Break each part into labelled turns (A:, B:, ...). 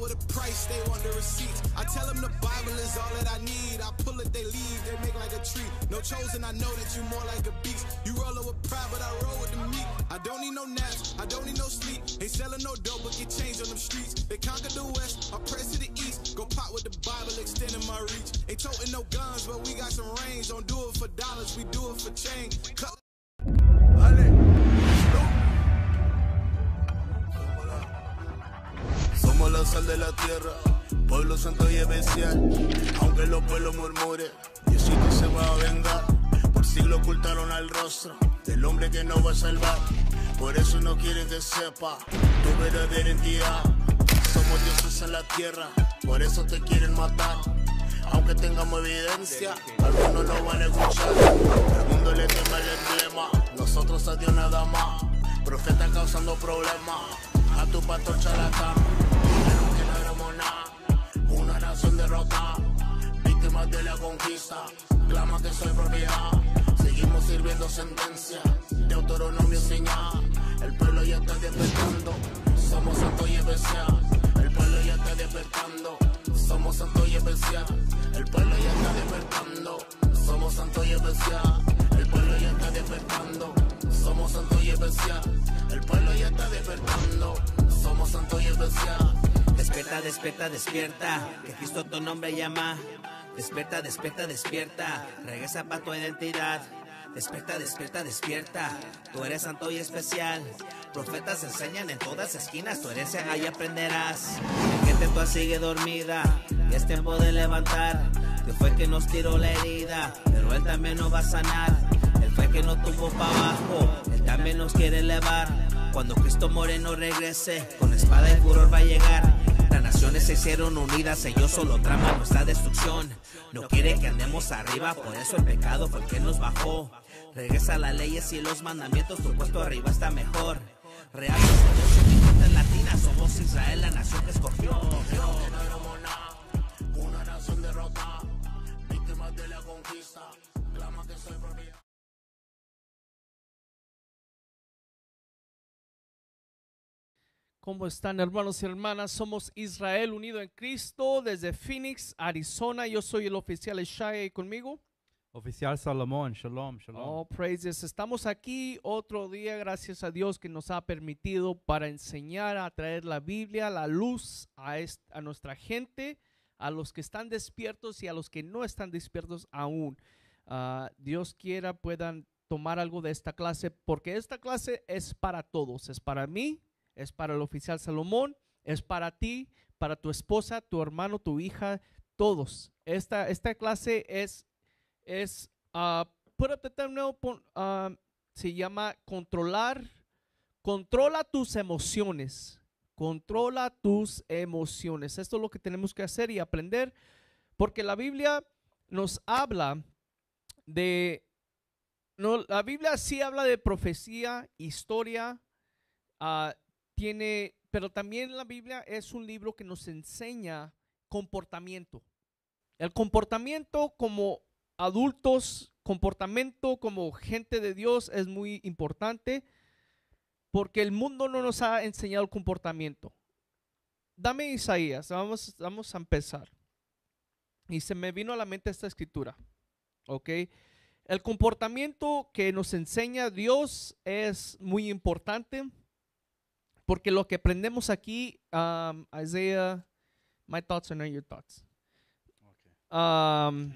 A: with a price, they want the receipts. I tell them the Bible is all that I need. I pull it, they leave, they make like a tree. No chosen, I know that you more like a beast. You rollin' with pride, but I roll with the meat. I don't need no naps, I don't need no sleep. Ain't sellin' no dope, but get change on them streets. They conquer the west, I press to the east. Go pop with the Bible, extending my reach. Ain't toting no guns, but we got some range. Don't do it for dollars, we do it for change. Cut Somos la sal de la tierra, pueblo santo y especial. Aunque los pueblos murmuren, Diosito se va a vengar. Por lo ocultaron al rostro del hombre que nos va a salvar. Por eso no quieren que sepa tu verdadera identidad. Somos dioses en la tierra, por eso te quieren matar. Aunque tengamos evidencia, algunos no van a escuchar. El mundo le teme el emblema, nosotros a Dios nada más. Profeta causando problemas, a tu pastor charlatán. Una nación derrota, víctimas de la conquista, clama que soy propiedad. Seguimos sirviendo sentencia, de autonomía señal. El pueblo ya está despertando, somos santo y especial. El pueblo ya está despertando, somos santo y especial. El pueblo ya está despertando, somos santo y especial. El pueblo ya está despertando, somos santo y especial. El pueblo ya está despertando, somos santo y especial. Despierta, despierta, despierta, que Cristo tu nombre llama. Despierta, despierta, despierta, regresa para tu identidad.
B: Despierta, despierta, despierta, tú eres santo y especial. Profetas enseñan en todas esquinas, tú herencia ahí aprenderás. que gente tú sigue dormida, y es tiempo de levantar. Que fue que nos tiró la herida, pero él también nos va a sanar. Fue que no tuvo para abajo, él también nos quiere elevar. Cuando Cristo Moreno regrese, con espada y furor va a llegar. Las naciones se hicieron unidas, ellos solo
A: traman nuestra destrucción. No quiere que andemos arriba, por eso el pecado fue el que nos bajó. Regresa las leyes y los mandamientos, tu puesto arriba está mejor. Real, somos latina, somos Israel, la nación que escogió.
B: ¿Cómo están hermanos y hermanas? Somos Israel unido en Cristo desde Phoenix, Arizona. Yo soy el oficial Shai, y conmigo.
C: Oficial Salomón, shalom, shalom. Oh,
B: praises. Estamos aquí otro día, gracias a Dios que nos ha permitido para enseñar a traer la Biblia, la luz a, nuestra gente, a los que están despiertos y a los que no están despiertos aún. Ah, Dios quiera puedan tomar algo de esta clase, porque esta clase es para todos, es para mí, es para el oficial Salomón, es para ti, para tu esposa, tu hermano, tu hija, todos. Esta, esta clase es, es uh, put up the ah, se llama controlar, controla tus emociones, controla tus emociones. Esto es lo que tenemos que hacer y aprender, porque la Biblia nos habla de, no, la Biblia sí habla de profecía, historia, ah, tiene, pero también la Biblia es un libro que nos enseña comportamiento. El comportamiento como adultos, comportamiento como gente de Dios es muy importante porque el mundo no nos ha enseñado el comportamiento. Dame Isaías, vamos, a empezar. Y se me vino a la mente esta escritura. ¿Ok? El comportamiento que nos enseña Dios es muy importante porque lo que aprendemos aquí, um, Isaiah, my thoughts are not your thoughts. Um,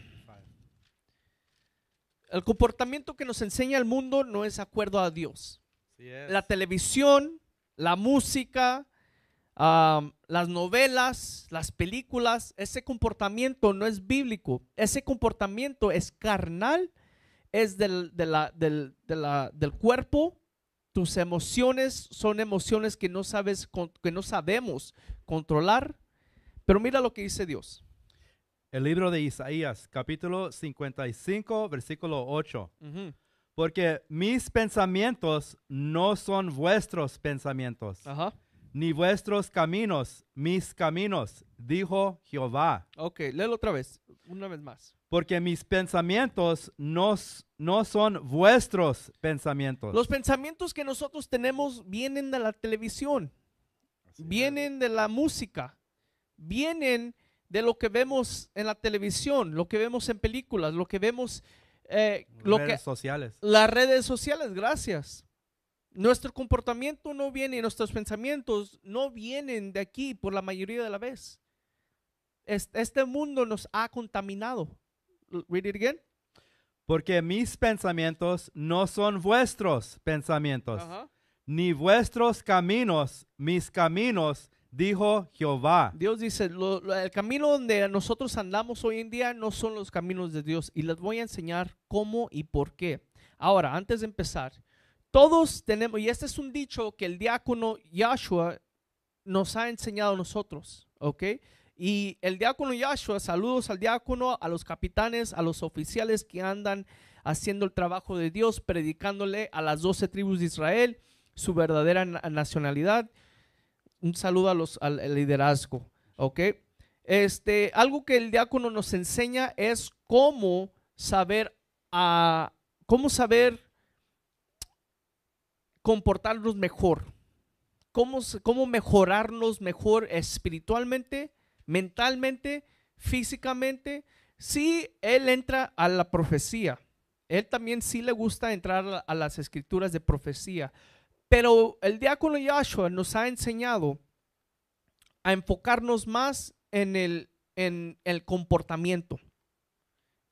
B: el comportamiento que nos enseña el mundo no es acuerdo a Dios. la televisión, la música, um, las novelas, las películas, ese comportamiento no es bíblico. Ese comportamiento es carnal, es del, de del, del cuerpo tus emociones son emociones que
C: no sabes que no sabemos controlar, pero mira lo que dice Dios. El libro de Isaías, capítulo 55, versículo 8. Porque mis pensamientos no son vuestros pensamientos, Ajá ni vuestros caminos, mis caminos, dijo Jehová. Ok, léelo otra vez, una vez más. Porque mis pensamientos no, no son vuestros pensamientos.
B: Los pensamientos que nosotros tenemos vienen de la televisión, vienen de la música, vienen de lo que vemos en la televisión, lo que vemos en películas, lo que vemos... Eh, lo redes sociales. Las redes sociales, gracias. Nuestro comportamiento no viene, nuestros pensamientos no vienen de aquí por la mayoría de la vez. Este mundo nos ha contaminado. Read it again.
C: Porque mis pensamientos no son vuestros pensamientos, ni vuestros caminos, mis caminos, dijo Jehová. Dios dice, el camino donde
B: nosotros andamos hoy en día no son los caminos de Dios y les voy a enseñar cómo y por qué. Ahora, antes de empezar, todos tenemos, y este es un dicho que el diácono Yahshua nos ha enseñado a nosotros, ¿ok? Y el diácono Yahshua, saludos al diácono, a los capitanes, a los oficiales que andan haciendo el trabajo de Dios, predicándole a las doce tribus de Israel su verdadera nacionalidad. Un saludo a los, al, liderazgo, ¿ok? Este, algo que el diácono nos enseña es cómo saber a, cómo saber comportarnos mejor, cómo, cómo mejorarnos mejor espiritualmente, mentalmente, físicamente. Si él entra a la profecía, él también sí le gusta entrar a las escrituras de profecía, pero el diácono Yahshua nos ha enseñado a enfocarnos más en el, en el comportamiento,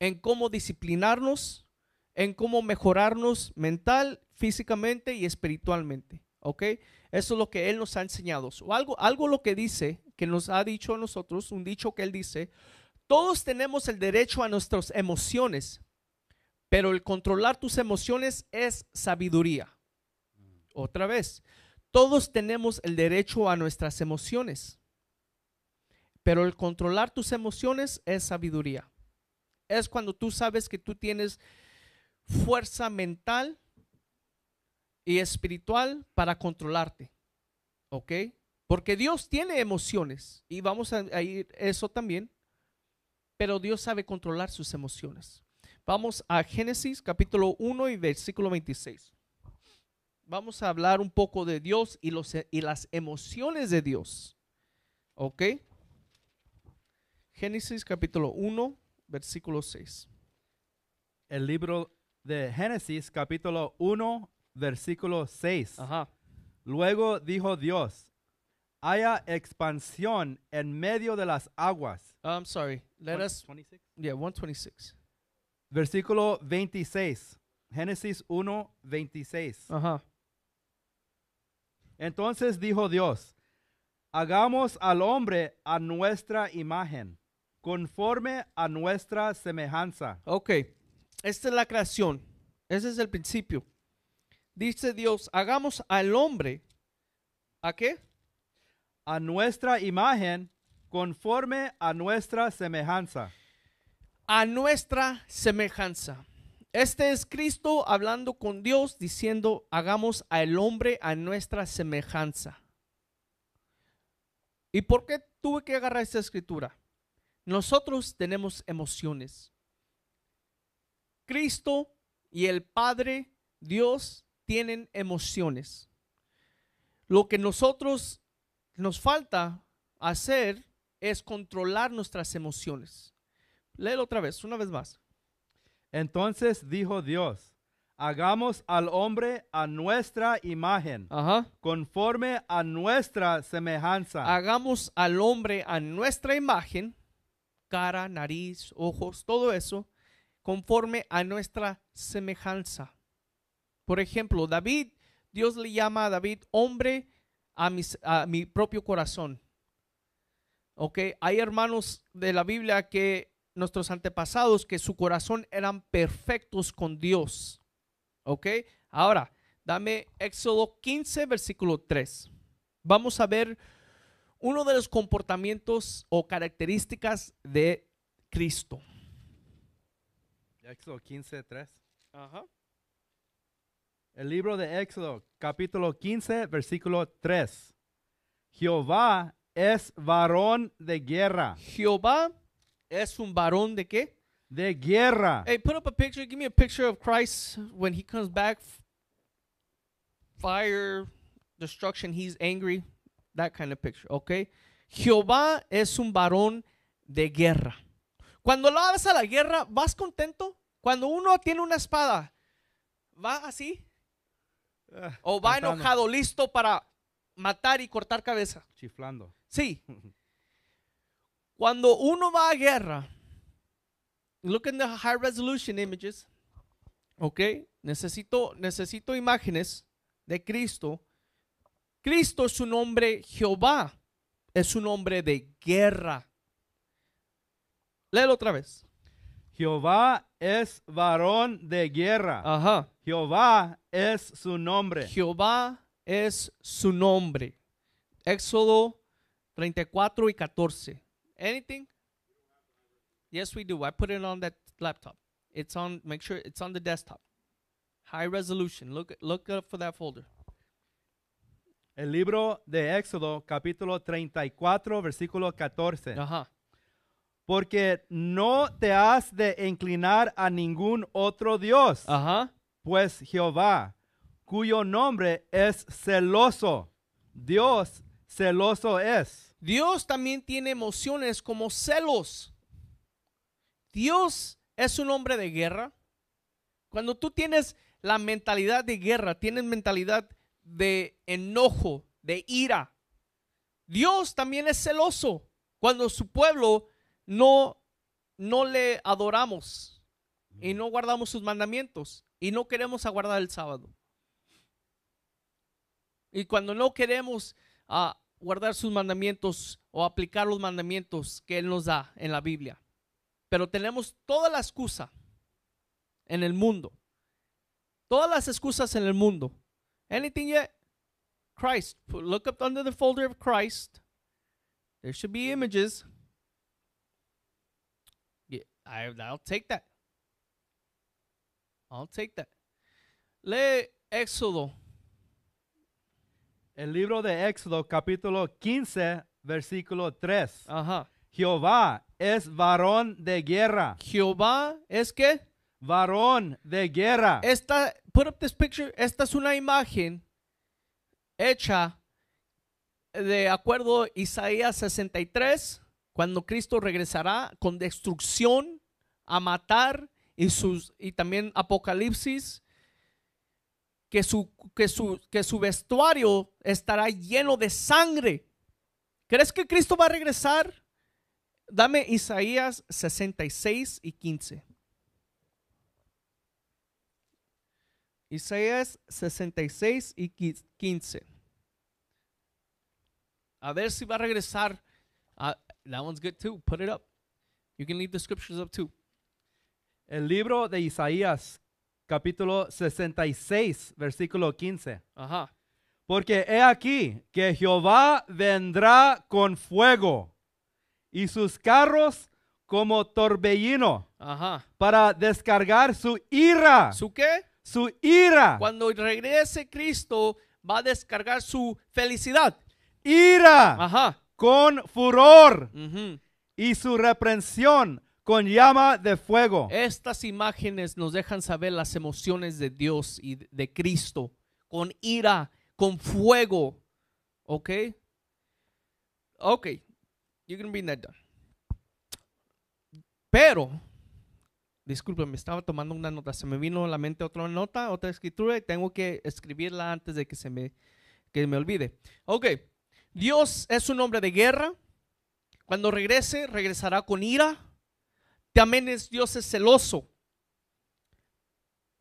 B: en cómo disciplinarnos, en cómo mejorarnos mental, físicamente y espiritualmente. ¿Ok? Eso es lo que Él nos ha enseñado. O algo, algo lo que dice, que nos ha dicho a nosotros, un dicho que Él dice, todos tenemos el derecho a nuestras emociones, pero el controlar tus emociones es sabiduría. Otra vez, todos tenemos el derecho a nuestras emociones, pero el controlar tus emociones es sabiduría. Es cuando tú sabes que tú tienes fuerza mental y espiritual para controlarte. ¿Ok? Porque Dios tiene emociones y vamos a, ir eso también, pero Dios sabe controlar sus emociones. Vamos a Génesis capítulo 1 y versículo 26. Vamos a hablar un poco de Dios y, los, y las emociones de Dios. ¿Ok? Génesis
C: capítulo 1, versículo 6. El libro de Génesis capítulo 1, versículo 6. Ajá. Luego dijo Dios, haya expansión en medio de las aguas. Uh, I'm sorry. Let us Yeah, 126. Versículo 26. Génesis 1, 26. Ajá. Entonces dijo Dios, hagamos al hombre a nuestra imagen, conforme a nuestra semejanza. Ok. Esta es la creación. Ese es el principio. Dice Dios, hagamos al hombre. ¿A qué? A nuestra imagen, conforme a nuestra semejanza. A nuestra semejanza. Este es Cristo
B: hablando con Dios, diciendo, hagamos al hombre a nuestra semejanza. ¿Y por qué tuve que agarrar esta escritura? Nosotros tenemos emociones. Cristo y el Padre Dios tienen emociones. Lo que nosotros nos falta hacer es controlar nuestras
C: emociones. Léelo otra vez, una vez más. Entonces dijo Dios, hagamos al hombre a nuestra imagen, conforme a nuestra semejanza. Hagamos al hombre a nuestra imagen,
B: cara, nariz, ojos, todo eso, conforme a nuestra semejanza. Por ejemplo, David, Dios le llama a David hombre a, mi propio corazón. Ok, hay hermanos de la Biblia que nuestros antepasados que su corazón eran perfectos con Dios. Ok, ahora dame Éxodo 15, versículo 3. Vamos a ver uno de los comportamientos o características
C: de Cristo. Éxodo 15, 3. Ajá. El libro de Éxodo, capítulo 15, versículo 3. Jehová es varón de guerra. Jehová
B: es un varón de qué? De guerra. Hey, put up a picture. Give me a picture of Christ when he comes back. Fire, destruction, he's angry. That kind of picture, okay? Jehová es un varón de guerra. Cuando lo vas a la guerra, ¿vas contento? Cuando uno tiene una espada, ¿va así? Ah, ¿O va enojado, listo para matar y cortar cabeza? Chiflando. Sí. Cuando uno va a guerra, look at the high resolution images. Ok, necesito, necesito imágenes de Cristo. Cristo es un hombre, Jehová es un hombre de guerra.
C: Léelo otra vez. Jehová es varón de guerra. Ajá. Jehová es su nombre. Jehová es su nombre.
B: Éxodo 34 y 14. Anything? Yes, we do. I put it on that laptop. It's on, make sure it's on the desktop.
C: High resolution. Look, look up for that folder. El libro de Éxodo, capítulo 34, versículo 14. Ajá porque no te has de inclinar a ningún otro Dios. Ajá. Pues Jehová, cuyo nombre es celoso, Dios celoso es. Dios también tiene emociones como celos.
B: Dios es un hombre de guerra. Cuando tú tienes la mentalidad de guerra, tienes mentalidad de enojo, de ira. Dios también es celoso cuando su pueblo no, no le adoramos y no guardamos sus mandamientos y no queremos aguardar el sábado. Y cuando no queremos a ah, guardar sus mandamientos o aplicar los mandamientos que Él nos da en la Biblia. Pero tenemos toda la excusa en el mundo. Todas las excusas en el mundo. Anything yet? Christ. Look up under the folder of Christ. There should be images. I'll take that. I'll take that.
C: Lee Éxodo. El libro de Éxodo, capítulo 15, versículo 3. Jehová es varón de guerra. Jehová es que Varón de guerra.
B: Esta, put up this picture. Esta es una imagen hecha de acuerdo a Isaías 63, cuando Cristo regresará con destrucción a matar y, sus, y también Apocalipsis, que su, que, su, vestuario estará lleno de sangre. ¿Crees que Cristo va a regresar? Dame Isaías 66 y 15. Isaías 66 y 15. A ver si va a regresar. Ah, that one's good too. Put it up.
C: You can leave the scriptures up too. El libro de Isaías, capítulo 66, versículo 15. Ajá. Porque he aquí que Jehová vendrá con fuego y sus carros como torbellino Ajá. para descargar su ira. ¿Su qué? Su ira.
B: Cuando regrese Cristo va a descargar su felicidad.
C: Ira. Ajá. Con furor. Y su reprensión con llama de fuego.
B: Estas imágenes nos dejan saber las emociones de Dios y de Cristo, con ira, con fuego. ¿Ok? Ok, you're can be that Pero, disculpe me estaba tomando una nota, se me vino a la mente otra nota, otra escritura y tengo que escribirla antes de que se me, me olvide. Ok, Dios es un hombre de guerra. Cuando regrese, regresará con ira también es Dios es celoso.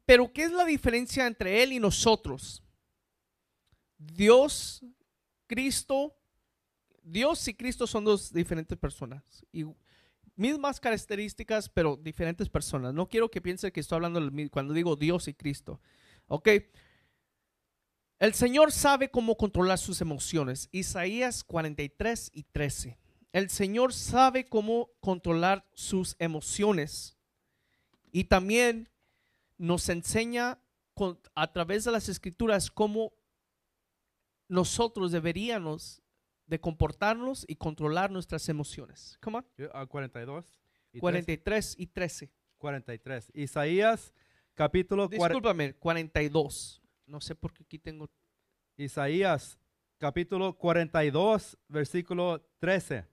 B: Pero ¿qué es la diferencia entre Él y nosotros? Dios, Cristo, Dios y Cristo son dos diferentes personas. Y mismas características, pero diferentes personas. No quiero que piense que estoy hablando cuando digo Dios y Cristo. ¿Ok? El Señor sabe cómo controlar sus emociones. Isaías 43 y 13 el Señor sabe cómo controlar sus emociones y también nos enseña a través de las escrituras cómo nosotros deberíamos de comportarnos y controlar nuestras emociones. ¿Cómo?
C: 42 43 y 13. 43. Isaías capítulo Disculpame. 42. No sé por qué aquí tengo Isaías capítulo 42 versículo 13.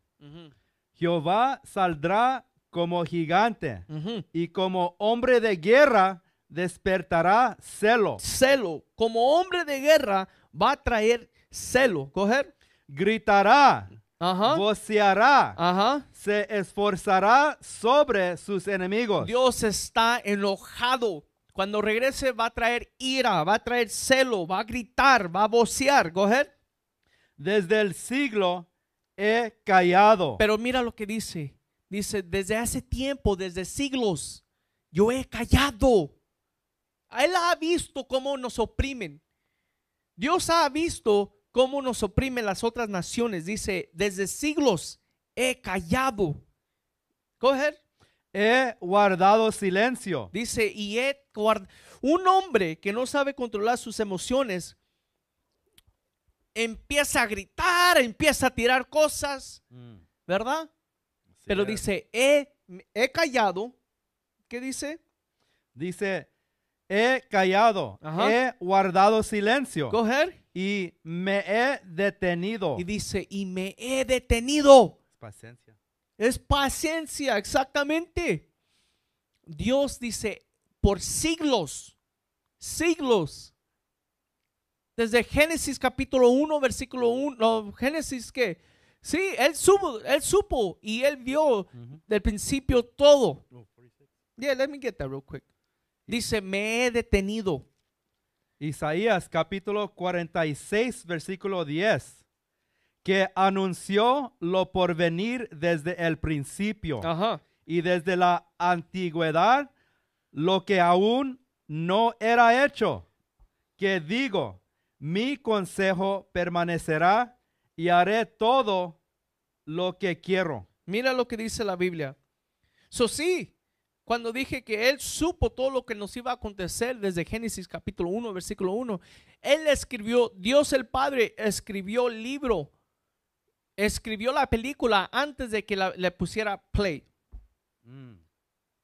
C: Jehová saldrá como gigante y como hombre de guerra despertará celo. Celo, como hombre de guerra va a traer celo. Gritará, voceará, se esforzará sobre sus enemigos. Dios está enojado. Cuando regrese va
B: a traer ira, va a traer celo, va a gritar, va a vocear. Desde el siglo he callado. Pero mira lo que dice. Dice, desde hace tiempo, desde siglos, yo he callado. Él ha visto cómo nos oprimen. Dios ha visto cómo nos oprimen las otras naciones. Dice, desde siglos he callado. Coger. He guardado silencio. Dice, y he guardado. Un hombre que no sabe controlar sus emociones empieza a gritar, empieza a tirar cosas, mm. ¿verdad? Pero dice, he, callado. ¿Qué dice?
C: Dice, he callado, he guardado silencio. Y me he detenido. Y dice, y me he detenido. Es paciencia. Es paciencia,
B: exactamente. Dios dice, por siglos, siglos, desde Génesis capítulo 1, versículo 1, Génesis que, sí, él supo, él supo y él vio del
C: principio todo. Oh, yeah, let me get that real quick. Dice, me he detenido. Isaías capítulo 46, versículo 10, que anunció lo por venir desde el principio y desde la antigüedad lo que aún no era hecho, que digo, mi consejo permanecerá y haré todo lo que quiero. Mira lo que dice la Biblia.
B: So sí, cuando dije que él supo todo lo que nos iba a acontecer desde Génesis capítulo 1, versículo 1, él escribió, Dios el Padre escribió el libro, escribió la película antes de que le pusiera play. Mm.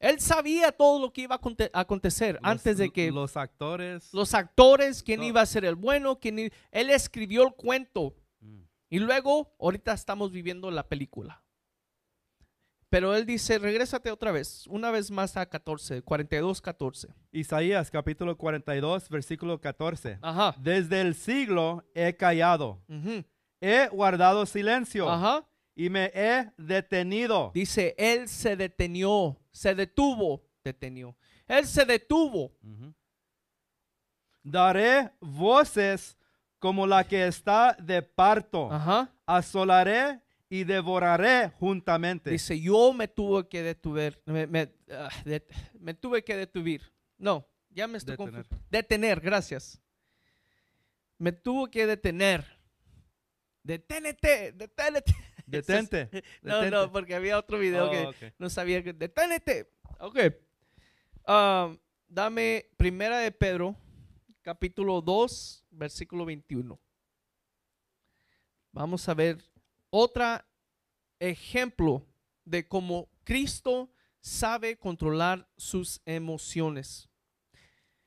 B: Él sabía todo lo que iba a acontecer antes de que... Los actores. Los actores, quién iba a ser el bueno, quién... él escribió el cuento. Mm. Y luego, ahorita estamos viviendo la película. Pero él dice,
C: regrésate otra vez, una vez más a 14, 42, 14. Isaías capítulo 42, versículo 14. Desde el siglo he callado, he guardado silencio y me he detenido. Dice, él se detenió se detuvo, detenió. Él se detuvo. Daré voces como la que está de parto. Asolaré y devoraré juntamente. Dice, yo me tuve que
B: detener, ah, me, tuve que detener. No, ya me estoy detener. Detener, gracias. Me tuvo que detener. Deténete, deténete. Detente. No, no, porque había otro video que oh, no sabía que. Deténete. Ok. Um, dame Primera de Pedro, capítulo 2, versículo 21. Vamos a ver otro ejemplo de cómo Cristo sabe controlar sus emociones.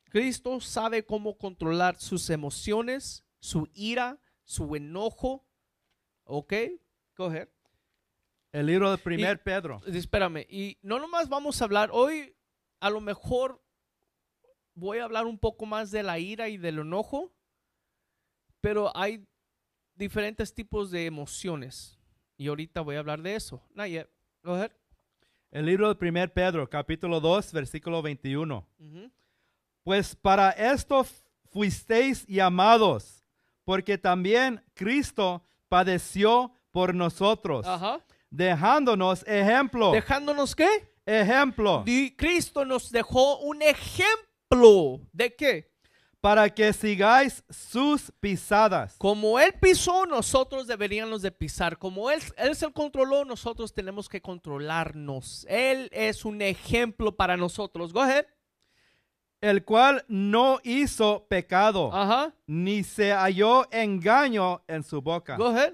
B: Cristo sabe cómo controlar sus emociones, su ira, su enojo,
C: ¿ok? El libro del primer Pedro.
B: Espérame, y no nomás vamos a hablar, hoy a lo mejor voy a hablar un poco más de la ira y del enojo, pero hay diferentes
C: tipos de emociones. Y ahorita voy a hablar de eso. El libro del primer Pedro, capítulo 2, versículo 21. Pues para esto fuisteis llamados, porque también Cristo padeció por nosotros, dejándonos ejemplo. ¿Dejándonos qué? Ejemplo. Cristo nos dejó un ejemplo. ¿De qué? Para que sigáis sus pisadas. Como Él pisó, nosotros
B: deberíamos de pisar. Como Él, él se controló, nosotros tenemos que controlarnos. Él es un ejemplo para nosotros. Go ahead.
C: El cual no hizo pecado, Ajá. ni se halló engaño en su boca. Go ahead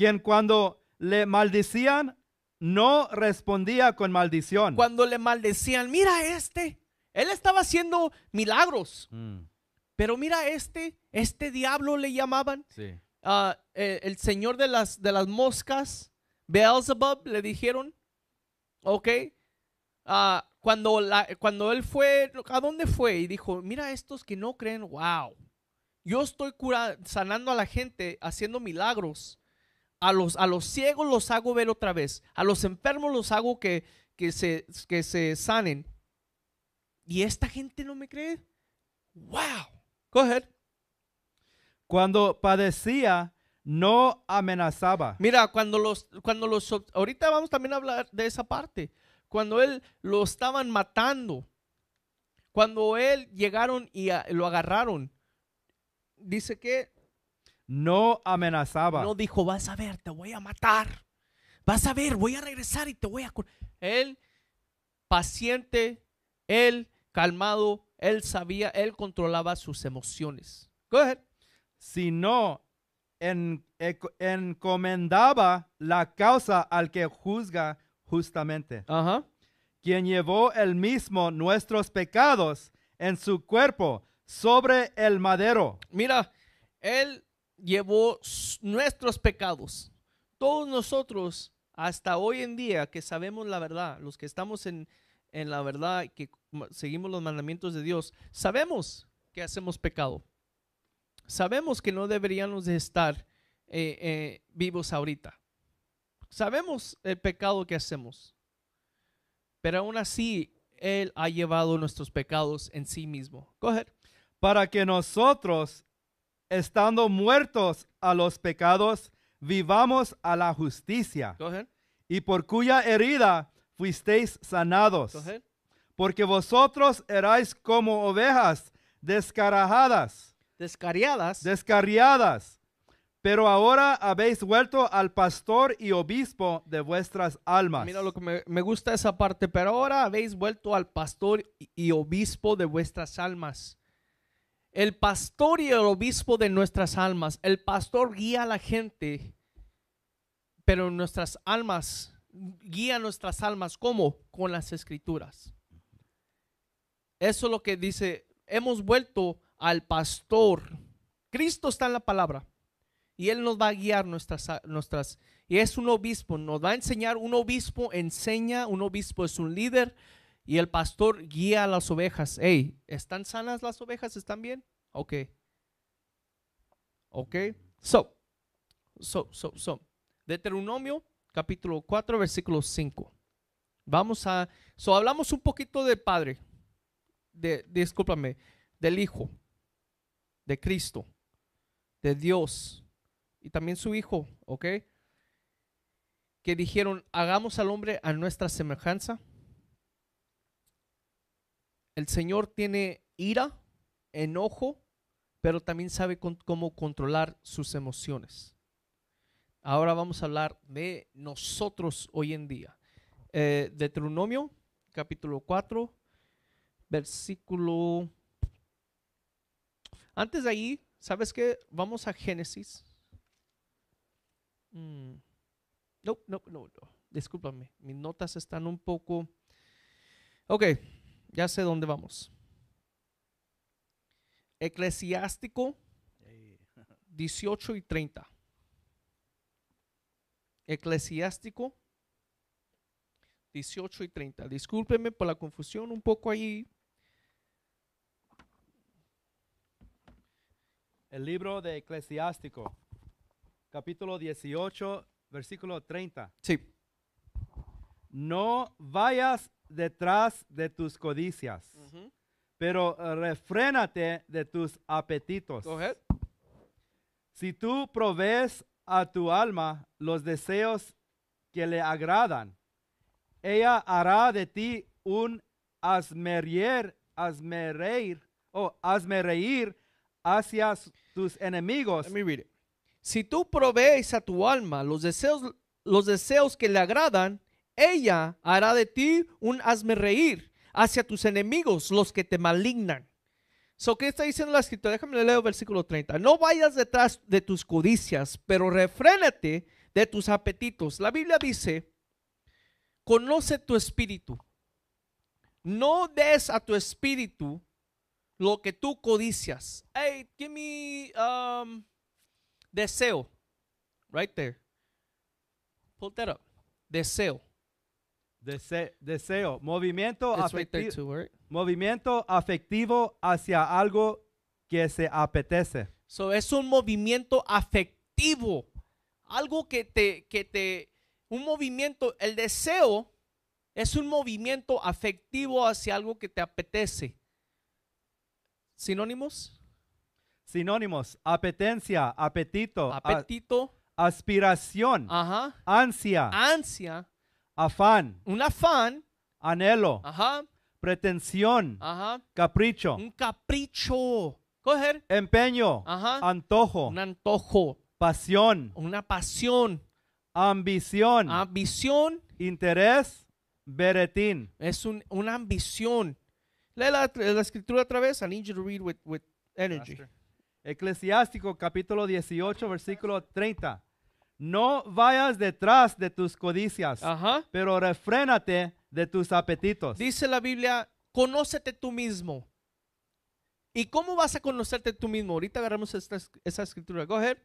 C: quien cuando le maldecían no respondía con maldición. Cuando le maldecían, mira este, él estaba haciendo milagros,
B: mm. pero mira este, este diablo le llamaban. Ah, eh, el señor de las, de moscas, Beelzebub, le dijeron, ok, ah, cuando, la, cuando él fue, ¿a dónde fue? Y dijo, mira estos que no creen, wow, yo estoy cura, sanando a la gente, haciendo milagros, a los, a los ciegos los hago ver otra vez, a los enfermos los hago que, que, se, que se sanen. Y esta gente no me cree. ¡Wow! Go Cuando padecía, no amenazaba. Mira, cuando los, cuando los, ahorita vamos también a hablar de esa parte. Cuando él lo estaban matando, cuando él llegaron y lo agarraron, dice que
C: no amenazaba.
B: No dijo, vas a ver, te voy a matar. Vas a ver, voy a regresar y te voy a... Él, paciente, él, calmado, él sabía, él
C: controlaba sus emociones. Go ahead. en, encomendaba la causa al que juzga justamente. Ajá. Quien llevó el mismo nuestros pecados en su cuerpo sobre el madero. Mira, él llevó nuestros
B: pecados. Todos nosotros, hasta hoy en día, que sabemos la verdad, los que estamos en, la verdad, que seguimos los mandamientos de Dios, sabemos que hacemos pecado. Sabemos que no deberíamos de estar eh, eh, vivos ahorita. Sabemos el pecado que hacemos.
C: Pero aún así, Él ha llevado nuestros pecados en sí mismo. Para que nosotros estando muertos a los pecados, vivamos a la justicia. Y por cuya herida fuisteis sanados. Porque vosotros erais como ovejas descarajadas. Descarriadas. Descarriadas. Pero ahora habéis vuelto al pastor y obispo de vuestras almas. Mira lo que me gusta esa
B: parte. Pero ahora habéis vuelto al pastor y obispo de vuestras almas. El pastor y el obispo de nuestras almas. El pastor guía a la gente, pero nuestras almas, guía nuestras almas, ¿cómo? Con las escrituras. Eso es lo que dice, hemos vuelto al pastor. Cristo está en la palabra y Él nos va a guiar nuestras, nuestras, y es un obispo, nos va a enseñar, un obispo enseña, un obispo es un líder, y el pastor guía a las ovejas. Hey, ¿están sanas las ovejas? ¿Están bien? Ok. Ok. So, so, so, so. Deuteronomio capítulo 4, versículo 5. Vamos a. So, hablamos un poquito del Padre. De, discúlpame. Del Hijo. De Cristo. De Dios. Y también su Hijo. Ok. Que dijeron: hagamos al hombre a nuestra semejanza el Señor tiene ira, enojo, pero también sabe cómo controlar sus emociones. Ahora vamos a hablar de nosotros hoy en día. De eh, Deuteronomio, capítulo 4, versículo... Antes de ahí, ¿sabes qué? Vamos a Génesis. Mm. No, no, no, no. Discúlpame, mis notas están un poco... Ok, ya sé dónde vamos. Eclesiástico 18 y 30. Eclesiástico 18 y 30. Discúlpeme por la confusión un poco ahí.
C: El libro de Eclesiástico, capítulo 18, versículo 30. Sí. No vayas detrás de tus codicias, pero eh, refrénate de tus apetitos. Si tú provees a tu alma los deseos que le agradan, ella hará de ti un asmerier, asmereir, o hacia tus enemigos. Si tú provees
B: a tu alma los deseos, los deseos que le agradan, ella hará de ti un hazme reír hacia tus enemigos, los que te malignan. So, ¿qué está diciendo la escritura? Déjame leer el versículo 30. No vayas detrás de tus codicias, pero refrénate de tus apetitos. La Biblia dice, conoce tu espíritu. No des a tu espíritu lo que tú codicias. Hey, give me um, deseo.
C: Right there. Pull that up. Deseo deseo, movimiento afectivo, movimiento afectivo hacia algo que se apetece. So, es un movimiento afectivo,
B: algo que te, que te, un movimiento, el deseo es un movimiento afectivo hacia algo que te apetece.
C: ¿Sinónimos? Sinónimos, apetencia, apetito, apetito, aspiración, Ajá. ansia, ansia, afán, un afán, anhelo, ajá, pretensión, ajá, capricho, un capricho, coger, empeño, antojo, un antojo, pasión, una pasión, ambición, ambición, interés,
B: beretín.
C: Es una ambición. Lee la, escritura otra vez. I to read with energy. Eclesiástico capítulo 18, versículo 30. No vayas detrás de tus codicias, pero refrénate de tus apetitos. Dice la Biblia, conócete tú mismo. ¿Y cómo vas a conocerte tú mismo? Ahorita agarramos esta, esa escritura. Go ahead.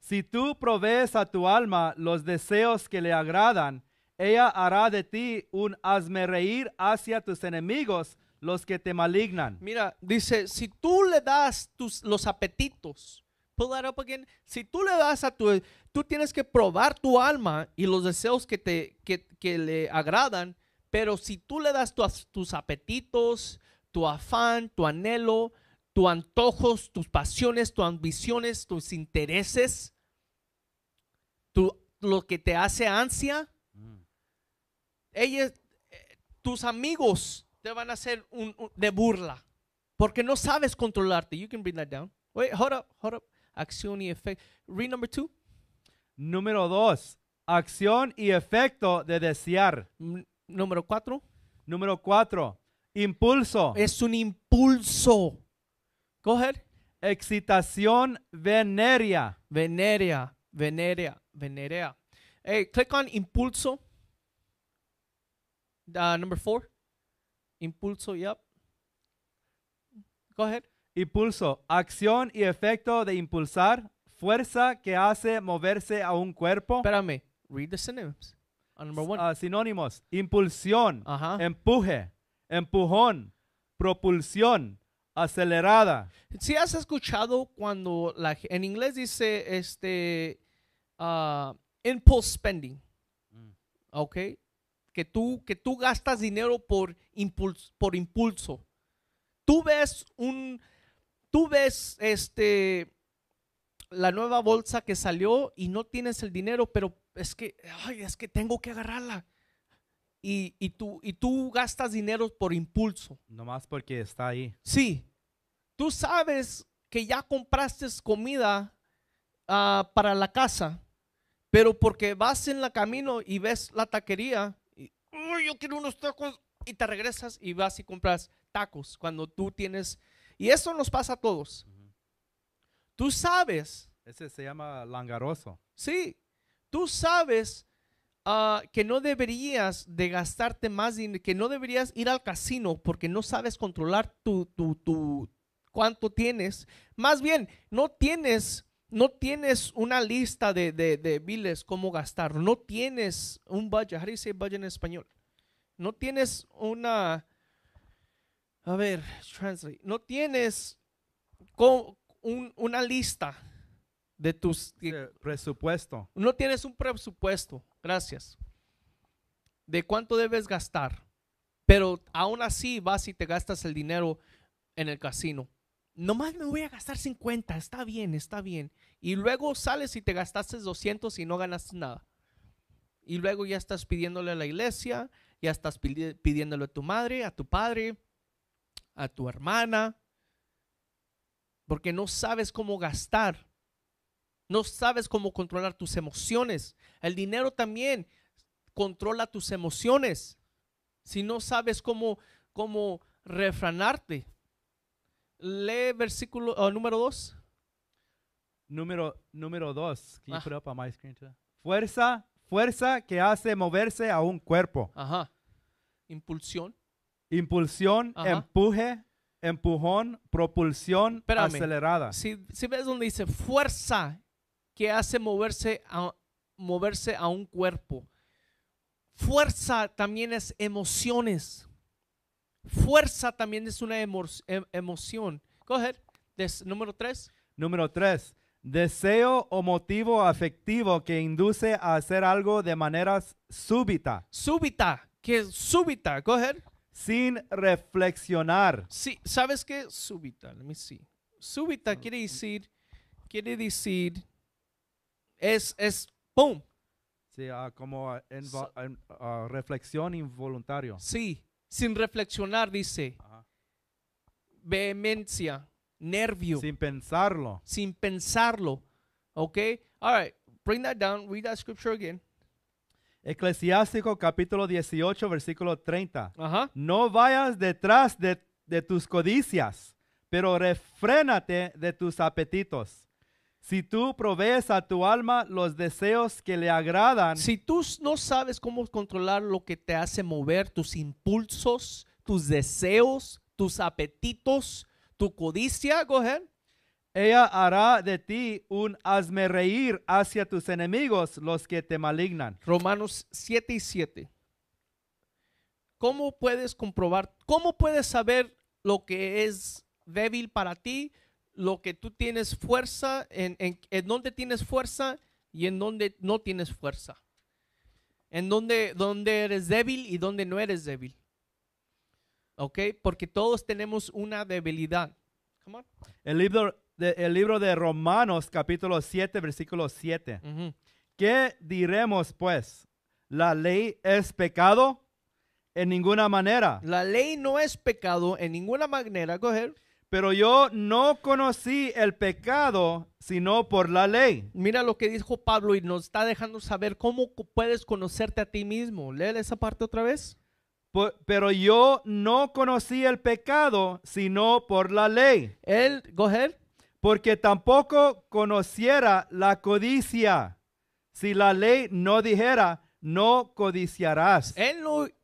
C: Si tú provees a tu alma los deseos que le agradan, ella hará de ti un hazme reír hacia tus enemigos, los que te malignan. Mira, dice, si
B: tú le das tus, los apetitos, that up again. Si tú le das a tu, tú tienes que probar tu alma y los deseos que te, que, que le agradan, pero si tú le das tus apetitos, tu afán, tu anhelo, tus antojos, tus pasiones, tus ambiciones, tus intereses, tu, lo que te hace ansia, mm. eh, tus amigos te van a hacer un, de burla porque no sabes controlarte. You can bring that down. Wait, hold up, hold up acción y efecto. Read number two.
C: Número dos, acción y efecto de desear. número cuatro. Número cuatro, impulso. Es un impulso. Go ahead. Excitación veneria. Veneria.
B: Veneria. venerea. Hey, click on impulso.
C: Uh, number four. Impulso, yep. Go ahead. Impulso, acción y efecto de impulsar, fuerza que hace moverse a un cuerpo. Espérame, read the synonyms. Ah, ah, sinónimos, impulsión, empuje, empujón, propulsión, acelerada.
B: Si has escuchado cuando en inglés dice
C: este
B: ah, impulse spending, mm. ¿ok? Que tú, que tú gastas dinero por impulso. Tú ves un, tú ves este la nueva bolsa que salió y no tienes el dinero, pero es que, ay, es que tengo que agarrarla. Y, tú, y tú gastas dinero por impulso.
C: Nomás porque está ahí.
B: Sí. Tú sabes que ya compraste comida ah, para la casa, pero porque vas en la camino y ves la taquería, y, yo quiero unos tacos, y te regresas y vas y compras tacos cuando tú tienes y eso nos pasa a todos. Tú sabes.
C: Ese se llama langaroso.
B: Sí. Tú sabes ah, que no deberías de gastarte más dinero, que no deberías ir al casino porque no sabes controlar tu, tu, tu, cuánto tienes. Más bien, no tienes no tienes una lista de, de, de biles cómo gastar, no tienes un budget, ¿cómo se dice budget en español? No tienes una, a ver, No tienes una lista
C: de tus... presupuesto.
B: No tienes un presupuesto, gracias, de cuánto debes gastar, pero aún así vas y te gastas el dinero en el casino. Nomás me voy a gastar 50, está bien, está bien. Y luego sales y te gastaste 200 y no ganaste nada. Y luego ya estás pidiéndole a la iglesia, ya estás pidiéndole a tu madre, a tu padre, a tu hermana, porque no sabes cómo gastar, no sabes cómo controlar tus emociones. El dinero también controla tus emociones. Si no sabes cómo, cómo refranarte. Lee
C: versículo ah, número 2. Número, número 2. Ah. Fuerza, fuerza que hace moverse a un cuerpo. Ajá. Impulsión. Impulsión, empuje, empujón, propulsión acelerada. Si,
B: si ves donde dice fuerza que hace moverse a, moverse a un cuerpo. Fuerza también es emociones. Fuerza también es una e, emoción. Go número tres.
C: Número tres. Deseo o motivo afectivo que induce a hacer algo de manera súbita. Súbita. Que súbita. Go sin reflexionar. Sí, ¿sabes qué? Súbita, let me see. Súbita mm, quiere mm. decir, quiere decir, es, es, ¡pum! Sí, ah, como ah, reflexión involuntaria.
B: Sí, sin reflexionar, dice. Vehemencia,
C: nervio. Sin pensarlo. Sin pensarlo. ¿ok? All right, bring that down, read that scripture again. Eclesiástico capítulo 18, versículo 30. No vayas detrás de, de, tus codicias, pero refrénate de tus apetitos. Si tú provees a tu alma los deseos que le agradan. Si tú no sabes cómo controlar lo que te hace mover,
B: tus impulsos, tus deseos, tus apetitos, tu codicia,
C: go ahead. Ella hará de ti un hazme reír hacia tus enemigos, los que te malignan. Romanos 7 y 7.
B: ¿Cómo puedes comprobar, cómo puedes saber lo que es débil para ti, lo que tú tienes fuerza, en, en, dónde tienes fuerza y en dónde no tienes fuerza? En dónde, dónde eres débil y dónde no eres
C: débil. ¿Ok? Porque todos tenemos una debilidad. El libro, el libro de Romanos capítulo 7, versículo 7. ¿Qué diremos pues? ¿La ley es pecado? En ninguna manera. La ley no es pecado en ninguna manera, Pero yo no conocí el pecado sino por la ley. Mira lo que dijo Pablo y
B: nos está dejando saber cómo puedes conocerte a ti mismo. lee esa parte otra vez.
C: pero yo no conocí el pecado sino por la ley. Él, porque tampoco conociera la codicia si la ley no dijera, no codiciarás.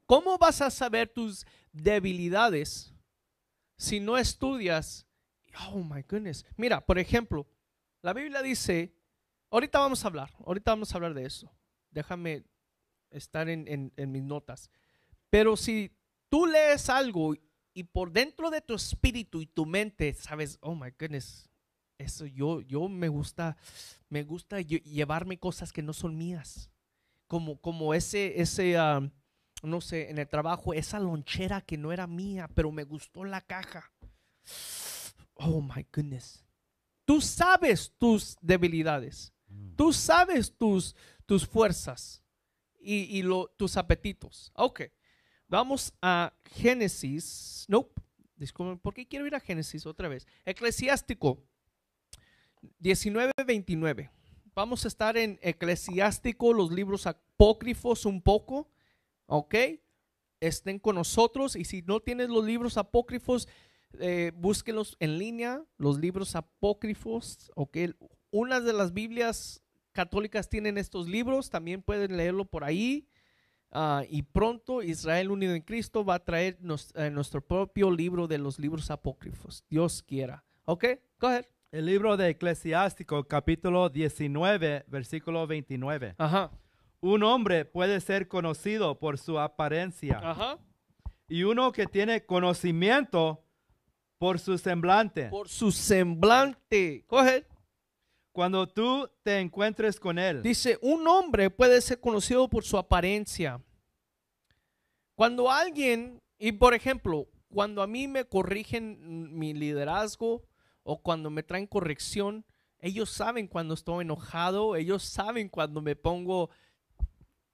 C: ¿Cómo vas
B: a saber tus debilidades si no estudias? Oh my goodness. Mira, por ejemplo, la Biblia dice, ahorita vamos a hablar, ahorita vamos a hablar de eso. Déjame estar en, en mis notas. Pero si tú lees algo y por dentro de tu espíritu y tu mente sabes, oh my goodness, eso yo, yo me gusta, me gusta llevarme cosas que no son mías. Como, como ese, ese no sé, en el trabajo, esa lonchera que no era mía, pero me gustó la caja. Oh my goodness. Tú sabes tus debilidades. Mm. Tú sabes tus, tus fuerzas y, lo, tus apetitos. Ok. Vamos a Génesis. Nope. Disculpen, ¿por qué quiero ir a Génesis otra vez? Eclesiástico 19-29. Vamos a estar en Eclesiástico, los libros apócrifos un poco, ¿ok? Estén con nosotros y si no tienes los libros apócrifos, eh, búsquenlos en línea, los libros apócrifos, ¿ok? Unas de las Biblias católicas tienen estos libros, también pueden leerlo por ahí. Ah, y pronto Israel unido en
C: Cristo va a traer eh, nuestro propio libro de los libros apócrifos. Dios quiera. ¿Ok? El libro de Eclesiástico, capítulo 19, versículo 29. Un hombre puede ser conocido por su apariencia. Y uno que tiene conocimiento por su semblante. Por su semblante. Coge. Cuando tú te encuentres con él.
B: Dice, un hombre puede ser conocido por su apariencia. Cuando alguien, y por ejemplo, cuando a mí me corrigen mi liderazgo, o cuando me traen corrección, ellos saben cuando estoy enojado, ellos saben cuando me pongo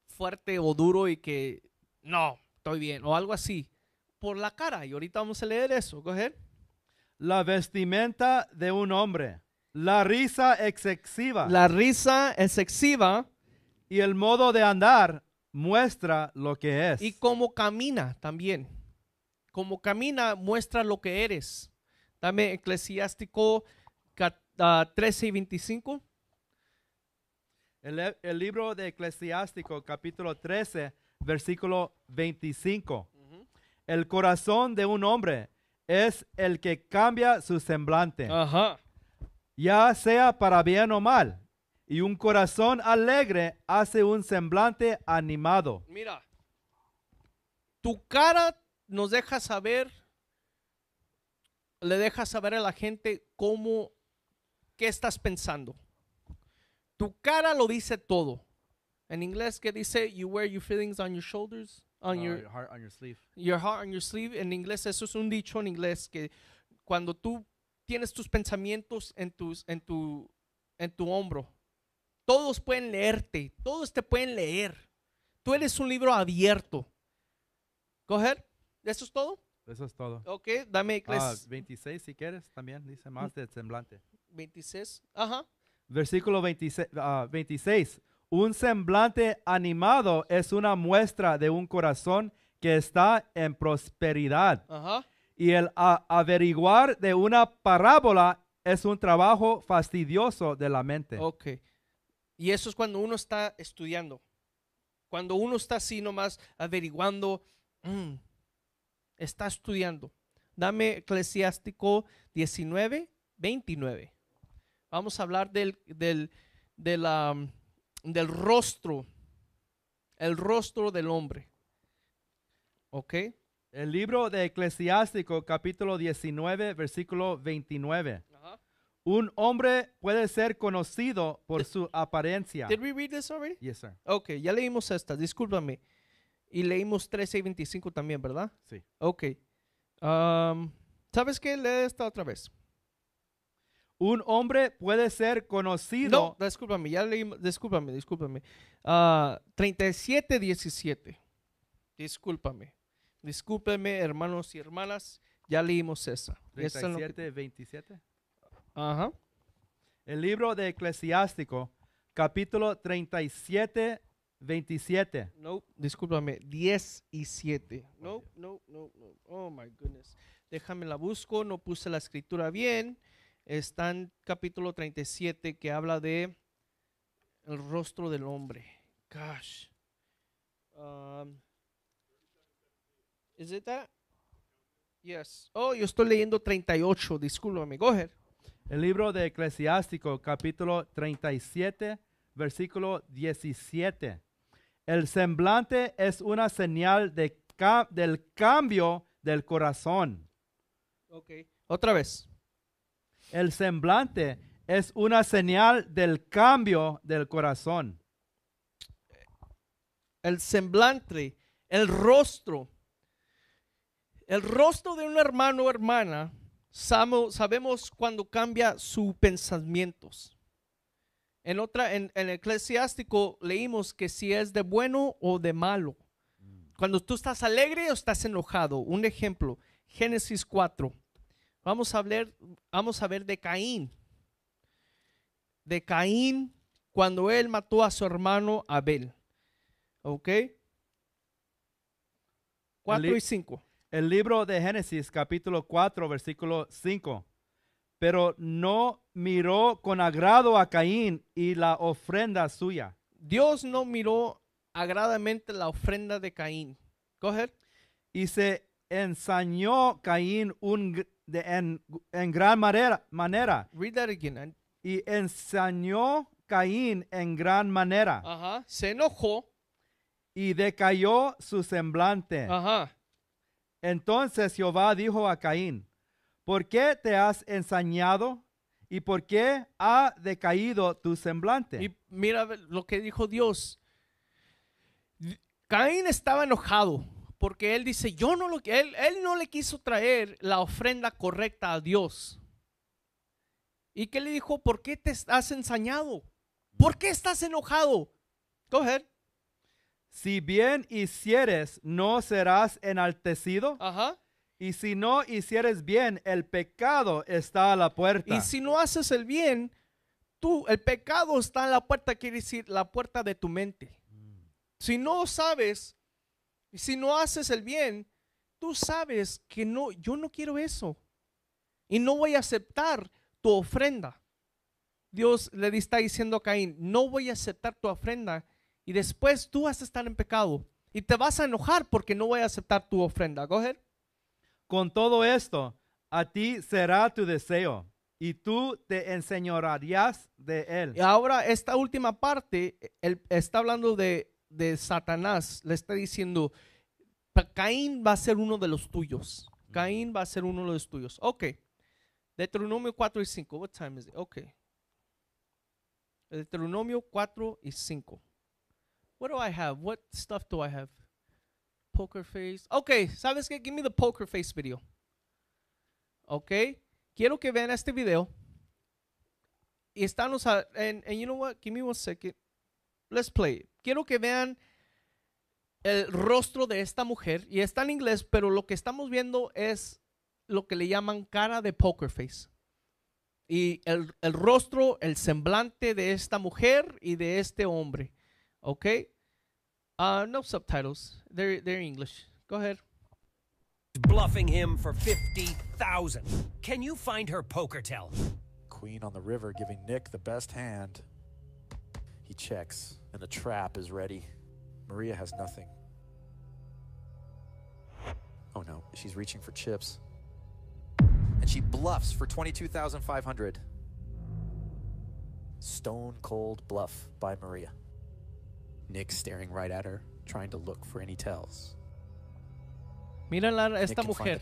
B: fuerte o duro y que no, estoy bien,
C: o algo así, por la cara. Y ahorita vamos a leer eso, coger. La vestimenta de un hombre, la risa excesiva. La risa excesiva. Y el modo de andar muestra lo que es. Y cómo camina
B: también. Como camina muestra lo que eres. Dame
C: Eclesiástico 13 ah, y 25. El, libro de Eclesiástico, capítulo 13, versículo 25. El corazón de un hombre es el que cambia su semblante, ya sea para bien o mal. Y un corazón alegre hace un semblante animado. Mira, tu
B: cara nos deja saber le dejas saber a la gente cómo, qué estás pensando. Tu cara lo dice todo. En inglés, ¿qué dice? You wear your feelings on your shoulders. On, uh, your,
C: heart on your sleeve.
B: Your heart on your sleeve. En inglés, eso es un dicho en inglés que cuando tú tienes tus pensamientos en, tus, en, tu, en tu hombro, todos pueden leerte, todos te pueden leer. Tú eres un libro abierto. ¿Coger? ¿Eso es todo?
C: Eso es todo. Ok, dame ah, 26 si quieres también, dice más de semblante.
B: 26, ajá.
C: Versículo 26, 26. Ah, un semblante animado es una muestra de un corazón que está en prosperidad. Ajá. Y el averiguar de una parábola es un trabajo fastidioso de la mente. Ok.
B: Y eso es cuando uno está estudiando. Cuando uno está así nomás averiguando, mm, está estudiando. Dame Eclesiástico 19, 29. Vamos a hablar del, del,
C: rostro, el rostro del hombre. ¿Ok? El libro de Eclesiástico, capítulo 19, versículo 29. Un hombre puede ser conocido por eh, su apariencia. Did we
B: read this already? Yes, sir.
C: Ok, ya leímos esta. Discúlpame. Y leímos 13 y 25
B: también, ¿verdad? Sí. Ok. ¿Sabes qué? Lee esta otra vez. Un hombre puede ser conocido. No, discúlpame, ya leímos. Discúlpame, discúlpame. 37, ah, 17. Discúlpame.
C: Discúlpeme, hermanos y hermanas. Ya leímos esa. 37, 27. Ajá. El libro de Eclesiástico, capítulo 37, 27. no, discúlpame, 17.
B: No, no, no, no, Oh my goodness. Déjame la busco, no puse la escritura bien. Está en capítulo 37 que habla de el rostro del hombre. Gosh. Um, is it that?
C: Yes. Oh, yo estoy leyendo 38, discúlpame. Go ahead. El libro de Eclesiástico, capítulo 37, versículo 17. El semblante es una señal del cambio del corazón. Ok, otra vez. El semblante es una señal del cambio del corazón. El semblante, el rostro.
B: El rostro de un hermano o hermana sabemos cuando cambia sus pensamientos. En otra, en, eclesiástico leímos que si es de bueno o de malo. Mm. Cuando tú estás alegre o estás enojado. Un ejemplo, Génesis 4. Vamos a vamos a ver de Caín. De Caín cuando él mató a su
C: hermano Abel. ¿Ok? 4 y 5. El libro de Génesis, capítulo 4, versículo 5 pero no miró con agrado a Caín y la ofrenda suya. Dios no miró agradamente la ofrenda de Caín. Y se ensañó Caín un, en, gran manera, manera. Read again. Y ensañó Caín en gran manera. Se enojó. Y decayó su semblante. Entonces Jehová dijo a Caín. ¿Por qué te has ensañado y por qué ha decaído tu semblante? Y mira lo que
B: dijo Dios. Caín estaba enojado porque él dice, yo no lo él, él no le quiso traer la ofrenda correcta a Dios. ¿Y qué le dijo? ¿Por qué te has ensañado? ¿Por qué estás enojado?
C: Go Si bien hicieres, no serás enaltecido. Ajá. Y si no hicieres bien, el pecado está a la puerta. Y si no haces el bien, tú, el pecado está a la puerta, quiere decir la
B: puerta de tu mente. Mm. Si no sabes, si no haces el bien, tú sabes que no, yo no quiero eso. Y no voy a aceptar tu ofrenda. Dios le está diciendo a Caín, no voy a aceptar tu ofrenda. Y después tú vas a estar en pecado. Y te vas a enojar porque no voy a aceptar tu
C: ofrenda. Go con todo esto, a ti será tu deseo y tú te enseñarías de él. Y ahora esta última parte,
B: él está hablando de, Satanás, le está diciendo, Caín va a ser uno de los tuyos. Caín va a ser uno de los tuyos. Ok. Deuteronomio 4 y 5. What time is it? Ok. Deuteronomio 4 y 5. What do I have? What stuff do I have? poker face. Ok, ¿sabes que Give me the poker face video. Ok, quiero que vean este video. Y están And, you know what? Give me one second. Let's play Quiero que vean el rostro de esta mujer. Y está en inglés, pero lo que estamos viendo es lo que le llaman cara de poker face. Y el, el rostro, el semblante de esta mujer y de este hombre. ¿Ok? Uh, no subtitles. They're they're English. Go ahead.
A: Bluffing him for fifty thousand. Can you find her poker tell?
C: Queen on the river, giving Nick the best hand. He checks, and the trap is ready. Maria has nothing. Oh no, she's reaching for chips. And she bluffs for 22,500. Stone cold bluff by Maria. Nick staring right at her, trying to look
B: Mírala esta mujer.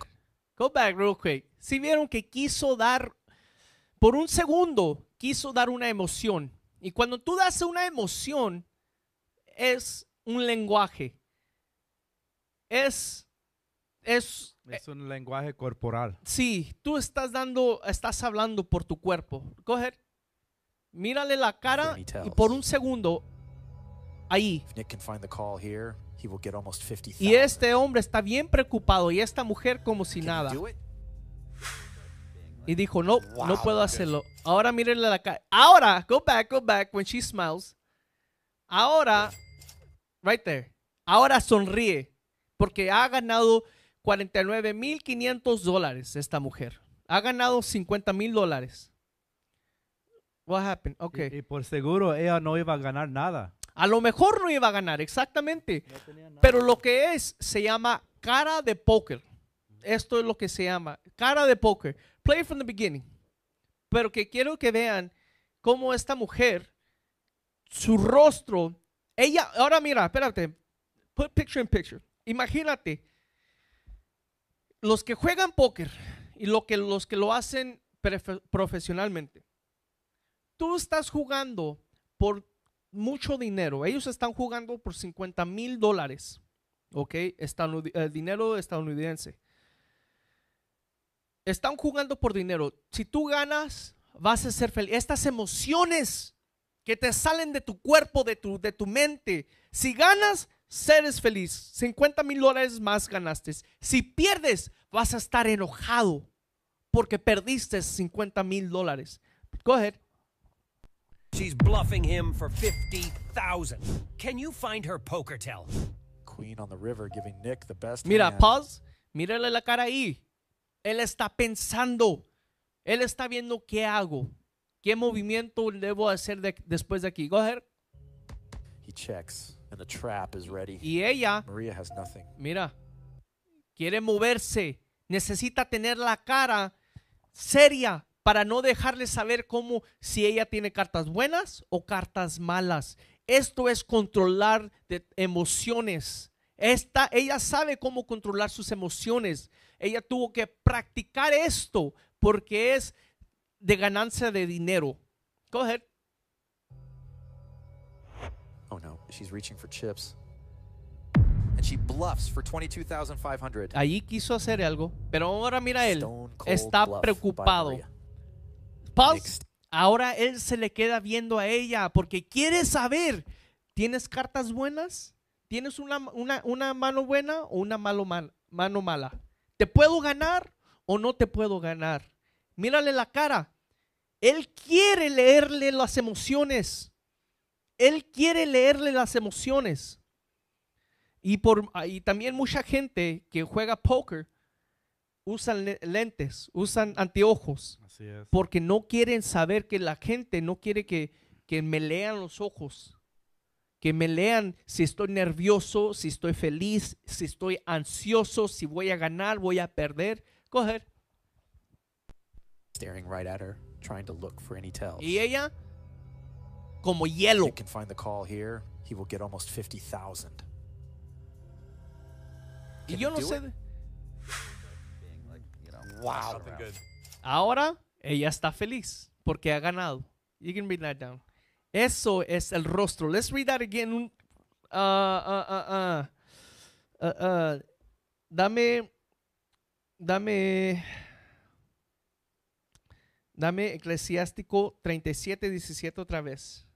B: Go back real quick. Si vieron que quiso dar, por un segundo, quiso dar una emoción. Y cuando tú das una emoción, es un lenguaje. Es, es,
C: eh, es un lenguaje corporal.
B: Sí, tú estás dando, estás hablando por tu cuerpo. Coger, mírale la cara y por un segundo
C: ahí. Y
B: este hombre está bien preocupado y esta mujer como si nada. Y dijo, no, no puedo hacerlo. Ahora mírenle la cara. Ahora, go back, go back, when she smiles. Ahora, right there. Ahora sonríe. Porque ha ganado 49.500 dólares esta mujer. Ha ganado 50.000 dólares. What happened? Okay. y, por seguro ella no iba a ganar nada. A lo mejor no iba a ganar, exactamente. pero lo que es se llama cara de póker. Esto es lo que se llama cara de póker. Play from the beginning. Pero que quiero que vean cómo esta mujer, su rostro, ella, ahora mira, espérate, put picture in picture. Imagínate, los que juegan póker y lo que, los que lo hacen profesionalmente, tú estás jugando por mucho dinero. Ellos están jugando por 50 mil dólares, ¿ok? el dinero estadounidense. Están jugando por dinero. Si tú ganas, vas a ser feliz. Estas emociones que te salen de tu cuerpo, de tu, de tu mente. Si ganas, seres feliz. 50 mil dólares más ganaste. Si pierdes, vas a estar enojado porque perdiste 50 mil dólares. Go She's bluffing him for 50,000. Can you find her poker tell?
C: Queen on the river giving Nick the best Mira, pause.
B: Mírale la cara ahí. Él está pensando. Él está viendo qué hago. ¿Qué movimiento debo hacer después de aquí? Go ahead. He checks and the trap is ready. Y ella
C: Maria has nothing.
B: Mira. Quiere moverse. Necesita tener la cara seria para no dejarle saber cómo si ella tiene cartas buenas o cartas malas. Esto es controlar de emociones. Esta, ella sabe cómo controlar sus emociones. Ella tuvo que practicar esto porque es de ganancia de dinero. Go ahead.
C: Oh no, she's reaching for chips.
B: And she bluffs for 22,500. Allí quiso hacer algo, pero ahora mira él, está preocupado. Ahora él se le queda viendo a ella porque quiere saber, ¿tienes cartas buenas? ¿Tienes una, mano buena o una mano mala? ¿Te puedo ganar o no te puedo ganar? Mírale la cara. Él quiere leerle las emociones. Él quiere leerle las emociones. Y, por, y también mucha gente que juega póker usan lentes, usan anteojos, porque no quieren saber que la gente no quiere que, que me lean los ojos, que me lean si estoy nervioso, si estoy feliz, si estoy ansioso, si voy a ganar, voy a perder. Coger.
C: Staring right at her,
B: trying to look for any Y ella, como hielo.
A: Y yo no sé. Wow.
C: Ahora ella está
B: feliz porque ha ganado. You can read that down. Eso es el rostro. Let's read that again. Uh, uh, uh, dame, dame, dame
C: Eclesiástico 37, 17 otra vez.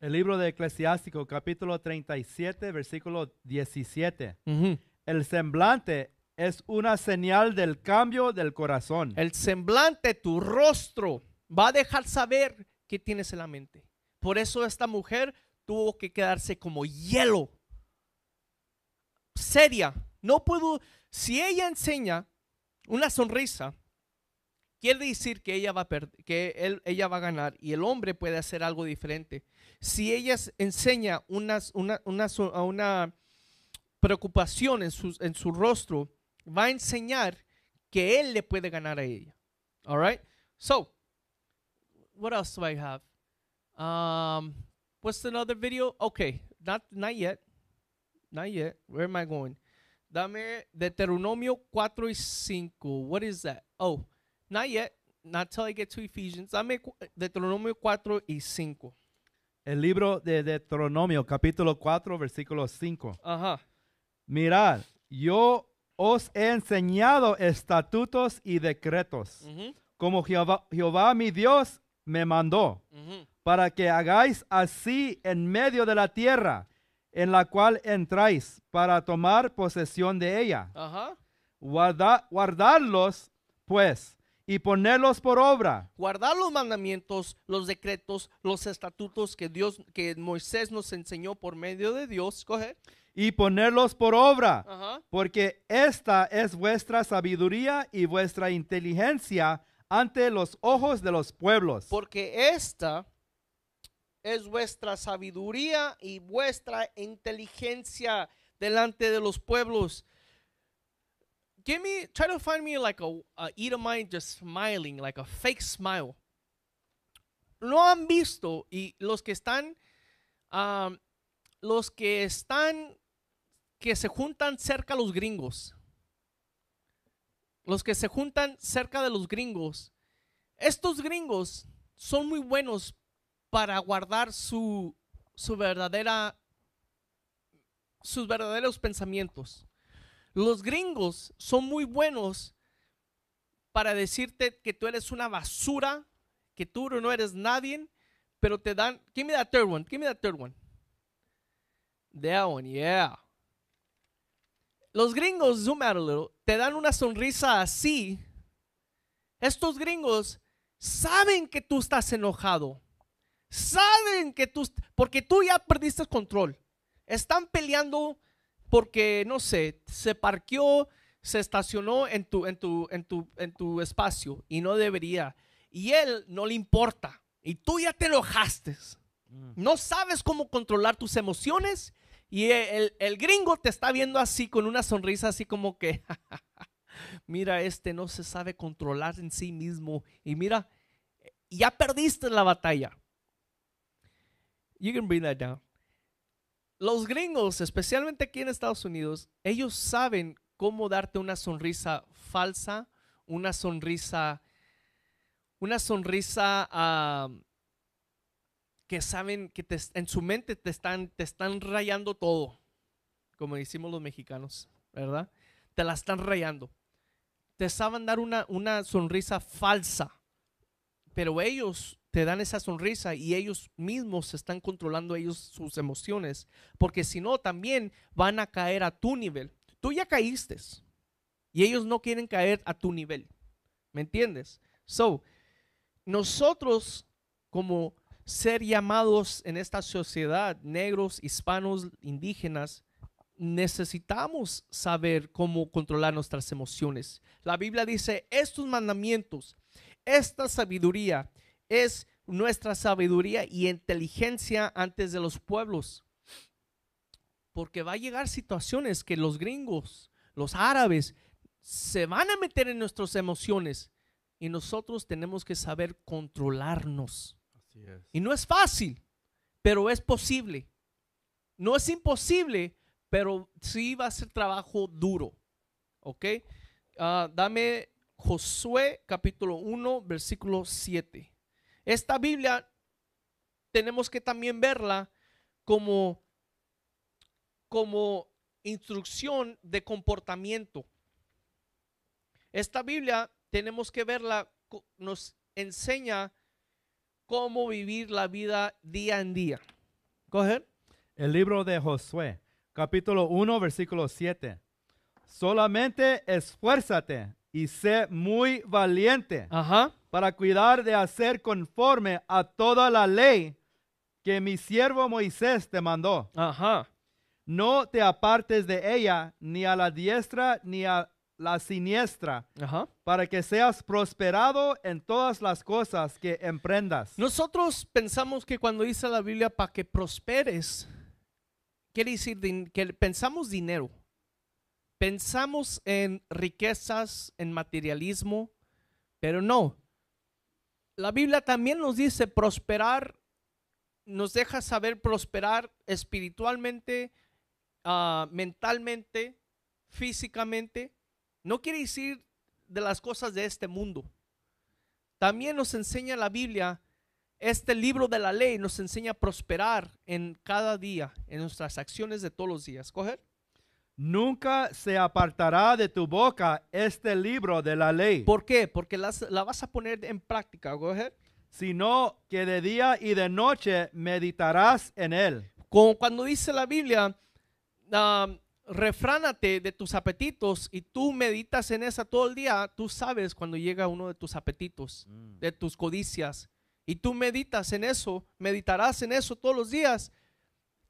C: El libro de Eclesiástico, capítulo 37, versículo 17. El semblante es una señal del cambio del corazón. El semblante, tu
B: rostro, va a dejar saber qué tienes en la mente. Por eso esta mujer tuvo que quedarse como hielo. Seria. No puedo, si ella enseña una sonrisa, quiere decir que ella va a, que ella va a ganar y el hombre puede hacer algo diferente. Si ella enseña una, una, preocupación en en su rostro, va a enseñar que él le puede ganar a ella. All right? So, what else do I have? Um, what's another video? Okay, not not yet. Not yet. Where am I going? Dame Deuteronomio 4 y 5. What is that? Oh, not yet. Not till I get
C: to Ephesians. Dame Deuteronomio 4 y 5. El libro de Deuteronomio, capítulo 4, versículo 5. Ajá. Mirad, yo os he enseñado estatutos y decretos, como Jehová, Jehová, mi Dios me mandó, para que hagáis así en medio de la tierra en la cual entráis para tomar posesión de ella. Guardadlos, guardarlos, pues, y ponerlos por obra.
B: Guardar los mandamientos, los decretos, los estatutos que Dios, que Moisés nos enseñó por medio de Dios
C: y ponerlos por obra, porque esta es vuestra sabiduría y vuestra inteligencia ante los ojos de los pueblos.
B: Porque esta es vuestra sabiduría y vuestra inteligencia delante de los pueblos. Give me, try to find me like a, a Edomite just smiling, like a fake smile. No han visto y los que están, um, los que están que se juntan cerca a los gringos, los que se juntan cerca de los gringos, estos gringos son muy buenos para guardar su, verdadera, sus verdaderos pensamientos. Los gringos son muy buenos para decirte que tú eres una basura, que tú no eres nadie, pero te dan, give me that third one, give me that third one. That one, yeah los gringos, zoom out a little, te dan una sonrisa así. Estos gringos saben que tú estás enojado. Saben que tú, porque tú ya perdiste el control. Están peleando porque, no sé, se parqueó, se estacionó en tu, en tu, en tu, en tu espacio y no debería. Y él no le importa. Y tú ya te enojaste. Mm. No sabes cómo controlar tus emociones y el, gringo te está viendo así con una sonrisa así como que, mira, este no se sabe controlar en sí mismo. Y mira, ya perdiste la batalla. You can bring that down. Los gringos, especialmente aquí en Estados Unidos, ellos saben cómo darte una sonrisa falsa, una sonrisa, una sonrisa ah, que saben que en su mente te están, te están rayando todo, como decimos los mexicanos, ¿verdad? Te la están rayando. Te saben dar una, una sonrisa falsa, pero ellos te dan esa sonrisa y ellos mismos están controlando ellos sus emociones, porque si no, también van a caer a tu nivel. Tú ya caíste y ellos no quieren caer a tu nivel. ¿Me entiendes? So, nosotros como ser llamados en esta sociedad, negros, hispanos, indígenas, necesitamos saber cómo controlar nuestras emociones. La Biblia dice, estos mandamientos, esta sabiduría es nuestra sabiduría y inteligencia antes de los pueblos. Porque va a llegar situaciones que los gringos, los árabes, se van a meter en nuestras emociones y nosotros tenemos que saber controlarnos. Y no es fácil, pero es posible. No es imposible, pero sí va a ser trabajo duro. ¿Ok? Ah, dame Josué capítulo 1, versículo 7. Esta Biblia tenemos que también verla como, como instrucción de comportamiento. Esta Biblia tenemos que verla, nos
C: enseña cómo vivir la vida día en día. ¿Coger? El libro de Josué, capítulo 1, versículo 7. Solamente esfuérzate y sé muy valiente Ajá. para cuidar de hacer conforme a toda la ley que mi siervo Moisés te mandó. Ajá. No te apartes de ella ni a la diestra ni a, la siniestra, para que seas prosperado en todas las cosas que emprendas. Nosotros pensamos que cuando dice la Biblia para que prosperes,
B: quiere decir que pensamos dinero, pensamos en riquezas, en materialismo, pero no. La Biblia también nos dice prosperar, nos deja saber prosperar espiritualmente, ah, mentalmente, físicamente no quiere decir de las cosas de este mundo. También nos enseña la Biblia, este libro de la ley nos enseña a prosperar en cada día, en nuestras acciones de todos los días. ¿Coger?
C: Nunca se apartará de tu boca este libro de la ley. ¿Por qué? Porque la vas a poner en práctica. ¿Coger? Sino que de día y de noche meditarás en él.
B: Como cuando dice la Biblia, ah, refránate de tus apetitos y tú meditas en esa todo el día, tú sabes cuando llega uno de tus apetitos, mm. de tus codicias, y tú meditas en eso, meditarás en eso todos los días,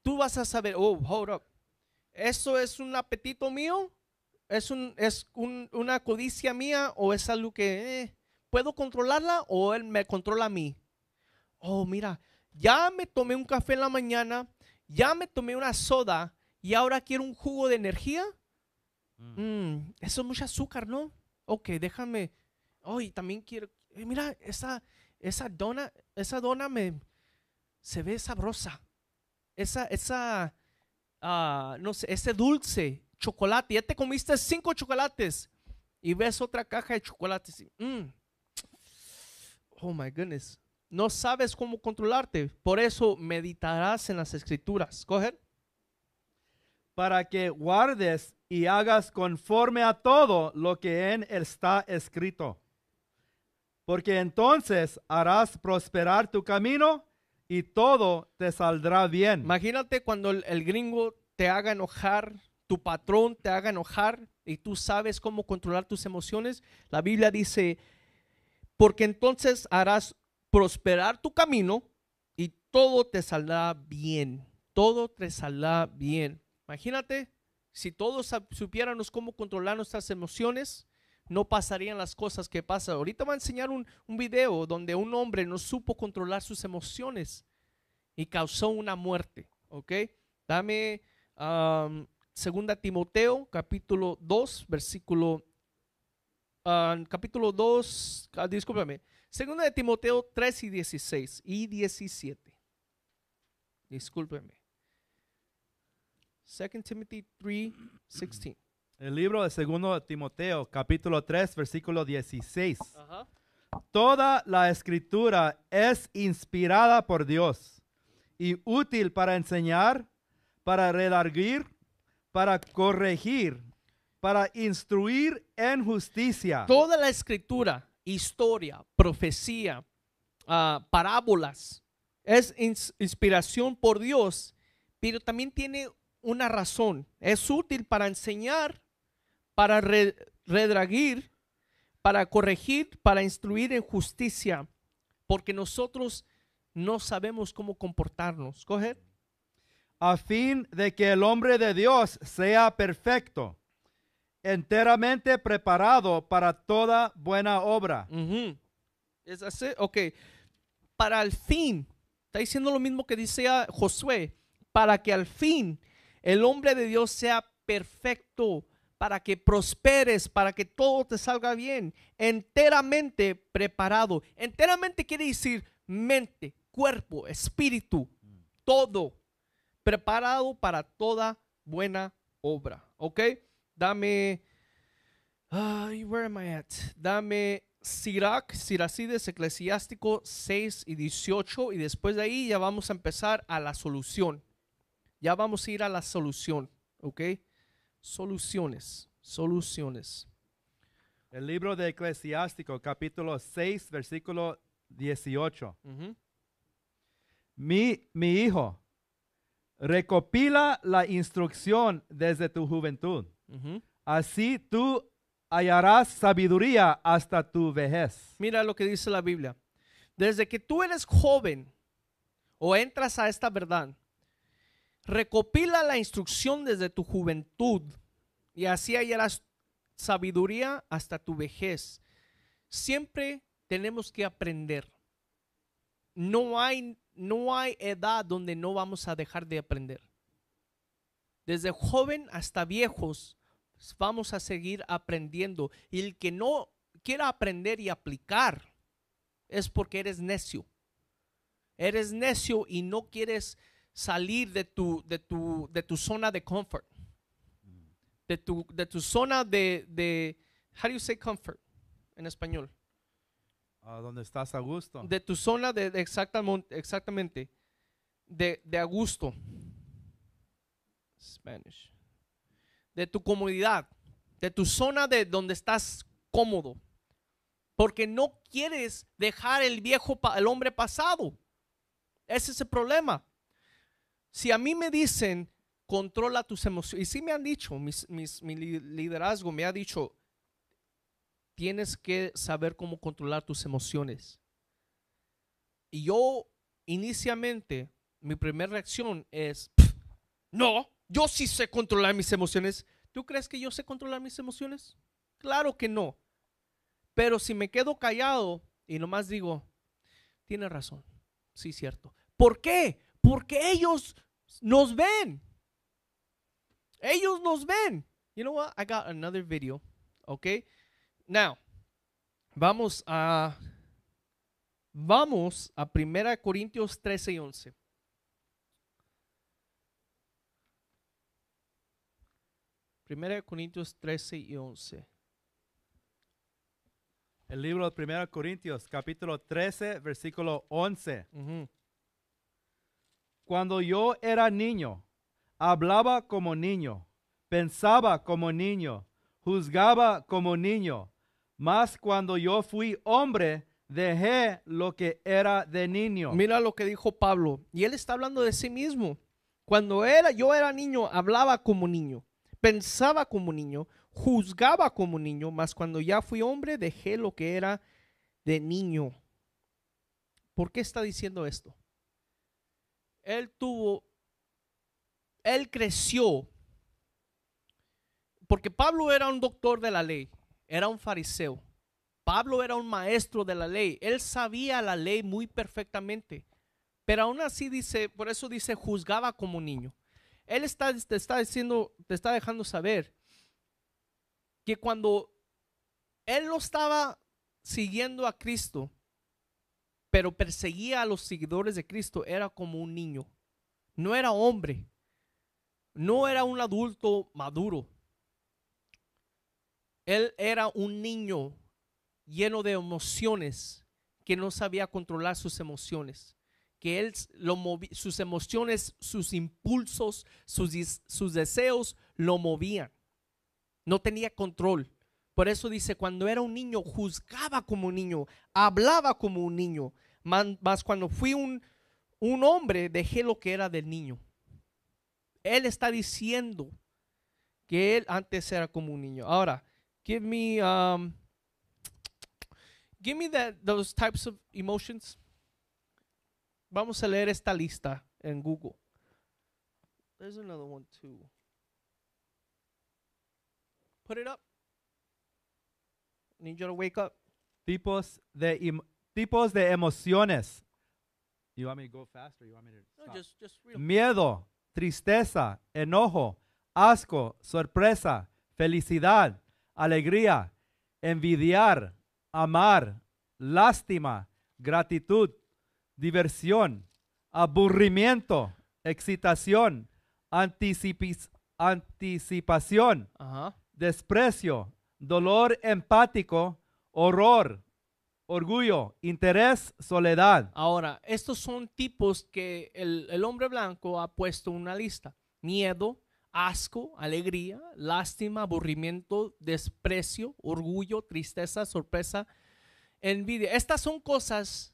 B: tú vas a saber, oh, hold up, ¿eso es un apetito mío? ¿Es, un, es una codicia mía o es algo que eh, puedo controlarla o él me controla a mí? Oh, mira, ya me tomé un café en la mañana, ya me tomé una soda, y ahora quiero un jugo de energía. Mm. Mm, eso es mucho azúcar, ¿no? Ok, déjame. Hoy también quiero. Eh, mira, esa, esa dona, esa dona me se ve sabrosa. Esa, esa, ah, no sé, ese dulce, chocolate. Ya te comiste cinco chocolates y ves otra caja de chocolates. Mm, oh my goodness. No sabes cómo controlarte. Por eso meditarás en las escrituras.
C: Coger para que guardes y hagas conforme a todo lo que en él está escrito. Porque entonces harás prosperar tu camino y todo te saldrá bien. Imagínate
B: cuando el, el gringo te haga enojar, tu patrón te haga enojar y tú sabes cómo controlar tus emociones. La Biblia dice, porque entonces harás prosperar tu camino y todo te saldrá bien. Todo te saldrá bien. Imagínate, si todos supiéramos cómo controlar nuestras emociones, no pasarían las cosas que pasan. Ahorita voy a enseñar un, video donde un hombre no supo controlar sus emociones y causó una muerte. ¿Ok? Dame 2 segunda Timoteo, capítulo 2, versículo... capítulo 2, ah, discúlpame. Segunda de Timoteo 3 y 16 y 17. Discúlpeme.
C: 2 Timothy 3, 16. El libro de 2 Timoteo, capítulo 3, versículo 16. Toda la escritura es inspirada por Dios y útil para enseñar, para redarguir, para corregir, para instruir en justicia.
B: Toda la escritura, historia,
C: profecía,
B: ah, parábolas, es inspiración por Dios, pero también tiene una razón. Es útil para enseñar, para redraguir, para corregir, para instruir en justicia,
C: porque nosotros no sabemos cómo comportarnos. Coger. A fin de que el hombre de Dios sea perfecto, enteramente preparado para toda buena obra.
B: ¿Es así? Ok. Para el fin. Está diciendo lo mismo que dice Josué. Para que al fin el hombre de Dios sea perfecto para que prosperes, para que todo te salga bien, enteramente preparado. Enteramente quiere decir mente, cuerpo, espíritu, todo preparado para toda buena obra. ¿Ok? Dame, where am I at? Dame Sirac, Siracides, Eclesiástico 6 y 18, y después de ahí ya vamos a empezar a la solución.
C: Ya vamos a ir a la solución, ¿ok? Soluciones, soluciones. El libro de Eclesiástico, capítulo 6, versículo 18. mi, mi hijo, recopila la instrucción desde tu juventud. Así tú hallarás sabiduría hasta tu vejez. Mira lo que dice la Biblia.
B: Desde que tú eres joven o entras a esta verdad, Recopila la instrucción desde tu juventud y así hallarás sabiduría hasta tu vejez. Siempre tenemos que aprender. No hay, no hay edad donde no vamos a dejar de aprender. Desde joven hasta viejos vamos a seguir aprendiendo. Y el que no quiera aprender y aplicar es porque eres necio. Eres necio y no quieres salir de tu, de tu, de tu zona de comfort. De tu, de tu zona de, de, how do you say comfort en español? a ah, donde estás a gusto. De tu zona de, exactamente, exactamente, de, de a gusto. Spanish. De tu comodidad, de tu zona de donde estás cómodo. Porque no quieres dejar el viejo, el hombre pasado. Ese es el problema. Si a mí me dicen, controla tus emociones, y si me han dicho, mi liderazgo me ha dicho, tienes que saber cómo controlar tus emociones. Y yo inicialmente, mi primera reacción es, no, yo sí sé controlar mis emociones. ¿Tú crees que yo sé controlar mis emociones? Claro que no. Pero si me quedo callado y nomás digo, tiene razón, sí, cierto. ¿Por qué? Porque ellos nos ven. Ellos nos ven. You know what? I got another video. Okay. Now, vamos a. Vamos a 1 Corintios 13 y 11.
C: Primera Corintios 13 y 11. El libro de Primera Corintios, capítulo 13, versículo 11. Uh cuando yo era niño, hablaba como niño, pensaba como niño, juzgaba como niño. Mas cuando yo fui hombre, dejé lo que era de niño. Mira lo que dijo Pablo. Y él está hablando de sí mismo. Cuando
B: era, yo era niño, hablaba como niño, pensaba como niño, juzgaba como niño, mas cuando ya fui hombre, dejé lo que era de niño. ¿Por qué está diciendo esto? él tuvo, él creció, porque Pablo era un doctor de la ley, era un fariseo. Pablo era un maestro de la ley, él sabía la ley muy perfectamente, pero aún así dice, por eso dice, juzgaba como niño. Él está, te está diciendo, te está dejando saber que cuando él no estaba siguiendo a Cristo, pero perseguía a los seguidores de Cristo, era como un niño, no era hombre, no era un adulto maduro. Él era un niño lleno de emociones que no sabía controlar sus emociones, que él sus emociones, sus impulsos, sus deseos lo movían. No tenía control. Por eso dice, cuando era un niño, juzgaba como un niño, hablaba como un niño. Mas cuando fui un, hombre, dejé lo que era del niño. Él está diciendo que él antes era como un niño. Ahora, give me, um, give me those types of emotions. Vamos a leer esta lista en Google. There's another one too. Put it up
C: need wake up. Tipos de, em, tipos de emociones. You want me go you want me to Miedo, tristeza, enojo, asco, sorpresa, felicidad, alegría, envidiar, amar, lástima, gratitud, diversión, aburrimiento, excitación, anticipación, desprecio, dolor empático, horror, orgullo, interés,
B: soledad. Ahora, estos son tipos que el, hombre blanco ha puesto una lista. Miedo, asco, alegría, lástima, aburrimiento, desprecio, orgullo, tristeza, sorpresa, envidia. Estas son cosas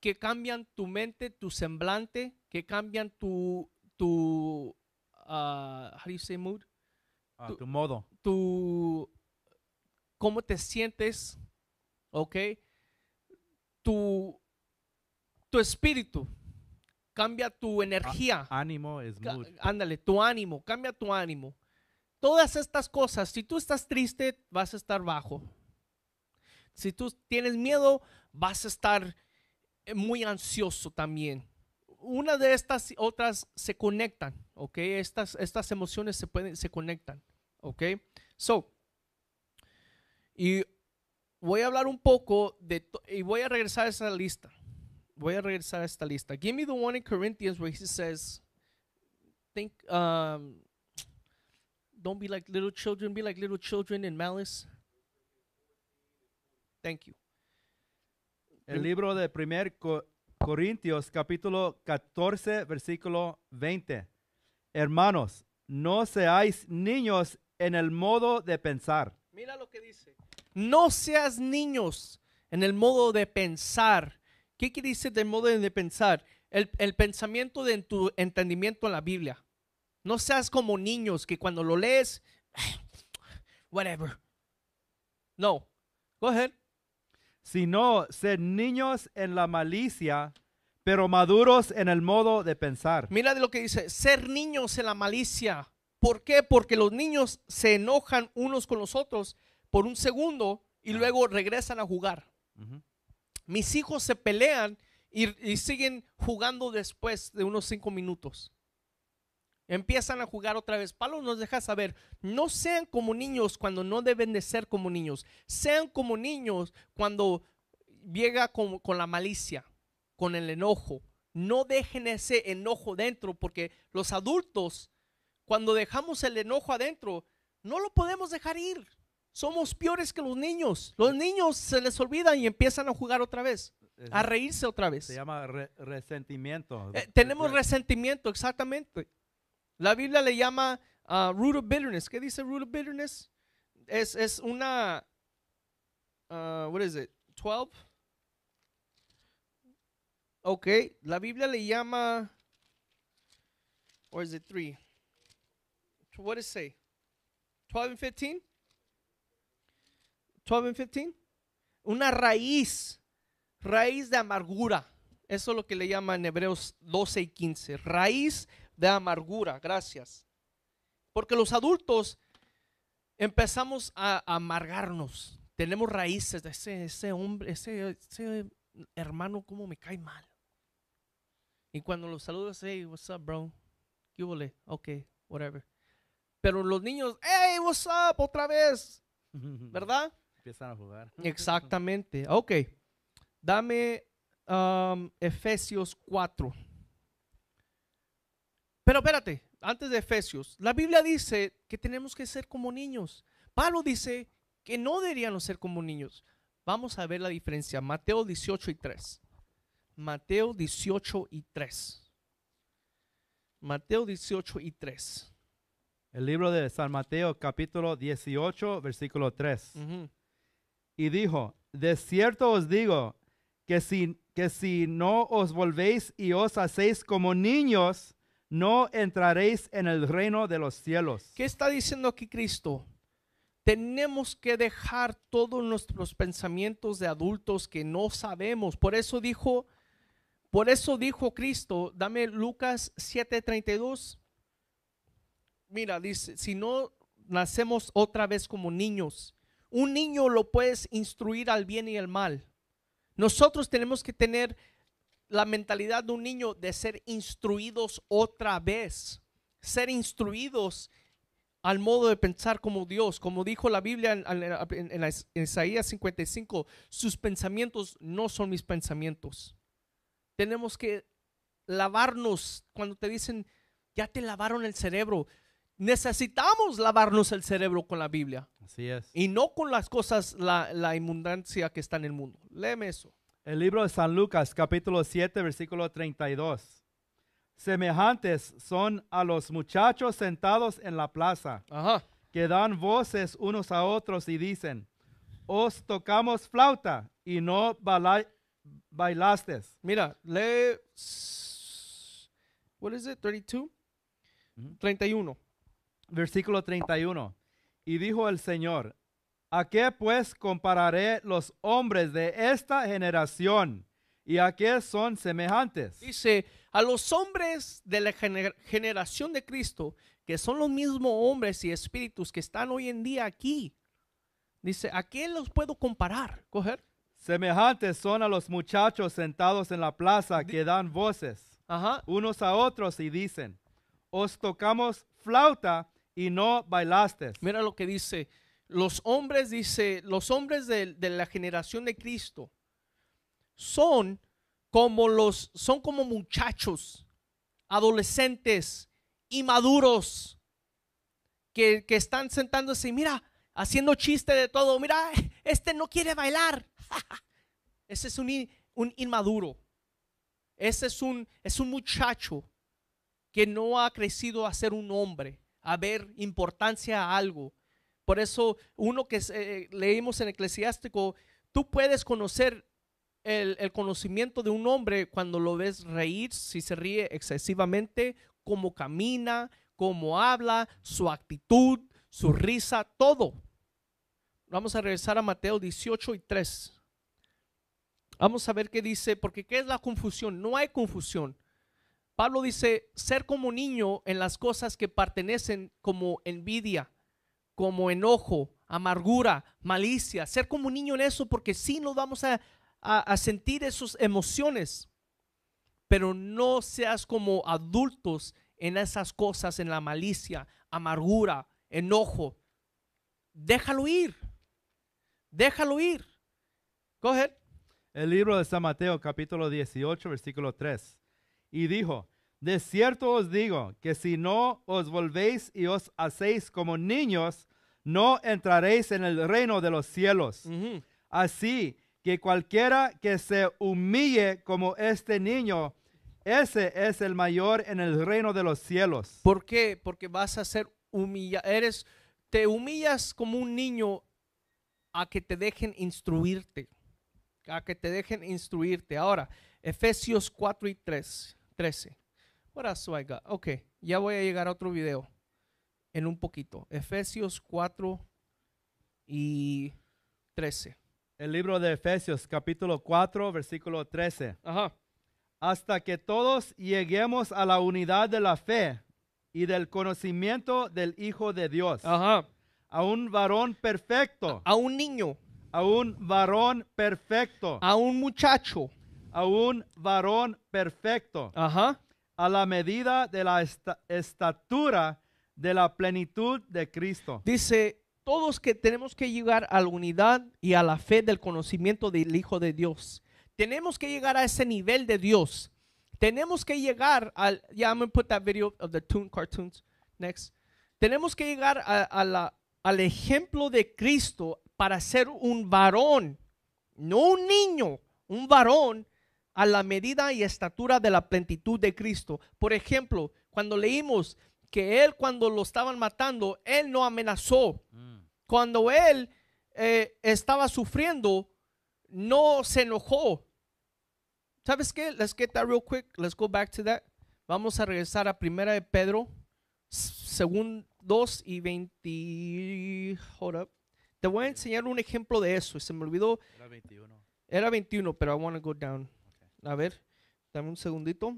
B: que cambian tu mente, tu semblante, que cambian tu, tu, uh, how say mood?
C: Ah, tu, tu modo.
B: Tu cómo te sientes, ¿ok? Tu, tu espíritu, cambia tu energía. ánimo es mood. Ándale, tu ánimo, cambia tu ánimo. Todas estas cosas, si tú estás triste, vas a estar bajo. Si tú tienes miedo, vas a estar eh, muy ansioso también. Una de estas otras se conectan, ¿ok? Estas, estas emociones se, pueden, se conectan, ¿ok? So, y voy a hablar un poco de, y voy a regresar a esa lista. Voy a regresar a esta lista. Give me the one in Corinthians where he says, think, um, don't be like little children, be like little children in malice. Thank you.
C: El libro de Primero Corintios, capítulo 14, versículo 20. Hermanos, no seáis niños en el modo de pensar Mira lo que dice. No seas niños en el modo de pensar.
B: ¿Qué quiere decir del modo de pensar? El, pensamiento de tu entendimiento en la Biblia.
C: No seas como niños que cuando lo lees, whatever. No. Go ahead. Sino ser niños en la malicia, pero maduros en el modo de pensar. Mira de lo que dice, ser niños
B: en la malicia, ¿Por qué? Porque los niños se enojan unos con los otros por un segundo y luego regresan a jugar. Mis hijos se pelean y, siguen jugando después de unos cinco minutos. Empiezan a jugar otra vez. Pablo nos deja saber, no sean como niños cuando no deben de ser como niños. Sean como niños cuando llega con, con la malicia, con el enojo. No dejen ese enojo dentro porque los adultos cuando dejamos el enojo adentro, no lo podemos dejar ir. Somos peores que los niños. Los niños se les olvidan y empiezan a jugar otra vez, a reírse otra vez.
C: Se llama resentimiento. Eh,
B: tenemos resentimiento, exactamente. La Biblia le llama ah, root of bitterness. ¿Qué dice root of bitterness? Es, una, ah, what is it? 12. Ok, la Biblia le llama, or is it 3? what is it say? 12 and 15? 12 and 15? Una raíz, raíz de amargura. Eso es lo que le llaman en Hebreos 12 y 15. Raíz de amargura, gracias. Porque los adultos empezamos a amargarnos. Tenemos raíces de ese, hombre, ese, hermano, cómo me cae mal. Y cuando los saludos hey, what's up, bro? ¿Qué Ok, whatever. Pero los niños, hey, what's up, otra vez. ¿Verdad?
C: Empiezan a jugar.
B: Exactamente. Ok. Dame um, Efesios 4. Pero espérate, antes de Efesios, la Biblia dice que tenemos que ser como niños. Pablo dice que no deberíamos ser como niños. Vamos a ver la diferencia. Mateo 18 y 3.
C: Mateo 18 y 3. Mateo 18 y 3. El libro de San Mateo capítulo 18, versículo 3. Y dijo, de cierto os digo que si, que si no os volvéis y os hacéis como niños, no entraréis en el reino de los cielos. ¿Qué está diciendo aquí Cristo? Tenemos que
B: dejar todos nuestros pensamientos de adultos que no sabemos. Por eso dijo, por eso dijo Cristo, dame Lucas 7:32 mira, dice, si no nacemos otra vez como niños, un niño lo puedes instruir al bien y al mal. Nosotros tenemos que tener la mentalidad de un niño de ser instruidos otra vez, ser instruidos al modo de pensar como Dios, como dijo la Biblia en, en Isaías 55, sus pensamientos no son mis pensamientos. Tenemos que lavarnos cuando te dicen, ya te lavaron el cerebro, necesitamos lavarnos el cerebro con la Biblia. Así es. Y no con
C: las cosas, la, la inmundancia que está en el mundo. Léeme eso. El libro de San Lucas, capítulo 7, versículo 32. Semejantes son a los muchachos sentados en la plaza, Ajá. que dan voces unos a otros y dicen, os tocamos flauta y no bailaste. Mira, lee... What is it? 32? 31 versículo 31. Y dijo el Señor, ¿a qué pues compararé los hombres de esta generación? ¿Y a qué son semejantes? Dice, a los hombres de la generación de
B: Cristo, que son los mismos hombres y espíritus que están hoy en día aquí,
C: dice, ¿a qué los puedo comparar? Coger. Semejantes son a los muchachos sentados en la plaza que dan voces unos a otros y dicen, os tocamos flauta y no bailaste. Mira lo que dice. Los hombres,
B: dice, los hombres de, la generación de Cristo son como los, son como muchachos, adolescentes, inmaduros, que, que están sentándose y mira, haciendo chiste de todo. Mira, este no quiere bailar. Ese es un, inmaduro. Ese es un, es un muchacho que no ha crecido a ser un hombre a ver importancia a algo. Por eso uno que eh, leímos en Eclesiástico, tú puedes conocer el, conocimiento de un hombre cuando lo ves reír, si se ríe excesivamente, cómo camina, cómo habla, su actitud, su risa, todo. Vamos a regresar a Mateo 18 y 3. Vamos a ver qué dice, porque ¿qué es la confusión? No hay confusión. Pablo dice, ser como niño en las cosas que pertenecen como envidia, como enojo, amargura, malicia, ser como niño en eso, porque sí nos vamos a, sentir esas emociones, pero no seas como adultos en esas cosas, en la malicia, amargura, enojo. Déjalo ir,
C: déjalo ir. Coge. El libro de San Mateo, capítulo 18, versículo 3 y dijo, de cierto os digo que si no os volvéis y os hacéis como niños, no entraréis en el reino de los cielos. Así que cualquiera que se humille como este niño, ese es el mayor en el reino de los cielos. ¿Por qué? Porque vas a ser humillado. Eres, te humillas como un niño
B: a que te dejen instruirte. A que te dejen instruirte. Ahora, Efesios 4 y 3. 13. What eso ya voy a llegar a otro
C: video en un poquito. Efesios 4 y 13. El libro de Efesios, capítulo 4, versículo 13. Hasta que todos lleguemos a la unidad de la fe y del conocimiento del Hijo de Dios. A un varón perfecto. a un niño. A un varón perfecto. A un muchacho a un varón perfecto, a la medida de la estatura de la plenitud de Cristo. Dice, todos que tenemos que llegar a
B: la unidad y a la fe del conocimiento del Hijo de Dios. Tenemos que llegar a ese nivel de Dios. Tenemos que llegar al, ya put video of the cartoons next. Tenemos que llegar la, al ejemplo de Cristo para ser un varón, no un niño, un varón a la medida y estatura de la plenitud de Cristo. Por ejemplo, cuando leímos que él cuando lo estaban matando, él no amenazó. Cuando él eh, estaba sufriendo, no se enojó. ¿Sabes qué? Let's get that real quick. Let's go back to that. Vamos a regresar a Primera de Pedro, según 2 y 20. Hold up. Te voy a enseñar un ejemplo de eso. Se me olvidó. Era 21. Era 21, pero I want to go down. A ver, dame un segundito.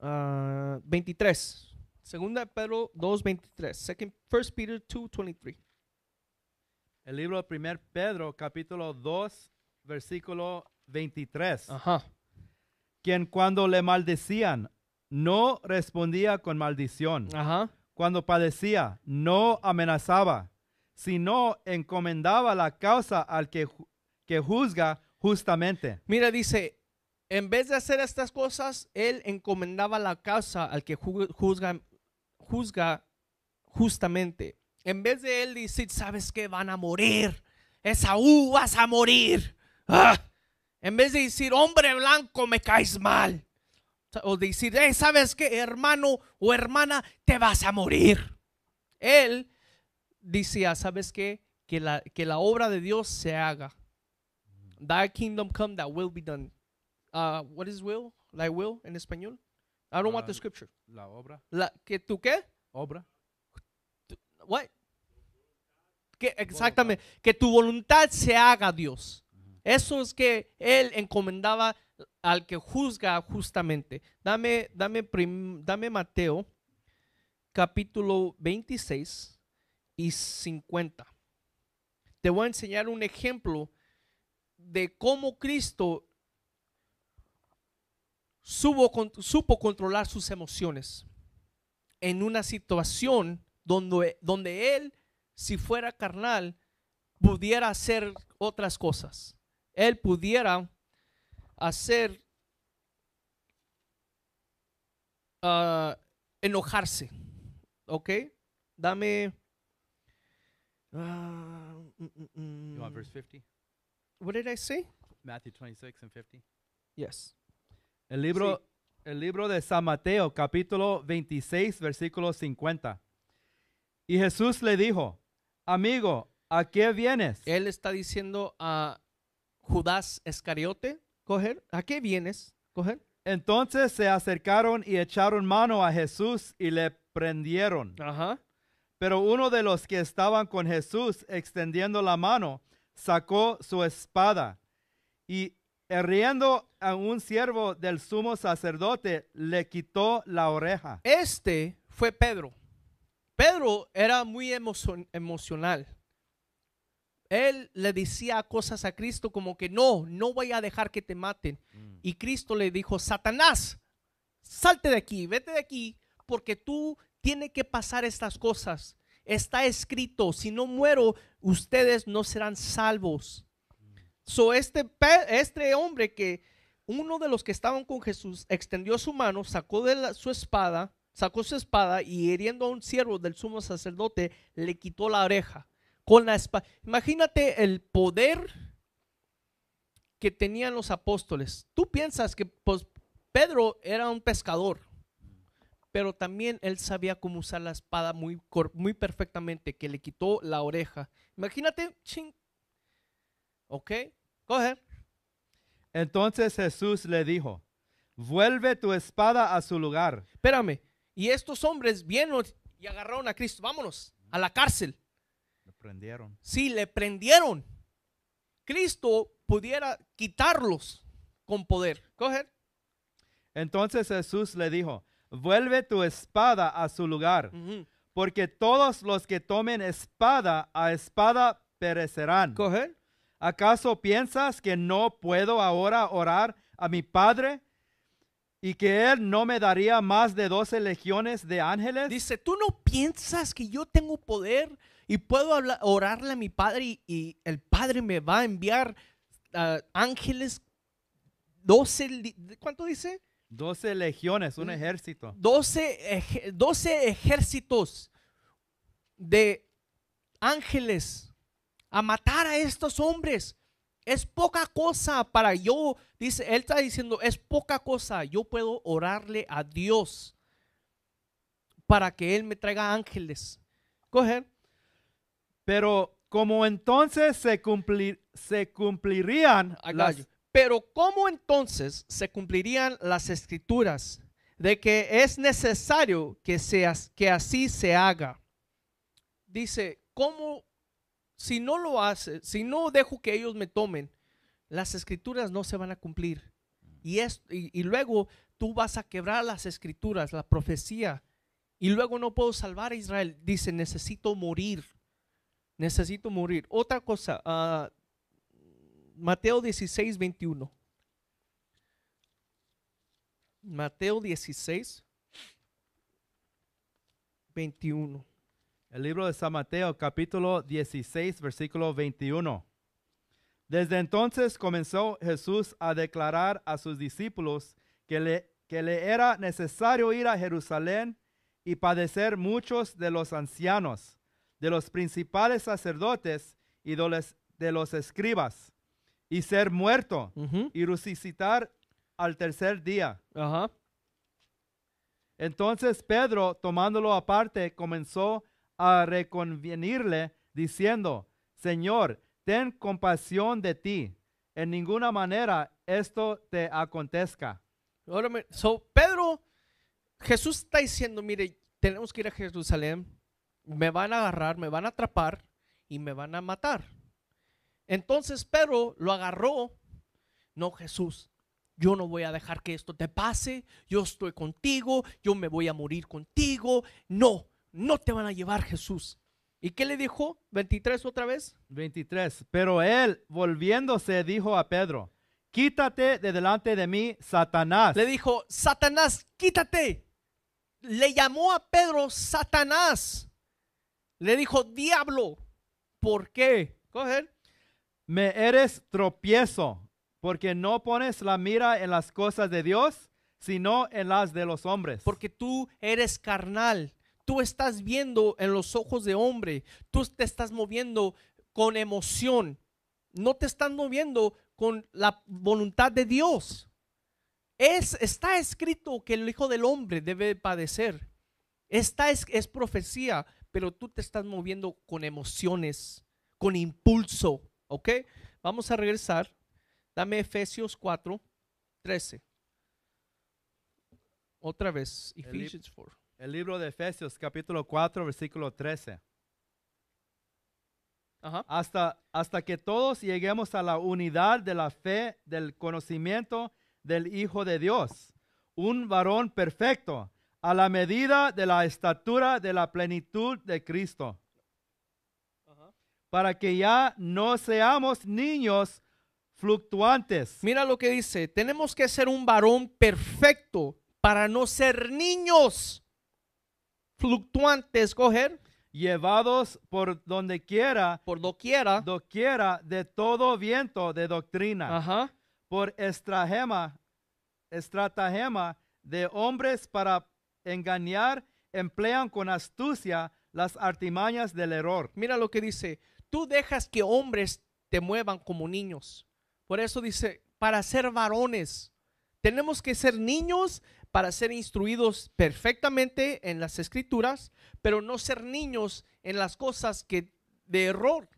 B: 23.
C: Ah, Segunda Pedro 2.23. Second, First Peter 2.23. El libro de primer Pedro, capítulo 2, versículo 23. Ajá. Quien cuando le maldecían, no respondía con maldición. Ajá. Cuando padecía, no amenazaba, sino encomendaba la causa al que, que juzga Justamente. Mira, dice, en vez de hacer estas cosas, él encomendaba la casa al que juzga,
B: juzga justamente. En vez de él decir, ¿sabes que Van a morir. u vas a morir. Ah. En vez de decir, hombre blanco, me caes mal. O decir, eh, ¿sabes que Hermano o hermana, te vas a morir. Él decía, ¿sabes qué? Que la, que la obra de Dios se haga. Thy kingdom come, that will be done. Ah, what is will? Like will in español? I don't want the ah, scripture. La obra. La, que tu qué? Obra. What? Que, exactamente. Que tu voluntad se haga, Dios. Eso es que él encomendaba al que juzga justamente. Dame, dame, dame Mateo, capítulo 26 y 50. Te voy a enseñar un ejemplo de cómo Cristo supo, supo controlar sus emociones en una situación donde, donde él, si fuera carnal, pudiera hacer otras cosas. Él pudiera hacer ah, enojarse. ¿Ok? Dame. 50? Ah,
C: mm, mm, mm what did I say? Matthew Yes. El libro, el libro de San Mateo, capítulo 26, versículo 50. Y Jesús le dijo, amigo, ¿a qué vienes? Él está diciendo a Judas Escariote, coger, ¿a qué vienes? Coger. Entonces se acercaron y echaron mano a Jesús y le prendieron. Ajá. Pero uno de los que estaban con Jesús extendiendo la mano, sacó su espada y riendo a un siervo del sumo sacerdote, le quitó la oreja. Este fue Pedro. Pedro era muy emocional.
B: Él le decía cosas a Cristo como que no, no voy a dejar que te maten. Mm. Y Cristo le dijo, Satanás, salte de aquí, vete de aquí, porque tú tienes que pasar estas cosas. Está escrito, si no muero, ustedes no serán salvos. So, este, este hombre que uno de los que estaban con Jesús extendió su mano, sacó de su espada, sacó su espada y hiriendo a un siervo del sumo sacerdote, le quitó la oreja con la espada. Imagínate el poder que tenían los apóstoles. Tú piensas que pues, Pedro era un pescador pero también él sabía cómo usar la espada muy, muy perfectamente, que le quitó la oreja. Imagínate, ching.
C: Ok, coger. Entonces Jesús le dijo, vuelve tu espada a su lugar. Espérame, y estos hombres vieron y agarraron a Cristo, vámonos, a la cárcel. Le prendieron. Sí,
B: le prendieron. Cristo pudiera quitarlos con
C: poder. Coger. Entonces Jesús le dijo, vuelve tu espada a su lugar, porque todos los que tomen espada a espada perecerán. ¿Acaso piensas que no puedo ahora orar a mi Padre y que Él no me daría más de doce legiones de ángeles? Dice, ¿tú no piensas que yo tengo poder y puedo orarle a mi
B: Padre y, el Padre me va a enviar ah, ángeles? 12, ¿cuánto dice?
C: 12 legiones, un mm. ejército. 12,
B: ejércitos de ángeles a matar a estos hombres. Es poca cosa para yo, dice, él está diciendo, es poca cosa, yo puedo orarle a Dios para que él me traiga ángeles. Coger. Pero como entonces se, cumplir, se cumplirían pero ¿cómo entonces se cumplirían las escrituras de que es necesario que, seas, que así se haga? Dice, ¿cómo si no lo hace, si no dejo que ellos me tomen, las escrituras no se van a cumplir? Y, es, y, luego tú vas a quebrar las escrituras, la profecía, y luego no puedo salvar a Israel. Dice, necesito morir. Necesito morir. Otra cosa, ah, Mateo 16, 21.
C: Mateo 16, 21. El libro de San Mateo, capítulo 16, versículo 21. Desde entonces comenzó Jesús a declarar a sus discípulos que le, que le era necesario ir a Jerusalén y padecer muchos de los ancianos, de los principales sacerdotes y de los escribas y ser muerto y resucitar al tercer día. Entonces Pedro, tomándolo aparte, comenzó a reconvenirle, diciendo, Señor, ten compasión de ti, en ninguna manera esto te acontezca. so, Pedro, Jesús está diciendo, mire,
B: tenemos que ir a Jerusalén, me van a agarrar, me van a atrapar y me van a matar. Entonces Pedro lo agarró. No, Jesús, yo no voy a dejar que esto te pase. Yo estoy contigo. Yo me voy a morir contigo.
C: No, no te van a llevar, Jesús. ¿Y qué le dijo? 23 otra vez. 23. Pero él, volviéndose, dijo a Pedro, quítate de delante de mí, Satanás. Le dijo, Satanás, quítate. Le llamó a Pedro Satanás. Le dijo, diablo, ¿por qué? Coger me eres tropiezo, porque no pones la mira en las cosas de Dios, sino en las de los hombres. Porque tú eres carnal,
B: tú estás viendo en los ojos de hombre, tú te estás moviendo con emoción, no te estás moviendo con la voluntad de Dios. Es, está escrito que el Hijo del Hombre debe padecer. Esta es profecía, pero tú te estás moviendo con emociones, con impulso, ¿Ok? Vamos a regresar. Dame Efesios 4,
C: 13. Otra vez, Efesios el 4. El libro de Efesios, capítulo 4, versículo 13. Hasta, hasta que todos lleguemos a la unidad de la fe, del conocimiento del Hijo de Dios, un varón perfecto, a la medida de la estatura de la plenitud de Cristo para que ya no seamos niños fluctuantes. Mira lo que dice, tenemos
B: que ser un varón perfecto para no ser niños
C: fluctuantes, coger llevados por donde quiera, por doquiera, quiera, de todo viento de doctrina, Ajá. por estratagema, estratagema de hombres para engañar, emplean con astucia las artimañas del error. Mira lo que dice, Tú dejas
B: que hombres te muevan como niños. Por eso dice, para ser varones, tenemos que ser niños para ser instruidos perfectamente en las escrituras, pero no ser niños en las cosas que de error.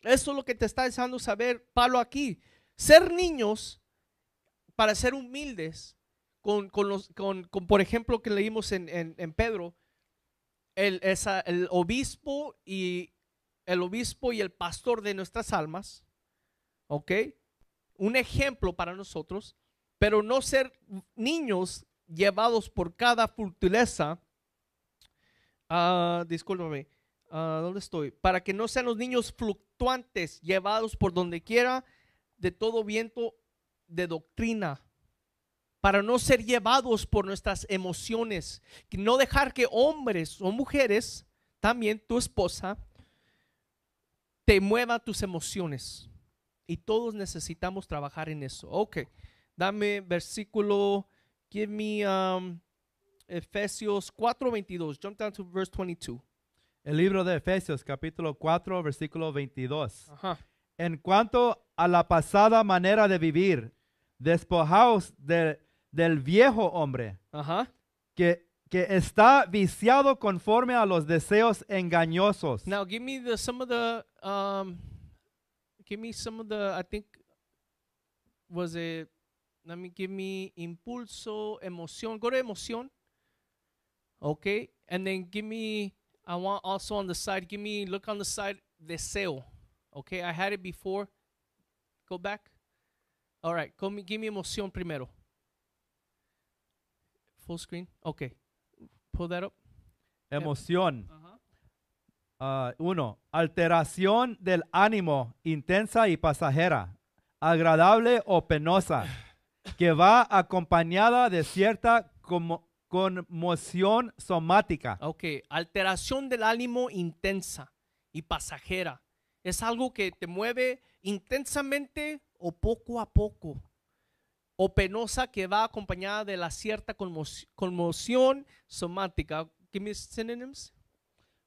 B: Eso es lo que te está dejando saber Pablo aquí. Ser niños para ser humildes, con, los, con, por ejemplo, que leímos en, en, Pedro, el, el obispo y el obispo y el pastor de nuestras almas, ¿ok? Un ejemplo para nosotros, pero no ser niños llevados por cada fortaleza. Ah, discúlpame, ah, ¿dónde estoy? Para que no sean los niños fluctuantes, llevados por donde quiera, de todo viento de doctrina. Para no ser llevados por nuestras emociones. No dejar que hombres o mujeres, también tu esposa, te mueva tus emociones. Y todos necesitamos trabajar en eso. Ok,
C: dame versículo, give me um, Efesios Efesios 4:22. Jump down to verse 22. El libro de Efesios, capítulo 4, versículo 22. En cuanto a la pasada manera de vivir, despojaos de, del viejo hombre, Que, que está viciado conforme a los deseos engañosos.
B: Now, give me some of the Um, give me some of the. I think was it. Let me give me impulso, emoción. Go to emoción. Okay, and then give me. I want also on the side. Give me look on the side deseo. Okay, I had it before. Go back. All right, Come give me emoción primero. Full screen. Okay, pull that up.
C: Emoción. Uh -huh. Ah, uno, alteración del ánimo intensa y pasajera, agradable o penosa, que va acompañada de cierta conmoción somática.
B: Ok, alteración del ánimo intensa y pasajera. Es algo que te mueve intensamente o poco a poco. O penosa que va acompañada de la cierta conmoción somática.
C: Give me sinónimos?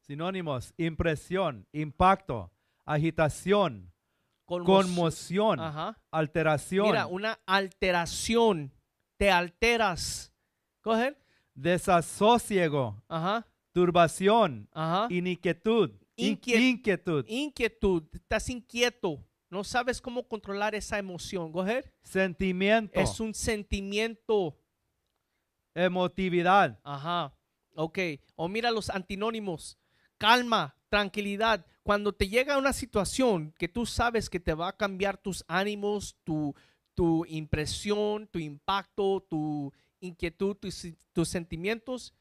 C: Sinónimos, impresión, impacto, agitación, conmoción, alteración. Mira,
B: una alteración,
C: te alteras. Coger. Desasosiego, Ajá. turbación, Ajá. iniquietud. inquietud. Inquietud,
B: estás inquieto. No sabes cómo controlar esa emoción. Coger. Sentimiento. Es un sentimiento. Emotividad. Ajá. Ok. O mira los antinónimos calma, tranquilidad. Cuando te llega una situación que tú sabes que te va a cambiar tus ánimos, tu, tu impresión, tu impacto, tu inquietud, tus, tus sentimientos,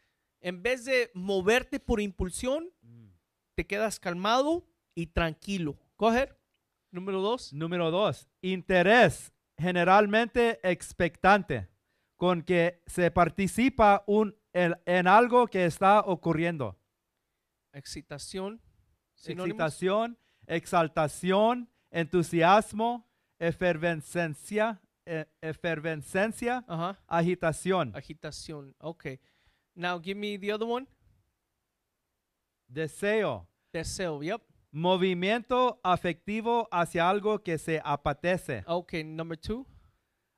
B: en vez de moverte por impulsión, mm. te quedas calmado y tranquilo.
C: Coger. Número dos. Número dos. Interés. Generalmente expectante. Con que se participa un, en algo que está ocurriendo. Excitación. exaltación, entusiasmo, efervescencia, e, efervescencia, agitación. Agitación. Okay. Now give me the other one. Deseo. Deseo. Yep. Movimiento afectivo hacia algo que se apetece. Okay. Number two.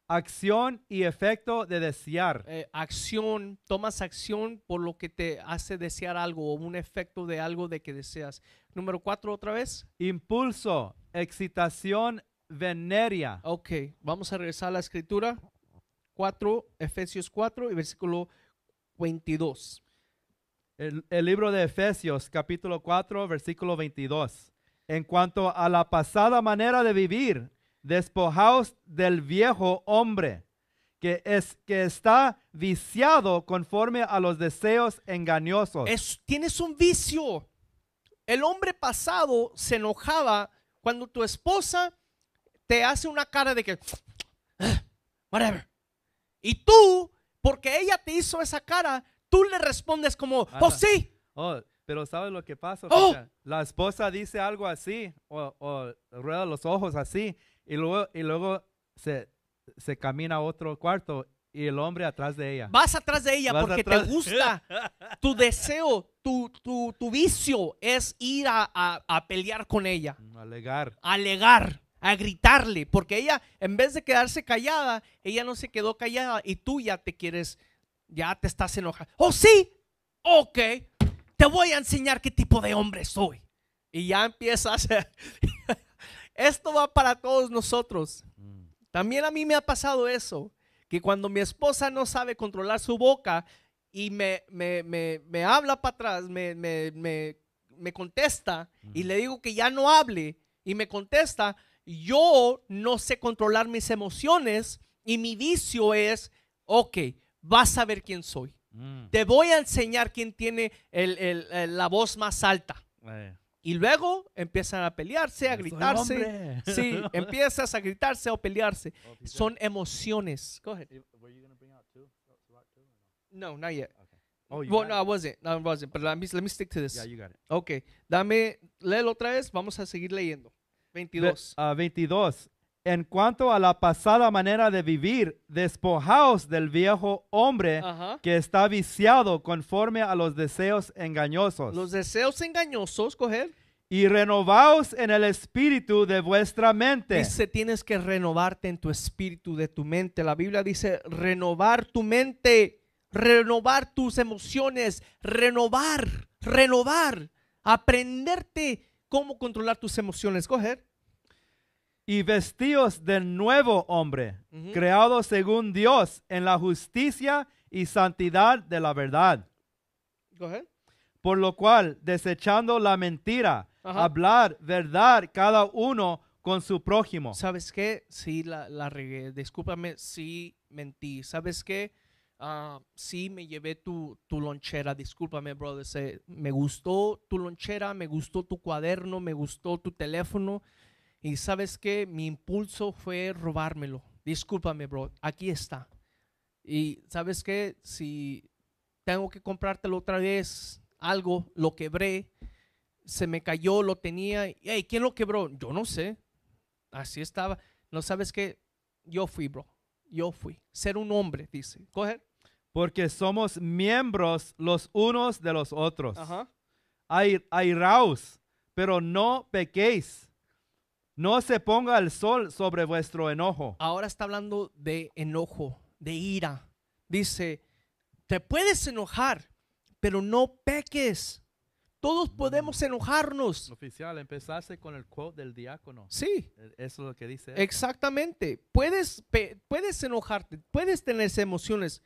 C: Acción y efecto de desear. Eh, acción, tomas acción por lo que te
B: hace desear algo o un efecto de algo de que deseas. Número cuatro, otra vez. Impulso, excitación veneria. Ok, vamos a regresar a la escritura.
C: 4, Efesios 4 y versículo 22. El, el libro de Efesios, capítulo 4, versículo 22. En cuanto a la pasada manera de vivir, despojaos del viejo hombre, que, es, que está viciado conforme a los deseos engañosos. tienes un vicio. El hombre pasado se enojaba
B: cuando tu esposa te hace una cara de que, whatever. Y tú, porque ella te hizo esa cara, tú le respondes como, ah, pues
C: oh sí. pero ¿sabes lo que pasa? ¡Oh! La esposa dice algo así, o, o rueda los ojos así, y luego, y luego se, se camina a otro cuarto y el hombre atrás de ella. Vas atrás de ella porque te gusta. tu
B: deseo, tu, tu, tu, vicio es ir a, a, a pelear con ella. Mm, alegar. Alegar a gritarle, porque ella, en vez de quedarse callada, ella no se quedó callada y tú ya te quieres, ya te estás enojando. Oh, sí, ok, te voy a enseñar qué tipo de hombre soy. Y ya empiezas, Esto va para todos nosotros. Mm. También a mí me ha pasado eso, que cuando mi esposa no sabe controlar su boca y me, habla para atrás, me, contesta y mm. le digo que ya no hable y me contesta, yo no sé controlar mis emociones y mi vicio es, ok, vas a ver quién soy. Mm. Te voy a enseñar quién tiene la voz más alta. Eh. Y luego empiezan a pelearse, a gritarse. Sí, empiezas a gritarse o pelearse. Son emociones. Go ahead. No, not yet. Okay. Oh, you well, no, it? I wasn't. No, I wasn't. But let me, let me stick to this. Yeah, you got it. Okay. Dame, léelo otra vez. Vamos a seguir leyendo.
C: 22. Ve, uh, ah, 22. En cuanto a la pasada manera de vivir, despojaos del viejo hombre que está viciado conforme a los deseos engañosos. Los deseos engañosos, coger. Y renovaos en el espíritu de vuestra mente. Dice, tienes que renovarte en tu espíritu de tu mente. La Biblia
B: dice, renovar tu mente, renovar tus emociones,
C: renovar, renovar, aprenderte cómo controlar tus emociones, coger y vestidos del nuevo hombre, creado según Dios en la justicia y santidad de la verdad. Por lo cual, desechando la mentira, hablar verdad cada uno con su prójimo. ¿Sabes qué? Sí, la, la regué. Discúlpame, sí
B: mentí. ¿Sabes qué? Ah, sí, me llevé tu, tu lonchera. Discúlpame, brother. Se, me gustó tu lonchera, me gustó tu cuaderno, me gustó tu teléfono y sabes que mi impulso fue robármelo. Discúlpame, bro. Aquí está. Y sabes que si tengo que comprártelo otra vez, algo, lo quebré, se me cayó, lo tenía. ¿Y ¿quién lo quebró? Yo no sé. Así estaba. No sabes que yo fui, bro. Yo fui.
C: Ser un hombre, dice. Coger. Porque somos miembros los unos de los otros. Ajá. Hay, hay raus, pero no pequéis. No se ponga el sol sobre vuestro enojo.
B: Ahora está hablando de enojo, de ira. Dice, te puedes enojar, pero no peques. Todos mm. podemos enojarnos.
C: Oficial, empezaste con el quote del diácono. Sí. Eh, eso es lo que dice.
B: Exactamente. Puedes, puedes enojarte, puedes tener emociones,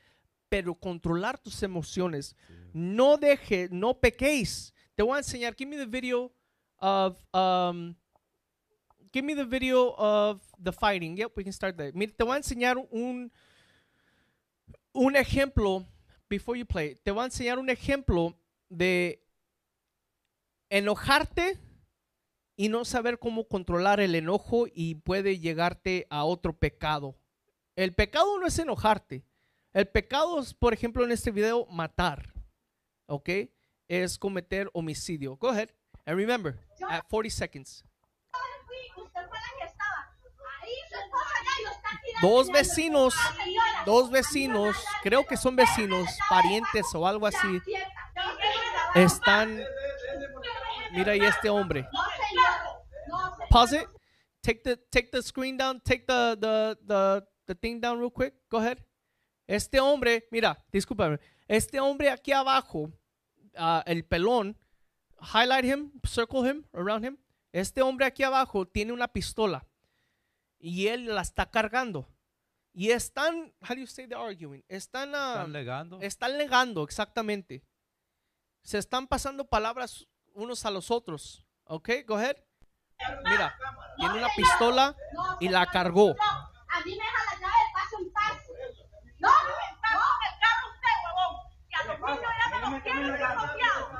B: pero controlar tus emociones. No deje, no pequéis. Te voy a enseñar. Give me the video of um, give me the video of the fighting. Yep, we can start there. te voy a enseñar un, un ejemplo, before you play, te voy a enseñar un ejemplo de enojarte y no saber cómo controlar el enojo y puede llegarte a otro pecado. El pecado no es enojarte. El pecado es, por ejemplo, en este video, matar. ¿Ok? Es cometer homicidio. Go ahead. And remember, at 40 seconds.
A: Dos vecinos, dos vecinos,
B: creo que son vecinos, parientes o algo así, están. Mira, y este hombre. Pause it. Take the, take the screen down. Take the, the, the, thing down real quick. Go ahead. Este hombre, mira, discúlpame. Este hombre aquí abajo, ah, el pelón, highlight him, circle him, around him. Este hombre aquí abajo tiene una pistola y él la está cargando. Y están, how do you say the arguing? Están, están legando. exactamente. Se están pasando palabras unos a los otros. Ok, go ahead. Mira, tiene una pistola y la cargó.
A: A mí me deja la llave, Pase un paso No, no, el carro usted, huevón. Que a lo niños ya me los quiero,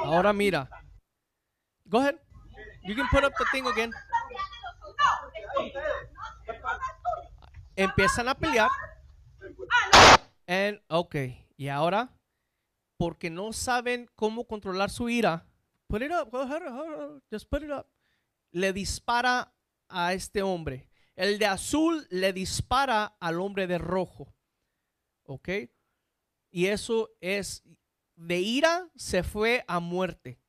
B: Ahora mira. Go ahead. You can put up the thing again. Empiezan a pelear. And, ok. Y ahora, porque no saben cómo controlar su ira, put it up, go ahead, just put it up. Le dispara a este hombre. El de azul le dispara al hombre de rojo. ¿Ok? Y eso es de ira se fue a muerte.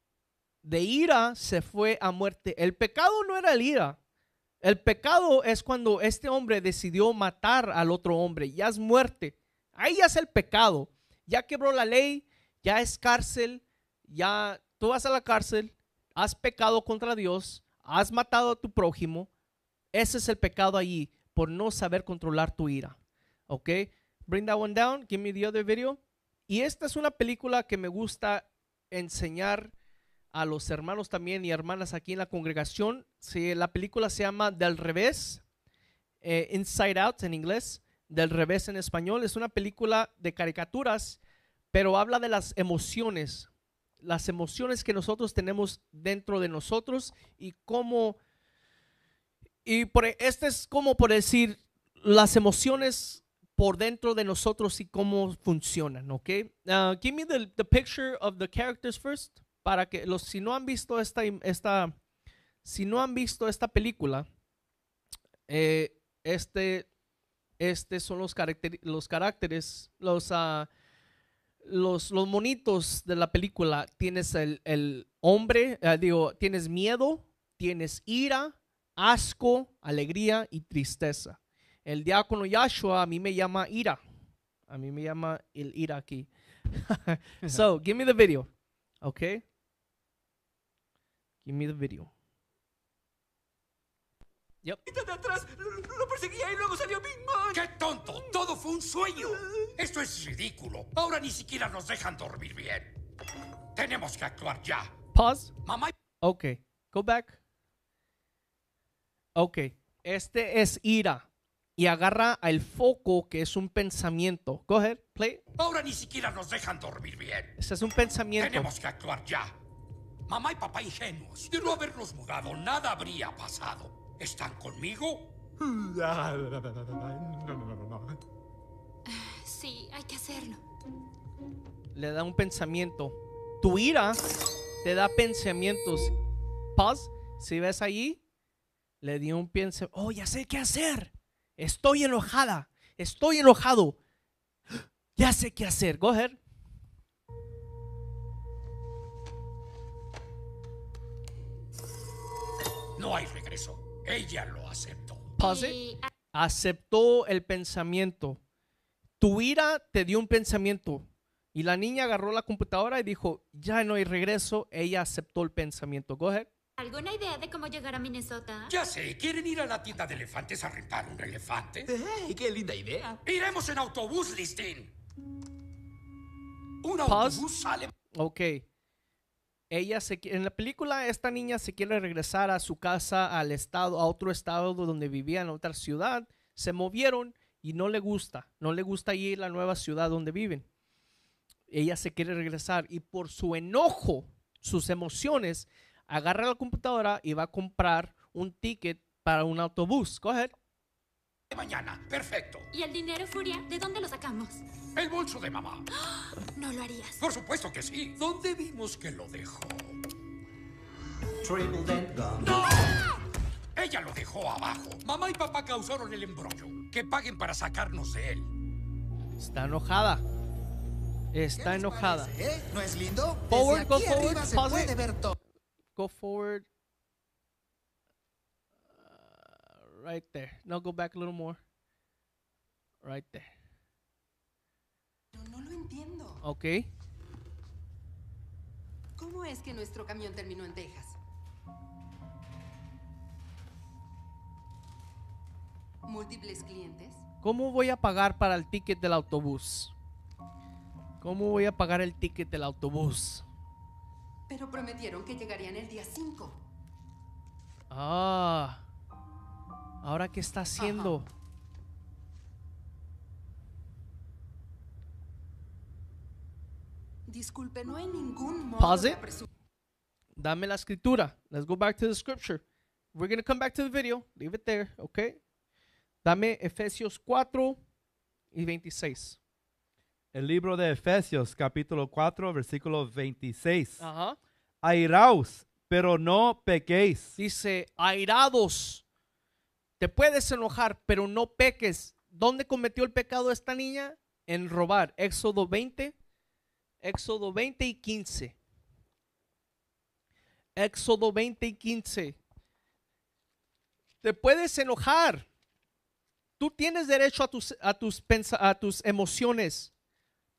B: De ira se fue a muerte. El pecado no era el ira. El pecado es cuando este hombre decidió matar al otro hombre. Ya es muerte. Ahí ya es el pecado. Ya quebró la ley, ya es cárcel, ya tú vas a la cárcel, has pecado contra Dios, has matado a tu prójimo. Ese es el pecado allí por no saber controlar tu ira. ¿Ok? Bring that one down. Give me the other video. Y esta es una película que me gusta enseñar a los hermanos también y hermanas aquí en la congregación. la película se llama Del revés, eh, Inside Out en inglés, Del revés en español. Es una película de caricaturas, pero habla de las emociones, las emociones que nosotros tenemos dentro de nosotros y cómo... Y por, e, este es como por decir, las emociones por dentro de nosotros y cómo funcionan, ¿ok? Uh, give me the, picture of the characters first, para que los, si no han visto esta, esta si no han visto esta película, eh, este, este son los, caracter, los caracteres, los, uh, los, monitos de la película. Tienes el, el hombre, eh, digo, tienes miedo, tienes ira, asco, alegría y tristeza. El diácono Yahshua a mí me llama ira. A mí me llama el ira aquí. so, give me the video. Okay? Give me the video.
A: Yep. de atrás lo, lo, perseguía y luego salió Big Man. ¡Qué tonto! ¡Todo fue un sueño! Eh. Esto es ridículo. Ahora ni siquiera nos dejan dormir bien. Tenemos que actuar ya. Pause. Mamá.
B: Ok. Go back. Ok.
A: Este es
B: ira y agarra el foco que es un pensamiento. Go ahead,
A: play. Ahora ni siquiera nos dejan dormir bien. Ese es un pensamiento. Tenemos que actuar ya. Mamá y papá ingenuos. De no habernos mudado, nada habría pasado. ¿Están conmigo? Sí, hay que hacerlo.
B: Le da un pensamiento. Tu ira te da pensamientos. Paz, si ves allí, le dio un pensamiento. Oh, ya sé qué hacer. Estoy enojada. Estoy enojado. Ya sé qué hacer. Go
A: No hay regreso. Ella lo aceptó.
B: Pase. Aceptó el pensamiento. Tu ira te dio un pensamiento. Y la niña agarró la computadora y dijo, ya no hay regreso. Ella aceptó el pensamiento. Go
A: ¿Alguna idea de cómo llegar a Minnesota? Ya sé, quieren ir a la tienda de elefantes a rentar un elefante. qué linda idea! Iremos en autobús, Listín. Un autobús sale.
B: Ok. Ella se en la película esta niña se quiere regresar a su casa al estado a otro estado donde vivía en otra ciudad se movieron y no le gusta no le gusta ir a la nueva ciudad donde viven ella se quiere regresar y por su enojo sus emociones agarra la computadora y va a comprar un ticket para un autobús. coger
A: De mañana, perfecto. ¿Y el dinero, Furia? ¿De dónde lo sacamos? El bolso de mamá. ¡Ah! No lo harías. Por supuesto que sí. ¿Dónde vimos que lo dejó? ¡No! Ella lo dejó abajo. Mamá y papá causaron el embrollo. Que paguen para sacarnos de él.
B: Está enojada. Está enojada. ¿eh? ¿No es lindo? Power, con Power puede ver todo go forward. Uh, right there. Now go back a little more. Right there. No, no lo entiendo. Ok.
C: ¿Cómo es que nuestro camión terminó en Texas? ¿Múltiples clientes?
B: ¿Cómo voy a pagar para el ticket del autobús? ¿Cómo voy a pagar el ticket del autobús?
A: Pero prometieron que llegarían el día 5.
B: Ah. ¿Ahora qué está haciendo?
A: Disculpe, no hay ningún modo Pause
B: Dame la escritura. Let's go back to the scripture. We're going to come back to the video. Leave it there, okay? Dame Efesios 4
C: y 26 el libro de Efesios, capítulo 4, versículo 26. Ajá. Airaos, pero no pequéis. Dice, airados, te puedes enojar, pero no peques.
B: ¿Dónde cometió el pecado esta niña? En robar. Éxodo 20, Éxodo 20 y 15. Éxodo 20 y 15. Te puedes enojar. Tú tienes derecho a tus, a a tus emociones.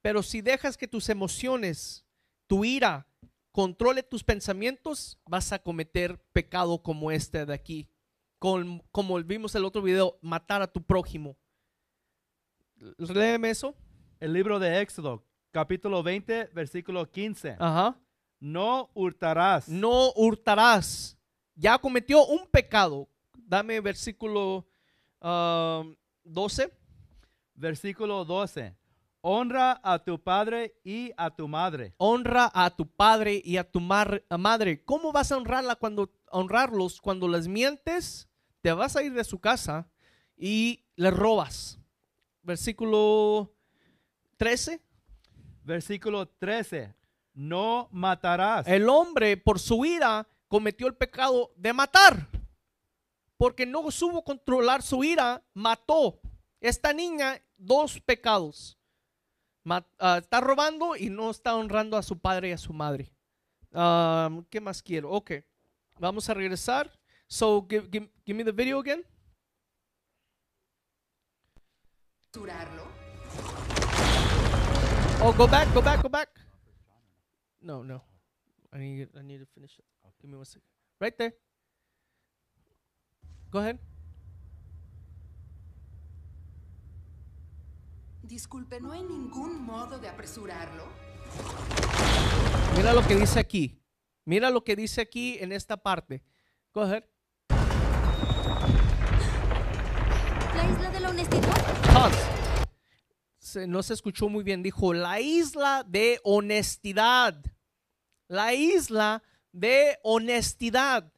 B: Pero si dejas que tus emociones, tu ira, controle tus pensamientos, vas a cometer pecado como este de aquí. como vimos el otro video, matar a tu prójimo.
C: Léeme eso. El libro de Éxodo, capítulo 20, versículo 15. Ajá. No hurtarás. No hurtarás. Ya cometió un pecado. Dame versículo 12. Ah, versículo 12. Honra a tu padre y a
B: tu madre. Honra a tu padre y a tu madre. ¿Cómo vas a honrarla cuando honrarlos cuando les mientes? Te vas a ir de su casa y les robas. Versículo 13. Versículo 13. No matarás. El hombre por su ira cometió el pecado de matar. Porque no supo controlar su ira, mató. Esta niña dos pecados Ah, está robando y no está honrando a su padre y a su madre. Um, ¿Qué más quiero? Ok, vamos a regresar. So, give, me the video again. Oh, go back, go back, go back. No, no. I need, I need to finish it. Give me one second. Right there.
C: Go ahead. Disculpe, ¿no hay ningún modo de apresurarlo?
B: Mira lo que dice aquí. Mira lo que dice aquí en esta parte. Coger. La isla de la honestidad. no se escuchó muy bien. Dijo la isla de honestidad. La isla de honestidad.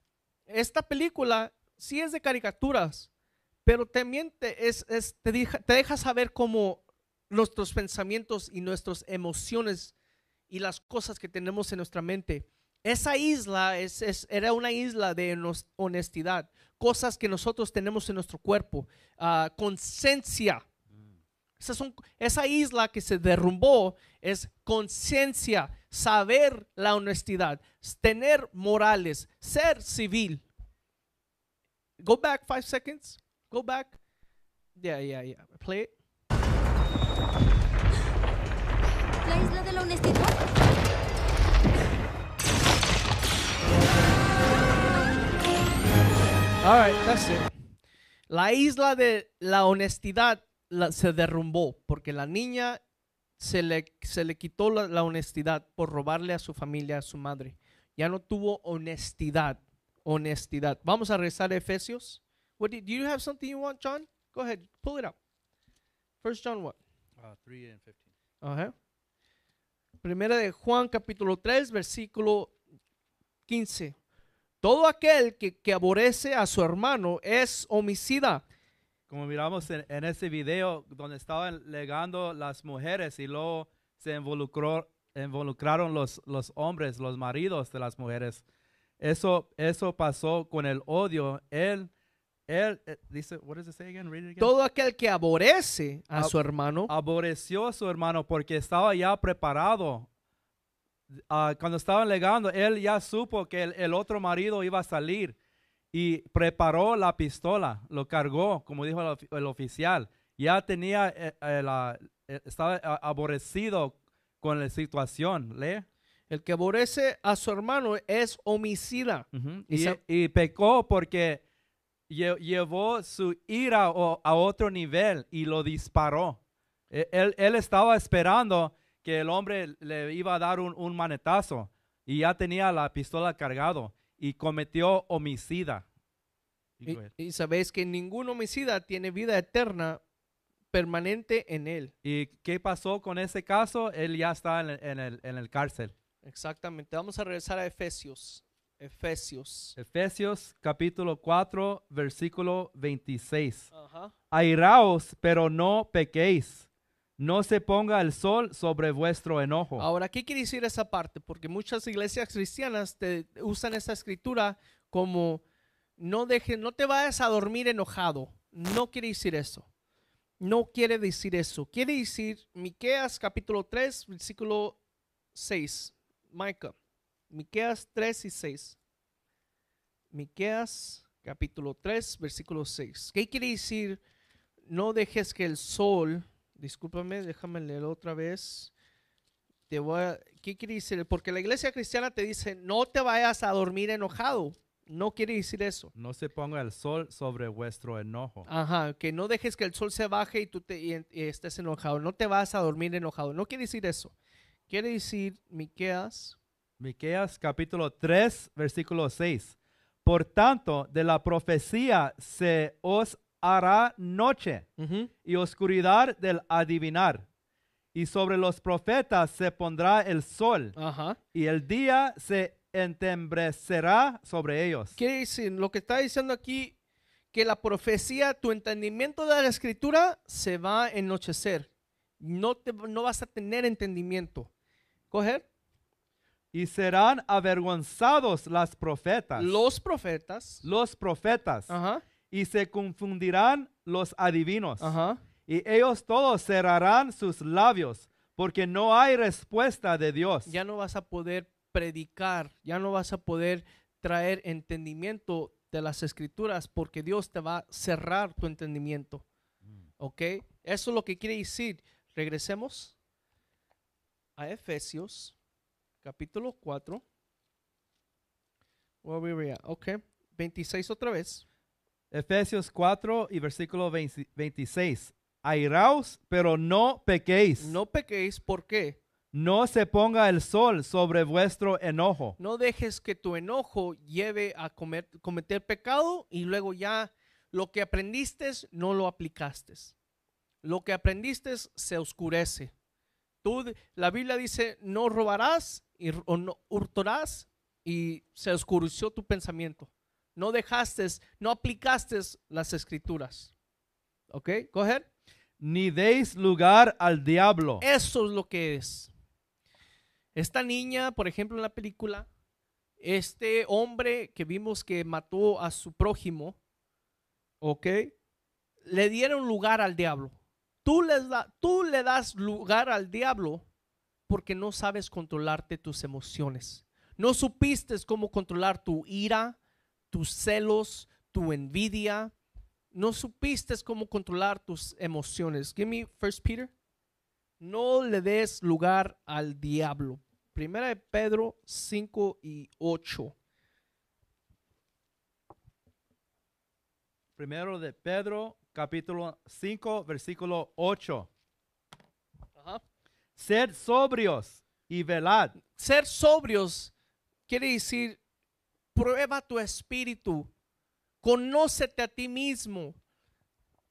B: Esta película sí es de caricaturas, pero también te, te, deja, saber cómo nuestros pensamientos y nuestras emociones y las cosas que tenemos en nuestra mente. Esa isla es, era una isla de honestidad, cosas que nosotros tenemos en nuestro cuerpo, ah, conciencia. Esa, esa, isla que se derrumbó es conciencia, saber la honestidad, tener morales, ser civil. Go back five seconds. Go back. Yeah, yeah, yeah. Play
A: de la honestidad?
B: All right, that's it. La isla de la honestidad se derrumbó porque la niña se le, se le quitó la, honestidad por robarle a su familia, a su madre. Ya no tuvo honestidad. Honestidad. Vamos a rezar a Efesios. What do, you have something you want, John? Go ahead, pull it up. First John what?
C: Uh, 3 and 15.
B: Uh uh-huh. Primera de Juan capítulo 3, versículo 15. Todo aquel que, aborrece a su hermano es homicida.
C: Como miramos en, este ese video donde estaban legando las mujeres y luego se involucró, involucraron los, los hombres, los maridos de las mujeres. Eso, eso pasó con el odio. Él él, eh, dice, what does it say again? Todo aquel que aborrece a su hermano. Aborreció a su hermano porque estaba ya preparado. Ah, cuando estaban legando, él ya supo que el, otro marido iba a salir y preparó la pistola, lo cargó, como dijo el, oficial. Ya tenía, eh, eh, estaba ah, aborrecido con la situación. ¿Lee? El que aborrece a su hermano es homicida. E, y pecó porque llevó su ira a otro nivel y lo disparó. E-, él, estaba esperando que el hombre le iba a dar un, manetazo y ya tenía la pistola cargado y cometió homicida. Y, sabéis que ningún homicida tiene vida eterna permanente en él. ¿Y qué pasó con ese caso? Él ya está en el cárcel. Exactamente.
B: Vamos a regresar a Efesios. Efesios.
C: Efesios capítulo 4, versículo 26. Airaos, pero no pequéis. No se ponga el sol sobre vuestro enojo. Ahora, ¿qué quiere decir esa parte? Porque muchas iglesias cristianas usan esa escritura como
B: no dejes, no te vayas a dormir enojado. No quiere decir eso. No quiere decir eso. Quiere decir Miqueas capítulo 3, versículo 6. Micah Miqueas 3 y 6. Miqueas capítulo 3, versículo 6. ¿Qué quiere decir? No dejes que el sol, discúlpame, déjame leer otra vez. Te voy ¿Qué quiere decir? Porque la iglesia cristiana te dice, no te vayas a dormir enojado. No
C: quiere decir eso. No se ponga el sol sobre vuestro enojo.
B: Ajá, que no dejes que el sol se baje y tú te, estés enojado. No te vas a dormir enojado. No quiere decir eso. Quiere decir,
C: Miqueas Miqueas capítulo 3, versículo 6. Por tanto, de la profecía se os hará noche y oscuridad del adivinar. Y sobre los profetas se pondrá el sol y el día se entembrecerá sobre ellos. ¿Qué dicen? lo que está diciendo aquí, que la profecía, tu entendimiento de la escritura
B: se va a ennochecer. No, te, no vas a tener entendimiento.
C: Coger y serán avergonzados las profetas. Los profetas. Los profetas. Y se confundirán los adivinos. Y ellos todos cerrarán sus labios, porque no hay respuesta de Dios. Ya no vas a poder predicar, ya no vas a poder traer entendimiento
B: de las escrituras, porque Dios te va a cerrar tu entendimiento. Mm. ¿Ok? Eso es lo que quiere decir. Regresemos a Efesios
C: capítulo 4. Ok, 26 otra vez. Efesios 4 y versículo 26. Airaos, pero no pequéis. No pequéis, ¿por qué? No se ponga el sol sobre vuestro enojo.
B: No dejes que tu enojo lleve a cometer pecado y luego ya lo que aprendiste no lo aplicaste. Lo que aprendiste se oscurece. Tú, la Biblia dice, no robarás y y se oscureció tu pensamiento. No dejaste, no aplicaste las escrituras. ¿Ok? coger Ni deis
C: lugar al diablo. Eso
B: es lo que es. Esta niña, por ejemplo, en la película, este hombre que vimos que mató a su prójimo, ¿ok? Le dieron lugar al diablo. Tú, tú le das lugar al diablo porque no sabes controlarte tus emociones. No supiste cómo controlar tu ira, tus celos, tu envidia. No supiste cómo controlar tus emociones. Give me First Peter. No le des lugar al diablo. Primera de Pedro 5 y 8.
C: Primero de Pedro, capítulo 5, versículo 8. Ser sobrios y velad. Ser sobrios quiere decir, prueba tu espíritu,
B: conócete a ti mismo.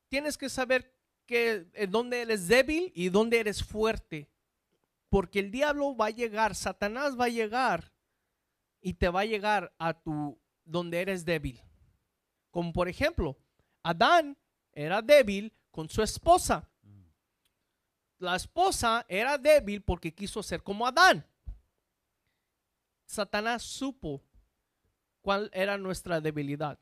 B: Tienes que saber que eh, dónde eres débil y dónde eres fuerte. Porque el diablo va a llegar, Satanás va a llegar y te va a llegar a tu donde eres débil. Como por ejemplo, Adán era débil con su esposa la esposa era débil porque quiso ser como Adán. Satanás supo cuál era nuestra debilidad.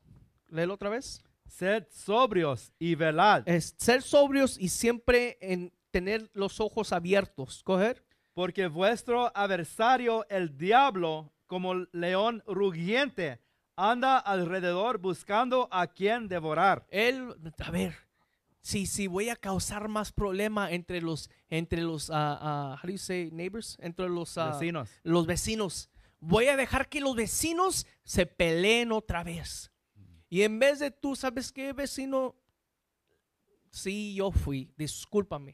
B: Léelo otra vez. Ser sobrios y velad. ser sobrios
C: y siempre en tener los ojos abiertos. Porque vuestro adversario, el diablo, como león rugiente, anda alrededor buscando a quien devorar. Él, a ver, Sí, sí, voy a
B: causar más problema entre los, entre los, uh, neighbors? Entre los ah, vecinos. Los vecinos. Voy a dejar que los vecinos se peleen otra vez. Mm. Y en vez de tú, ¿sabes qué, vecino? Sí, yo fui, discúlpame.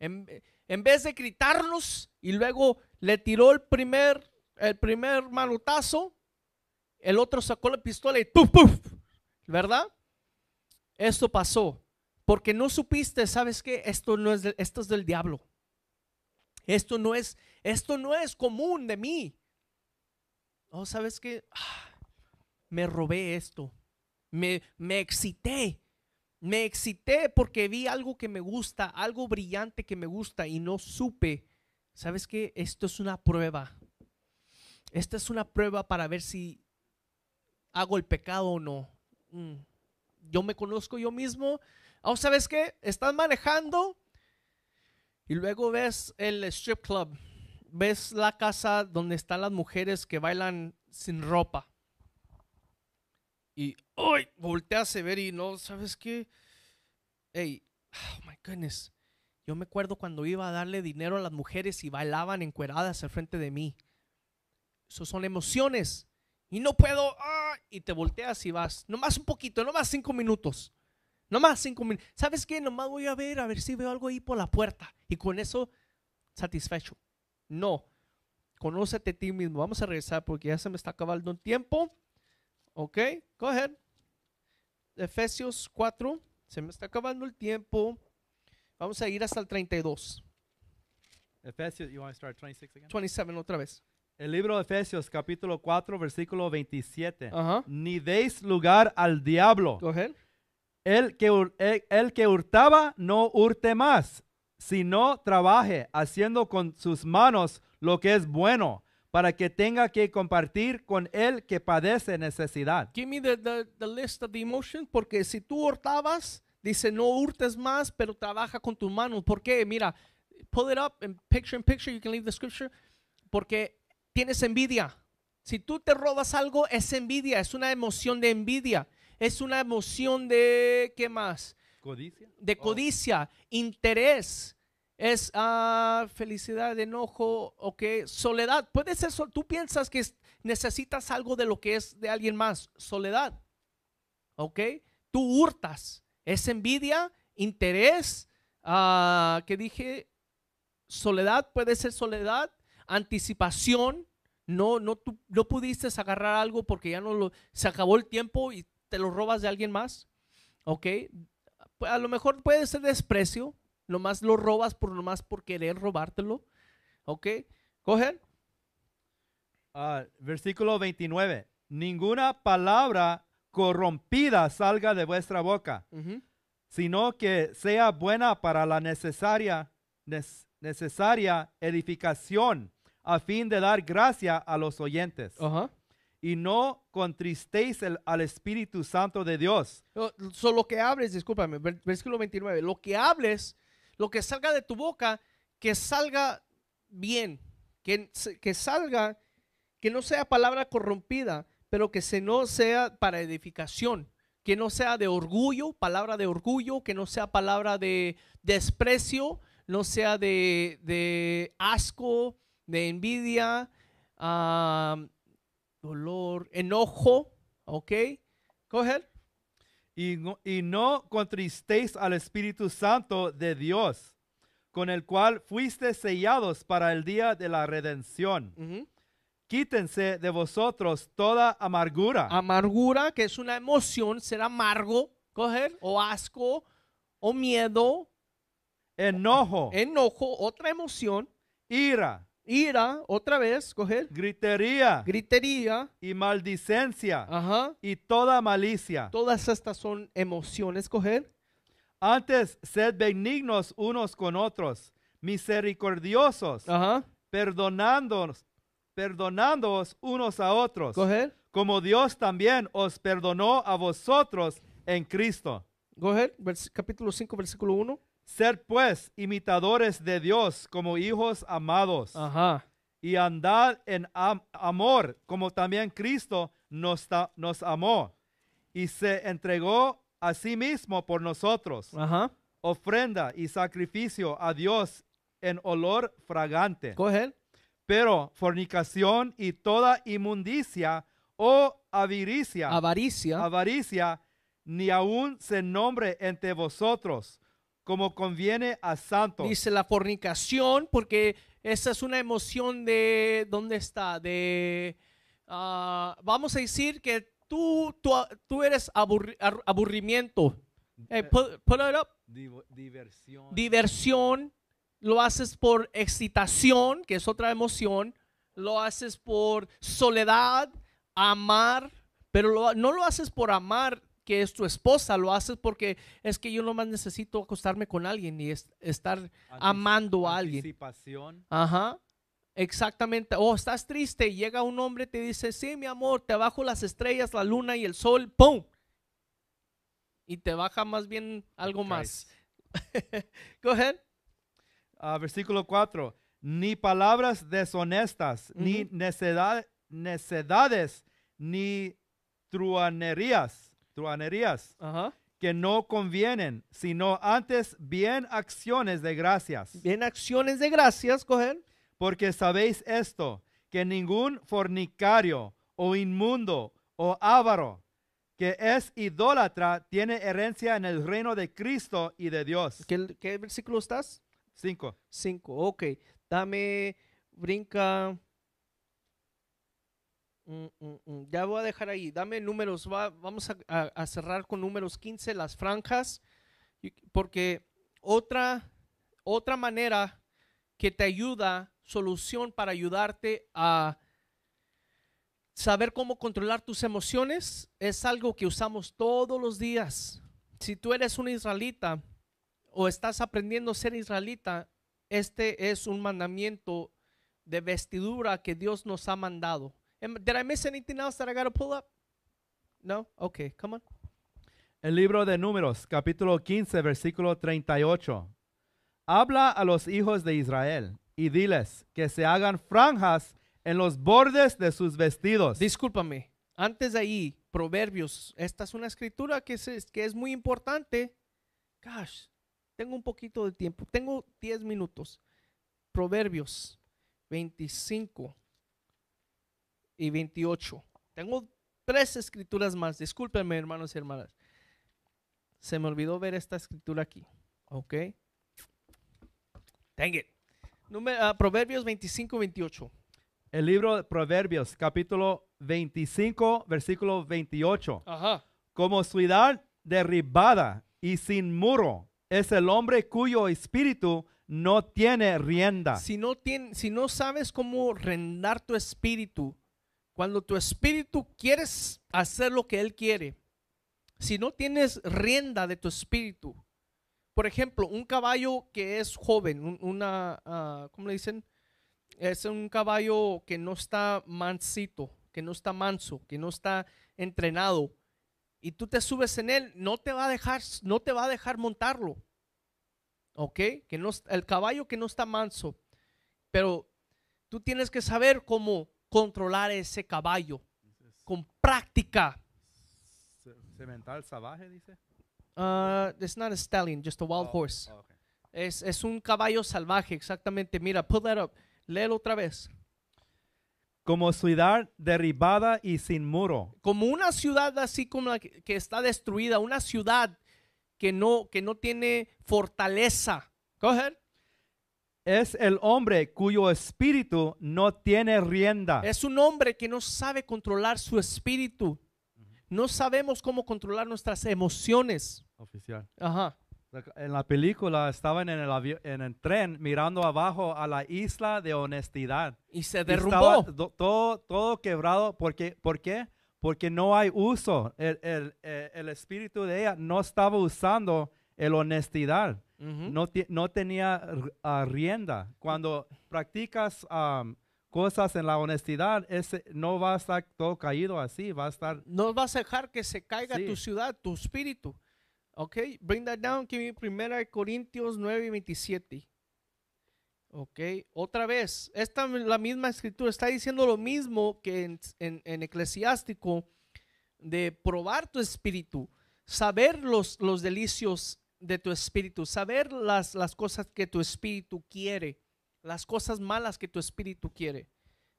B: En, en vez de gritarnos y luego le tiró el primer, el primer malotazo, el otro sacó la pistola y ¡puf, puf! ¿Verdad? Esto pasó. Porque no supiste, ¿sabes qué? Esto no es esto es del diablo. Esto no es esto no es común de mí. Oh, ¿sabes qué? Ah, me robé esto. Me, me excité. Me excité porque vi algo que me gusta, algo brillante que me gusta y no supe. ¿Sabes qué? Esto es una prueba. Esta es una prueba para ver si hago el pecado o no. Mm. Yo me conozco yo mismo Oh, ¿sabes qué? Estás manejando y luego ves el strip club. Ves la casa donde están las mujeres que bailan sin ropa. Y, Volteas a ver y no, ¿sabes qué? Ey oh my goodness. Yo me acuerdo cuando iba a darle dinero a las mujeres y bailaban encueradas al frente de mí. Eso son emociones. Y no puedo. ¡ah! Y te volteas y vas. Nomás un poquito, nomás cinco minutos. Nomás cinco mil. ¿Sabes qué? Nomás voy a ver, a ver si veo algo ahí por la puerta. Y con eso, satisfecho. No. Conócete a ti mismo. Vamos a regresar porque ya se me está acabando el tiempo. Ok, go ahead. Efesios 4. Se me está acabando el tiempo.
C: Vamos a ir hasta el 32. Efesios, you want to start 26 again? 27 otra vez. El libro de Efesios, capítulo 4, versículo 27. Ni deis lugar al diablo. Go ahead el que, el, que hurtaba no hurte más, sino trabaje haciendo con sus manos lo que es bueno para que tenga que compartir con el que padece necesidad. Give me the, the, list of the emotions porque si tú hurtabas, dice no hurtes más,
B: pero trabaja con tus manos. ¿Por qué? Mira, pull it up and picture in picture, you can leave the scripture, porque tienes envidia. Si tú te robas algo, es envidia, es una emoción de envidia es una emoción de, ¿qué más? Codicia. De oh. codicia, interés. Es uh, felicidad, enojo, ok, soledad. Puede ser, tú piensas que necesitas algo de lo que es de alguien más, soledad, ok. Tú hurtas, es envidia, interés, ¿Qué ah, que dije, soledad, puede ser soledad, anticipación, no, no, tú, no pudiste agarrar algo porque ya no lo, se acabó el tiempo y te lo robas de alguien más, ¿ok? A lo mejor puede ser desprecio, más lo robas por más por querer robártelo, ¿ok?
C: Cogen. Ah, versículo 29. Ninguna palabra corrompida salga de vuestra boca, sino que sea buena para la necesaria, necesaria edificación a fin de dar gracia a los oyentes y no contristéis al Espíritu Santo de Dios. Solo lo que hables, discúlpame, versículo 29, lo que
B: hables, lo que salga de tu boca, que salga bien, que, que salga, que no sea palabra corrompida, pero que se no sea para edificación, que no sea de orgullo, palabra de orgullo, que no sea palabra de desprecio, no sea de, asco, de envidia. Ah, dolor, enojo, ¿ok?
C: coger. Y no, y contristéis al Espíritu Santo de Dios, con el cual fuiste sellados para el día de la redención. Quítense de vosotros toda amargura. Amargura,
B: que es una emoción, ser amargo, coger, o asco, o miedo. Enojo. Enojo, otra emoción. Ira ira,
C: otra vez, coger. Gritería. Gritería. Y maldicencia. Ajá. Y toda malicia. Todas estas son emociones, coger. Antes, sed benignos unos con otros, misericordiosos, Ajá. perdonándonos, perdonándoos unos a otros. Coger. Como Dios también os perdonó a vosotros en Cristo. Coger, capítulo 5, versículo 1. Ser pues imitadores de Dios como hijos amados. Y andad en amor como también Cristo nos, nos, amó y se entregó a sí mismo por nosotros. Ofrenda y sacrificio a Dios en olor fragante. Pero fornicación y toda inmundicia o avaricia. Avaricia. Avaricia ni aún se nombre entre vosotros como conviene a santo. Dice la fornicación, porque esa es una emoción
B: de, ¿dónde está? De, ah, vamos a decir que tú, tú, eres aburrimiento. Eh, eh, it up.
C: Diversión.
B: Diversión. Lo haces por excitación, que es otra emoción. Lo haces por soledad, amar, pero no lo haces por amar que es tu esposa, lo haces porque es que yo más necesito acostarme con alguien y estar amando a alguien. Ajá. Exactamente. Oh, estás triste. y Llega un hombre te dice, sí, mi amor, te bajo las estrellas, la luna y el sol. ¡Pum! Y te baja más bien algo más.
C: Go ahead. Ah, versículo 4. Ni palabras deshonestas, ni necedades, ni truanerías que no convienen, sino antes bien acciones de gracias. Bien acciones de gracias, cogen. Porque sabéis esto, que ningún fornicario o inmundo o avaro que es idólatra tiene herencia en el reino de Cristo y de Dios. ¿Qué, qué versículo estás? Cinco. Cinco, ok. Dame, brinca
B: Mm, mm, mm. Ya voy a dejar ahí. Dame números. vamos a, cerrar con números 15, las franjas, porque otra, otra manera que te ayuda, solución para ayudarte a saber cómo controlar tus emociones, es algo que usamos todos los días. Si tú eres un israelita o estás aprendiendo a ser israelita, este es un mandamiento de vestidura que Dios nos ha mandado did I miss anything else that I got pull up? No?
C: Okay, come on. El libro de Números, capítulo 15, versículo 38. Habla a los hijos de Israel y diles que se hagan franjas en los bordes de sus vestidos. Discúlpame, antes de ahí, Proverbios,
B: esta es una escritura que es, que es muy importante. Gosh, tengo un poquito de tiempo, tengo 10 minutos. Proverbios 25 y 28. Tengo tres escrituras más. Discúlpenme, hermanos y hermanas. Se me olvidó ver esta escritura aquí. Ok.
C: Dang it. Número, ah, Proverbios 25, 28. El libro de Proverbios, capítulo 25, versículo 28. Ajá. Como ciudad derribada y sin muro es el hombre cuyo espíritu no tiene rienda. Si no, si no sabes cómo
B: rendar tu espíritu, cuando tu espíritu quieres hacer lo que Él quiere, si no tienes rienda de tu espíritu, por ejemplo, un caballo que es joven, una, ah, ¿cómo le dicen? Es un caballo que no está mansito, que no está manso, que no está entrenado, y tú te subes en él, no te va a dejar, no te va a dejar montarlo. ¿Ok? Que no, el caballo que no está manso. Pero tú tienes que saber cómo controlar ese caballo con práctica. Uh, it's not a stallion, just a wild oh, horse. Oh, es, un caballo salvaje, exactamente. Mira, put that up. Léelo otra vez.
C: Como ciudad derribada y sin muro. Como una ciudad así
B: como la que, está destruida, una ciudad que no, que no tiene fortaleza.
C: Es el hombre cuyo espíritu no
B: tiene rienda. Es un hombre que no sabe controlar su espíritu. No sabemos cómo controlar nuestras emociones. Oficial. Ajá.
C: En la película estaban en el, en el tren mirando abajo a la isla de honestidad. Y se derrumbó. todo, todo quebrado. Porque, ¿Por qué? Porque no hay uso. El, el, eh, el espíritu de ella no estaba usando el honestidad. no, no, tenía rienda. Cuando practicas cosas en la honestidad, ese, no va a estar todo caído así, va a estar... No vas a dejar que se caiga tu ciudad, tu espíritu. Ok, bring that down, que primera Corintios
B: 9 y 27. Ok, otra vez, esta la misma escritura está diciendo lo mismo que en, en, eclesiástico de probar tu espíritu, saber los, los delicios de tu espíritu, saber las, las cosas que tu espíritu quiere, las cosas malas que tu espíritu quiere.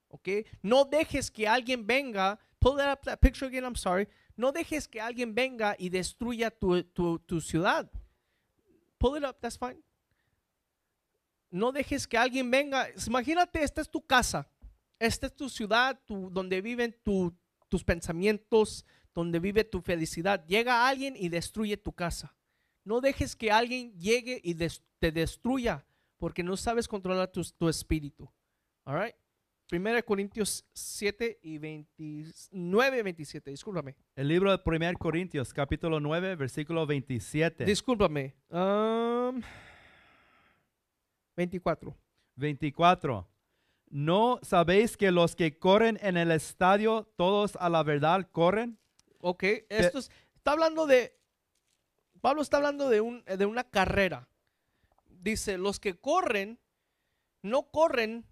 B: ¿Ok? No dejes que alguien venga, pull up, that picture again, I'm sorry. No dejes que alguien venga y destruya tu, tu, ciudad. Pull it up, that's fine. No dejes que alguien venga. Imagínate, esta es tu casa, esta es tu ciudad, tu, donde viven tus pensamientos, donde vive tu felicidad. Llega alguien y destruye tu casa. No dejes que alguien llegue y te destruya porque no sabes controlar tu, espíritu. All right? Primera Corintios 7 y 29 27, discúlpame.
C: El libro de 1 Corintios, capítulo 9, versículo 27. Discúlpame. 24. Um, 24. ¿No sabéis que los que corren en el estadio, todos a la verdad corren? Ok, esto está hablando de Pablo está hablando de, una carrera.
B: Dice, los que corren, no corren.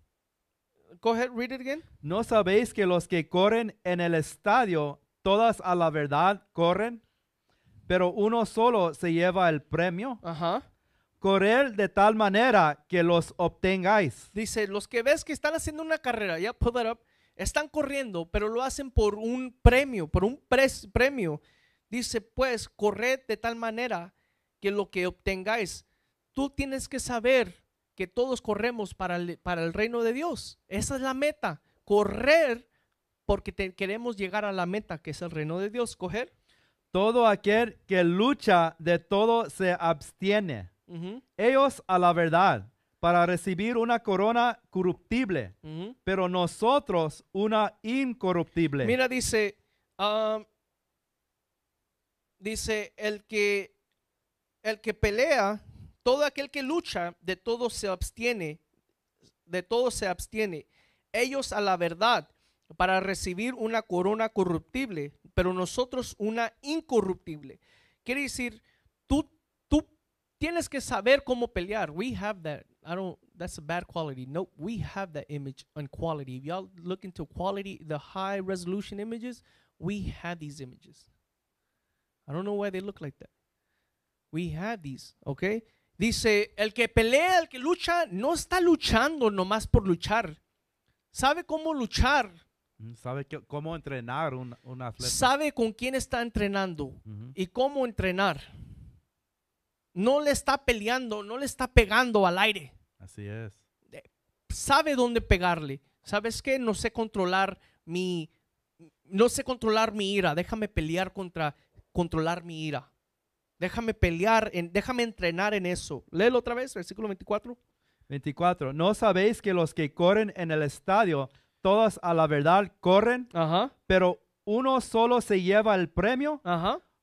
B: Go ahead, read it again.
C: ¿No sabéis que los que corren en el estadio, todas a la verdad corren? Pero uno solo se lleva el premio. Correr de tal manera que los obtengáis. Dice, los que ves que están haciendo una carrera,
B: ya, pull that up, están corriendo, pero lo hacen por un premio, por un premio Dice, pues, corred de tal manera que lo que obtengáis, tú tienes que saber que todos corremos para el, para el reino de Dios. Esa es la meta, correr porque queremos llegar a la meta que es el reino de Dios, coger.
C: Todo aquel que lucha de todo se abstiene. Ellos a la verdad, para recibir una corona corruptible, pero nosotros una incorruptible.
B: Mira, dice, um, dice, el que, el que pelea, todo aquel que lucha, de todo se abstiene, de todo se abstiene. Ellos a la verdad, para recibir una corona corruptible, pero nosotros una incorruptible. Quiere decir, tú, tú tienes que saber cómo pelear. We have that. I don't, that's a bad quality. No, we have that image on quality. If y'all look into quality, the high resolution images, we have these images. I don't know why they look like that. We had okay? Dice, el que pelea, el que lucha, no está luchando nomás por luchar. Sabe cómo luchar.
C: Mm, sabe cómo entrenar un, atleta.
B: Sabe con quién está entrenando y cómo entrenar. No le está peleando, no le está pegando al aire. Así es. Sabe dónde pegarle. ¿Sabes qué? No sé controlar mi, no sé controlar mi ira. Déjame pelear contra controlar mi ira. Déjame pelear, en, déjame entrenar en eso. Léelo otra vez, versículo 24.
C: 24. No sabéis que los que corren en el estadio, todas a la verdad corren, pero uno solo se lleva el premio.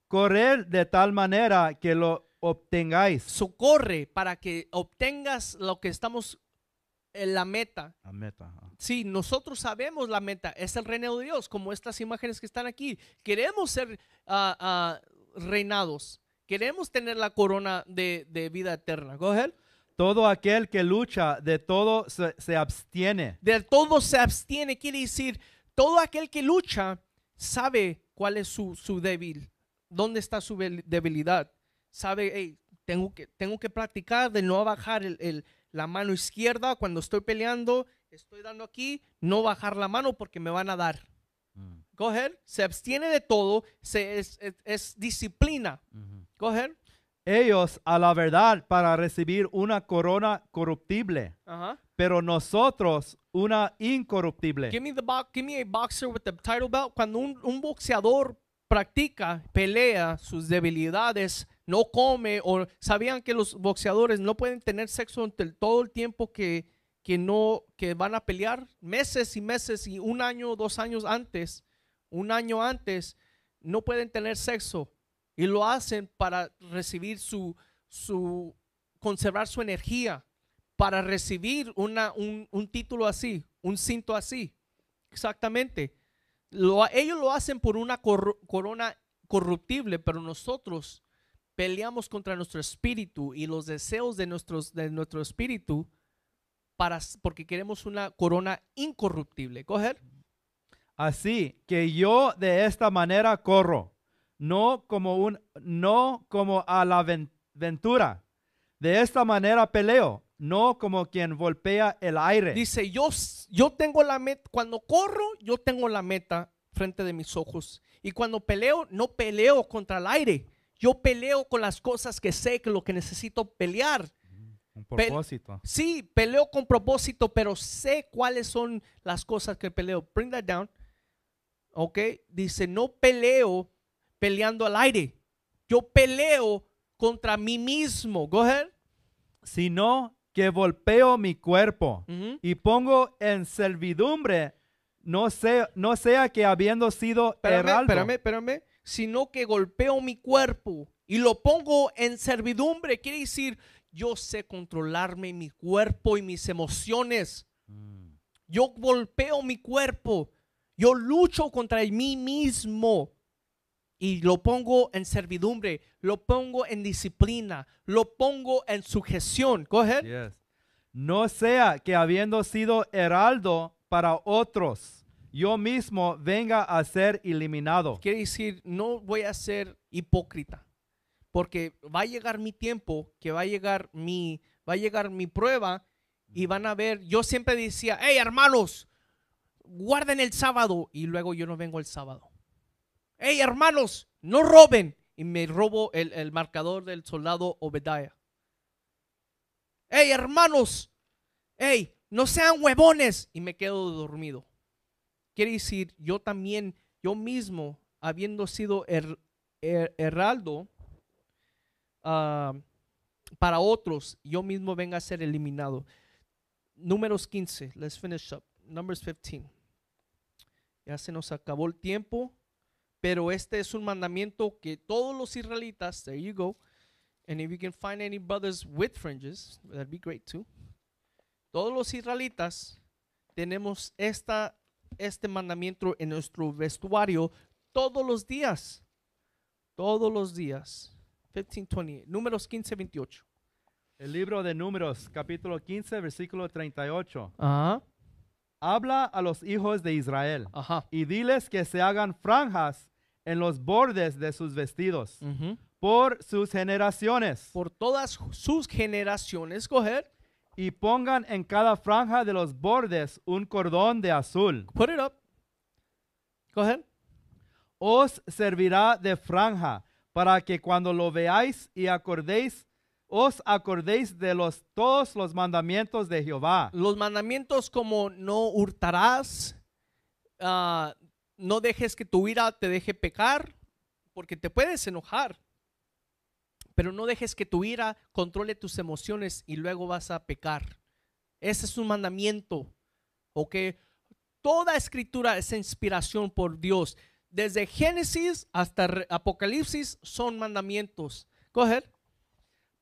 C: Correr de tal manera que lo obtengáis. Socorre para que
B: obtengas lo que estamos la meta. La meta. Sí, nosotros sabemos la meta, es el reino de Dios, como estas imágenes que están aquí. Queremos ser ah, ah, reinados, queremos tener la corona de, vida eterna. Go
C: Todo aquel que lucha, de todo se, abstiene. De todo se
B: abstiene, quiere decir, todo aquel que lucha sabe cuál es su, débil, dónde está su debilidad. Sabe, hey, tengo que, tengo que practicar de no bajar el, el la mano izquierda cuando estoy peleando, estoy dando aquí, no bajar la mano porque me van a dar. Coger, mm. se abstiene de todo, es, disciplina.
C: Ellos a la verdad para recibir una corona corruptible, pero nosotros una incorruptible. Give
B: me, a boxer with the title belt. Cuando un, un boxeador practica, pelea sus debilidades, no come o sabían que los boxeadores no pueden tener sexo todo el tiempo que, que, no, que van a pelear, meses y meses y un año, dos años antes, un año antes, no pueden tener sexo y lo hacen para recibir su, su conservar su energía, para recibir un, título así, un cinto así. Exactamente. ellos lo hacen por una corona corruptible, pero nosotros peleamos contra nuestro espíritu y los deseos de, nuestro espíritu para, porque queremos una corona incorruptible.
C: Coger. Así que yo de esta manera corro, no como, un, no como a la ventura. De esta manera peleo, no como quien golpea el aire. Dice, yo, yo tengo la
B: meta, cuando corro, yo tengo la meta frente de mis ojos. Y cuando peleo, no peleo contra el aire, yo peleo con las cosas que sé que lo que necesito pelear. Mm,
C: un propósito.
B: sí, peleo con propósito, pero sé cuáles son las cosas que peleo. Bring that down. Ok, dice, no peleo
C: peleando al aire. Yo peleo contra mí mismo. Go ahead. Sino que golpeo mi cuerpo y pongo en servidumbre no sea, no que habiendo sido espérame, Espérame, espérame sino
B: que golpeo mi cuerpo y lo pongo en servidumbre. Quiere decir, yo sé controlarme mi cuerpo y mis emociones. Mm. Yo golpeo mi cuerpo. Yo lucho contra mí mismo y
C: lo pongo en servidumbre, lo pongo en disciplina, lo pongo en sujeción. Go No sea que habiendo sido heraldo para otros, yo mismo venga a ser eliminado. Quiere decir, no voy
B: a ser hipócrita, porque va a llegar mi tiempo, que va a llegar mi, va a llegar mi prueba y van a ver, yo siempre decía, hey hermanos, guarden el sábado y luego yo no vengo el sábado. Hey hermanos, no roben y me robo el, marcador del soldado Obedaya, Hey hermanos, hey, no sean huevones y me quedo dormido. Quiere decir, yo también, yo mismo, habiendo sido er, er, heraldo ah, para otros, yo mismo venga a ser eliminado. Números 15, let's finish up. Numbers 15. Ya se nos acabó el tiempo, pero este es un mandamiento que todos los israelitas, there you go, and if you can find any brothers with fringes, that'd be great too. Todos los israelitas tenemos esta este mandamiento en nuestro vestuario todos los días.
C: Todos los días. números 15, 28. El libro de Números, capítulo 15, versículo 38. Habla a los hijos de Israel y diles que se hagan franjas en los bordes de sus vestidos por sus generaciones. Por todas sus generaciones, coger y pongan en cada franja de los bordes un cordón de azul. Put it Os servirá de franja para que cuando lo veáis y acordéis, os acordéis de los, todos los mandamientos de Jehová. Los mandamientos como no hurtarás,
B: ah, no dejes que tu ira te deje pecar, porque te puedes enojar pero no dejes que tu ira controle tus emociones y luego vas a pecar. Ese es un mandamiento. Ok, toda escritura es inspiración por Dios. Desde Génesis hasta Apocalipsis son mandamientos. Coger.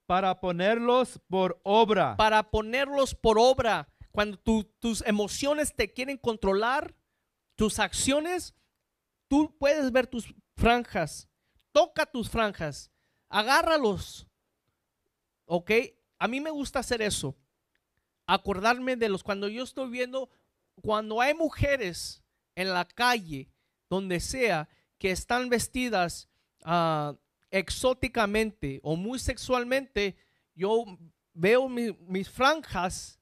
B: Para ponerlos por obra. Para ponerlos por obra. Cuando tus emociones te quieren controlar, tus acciones, tú puedes ver tus franjas. Toca tus franjas agárralos. ¿Ok? A mí me gusta hacer eso. Acordarme de los, cuando yo estoy viendo, cuando hay mujeres en la calle, donde sea, que están vestidas ah, exóticamente o muy sexualmente, yo veo mis franjas,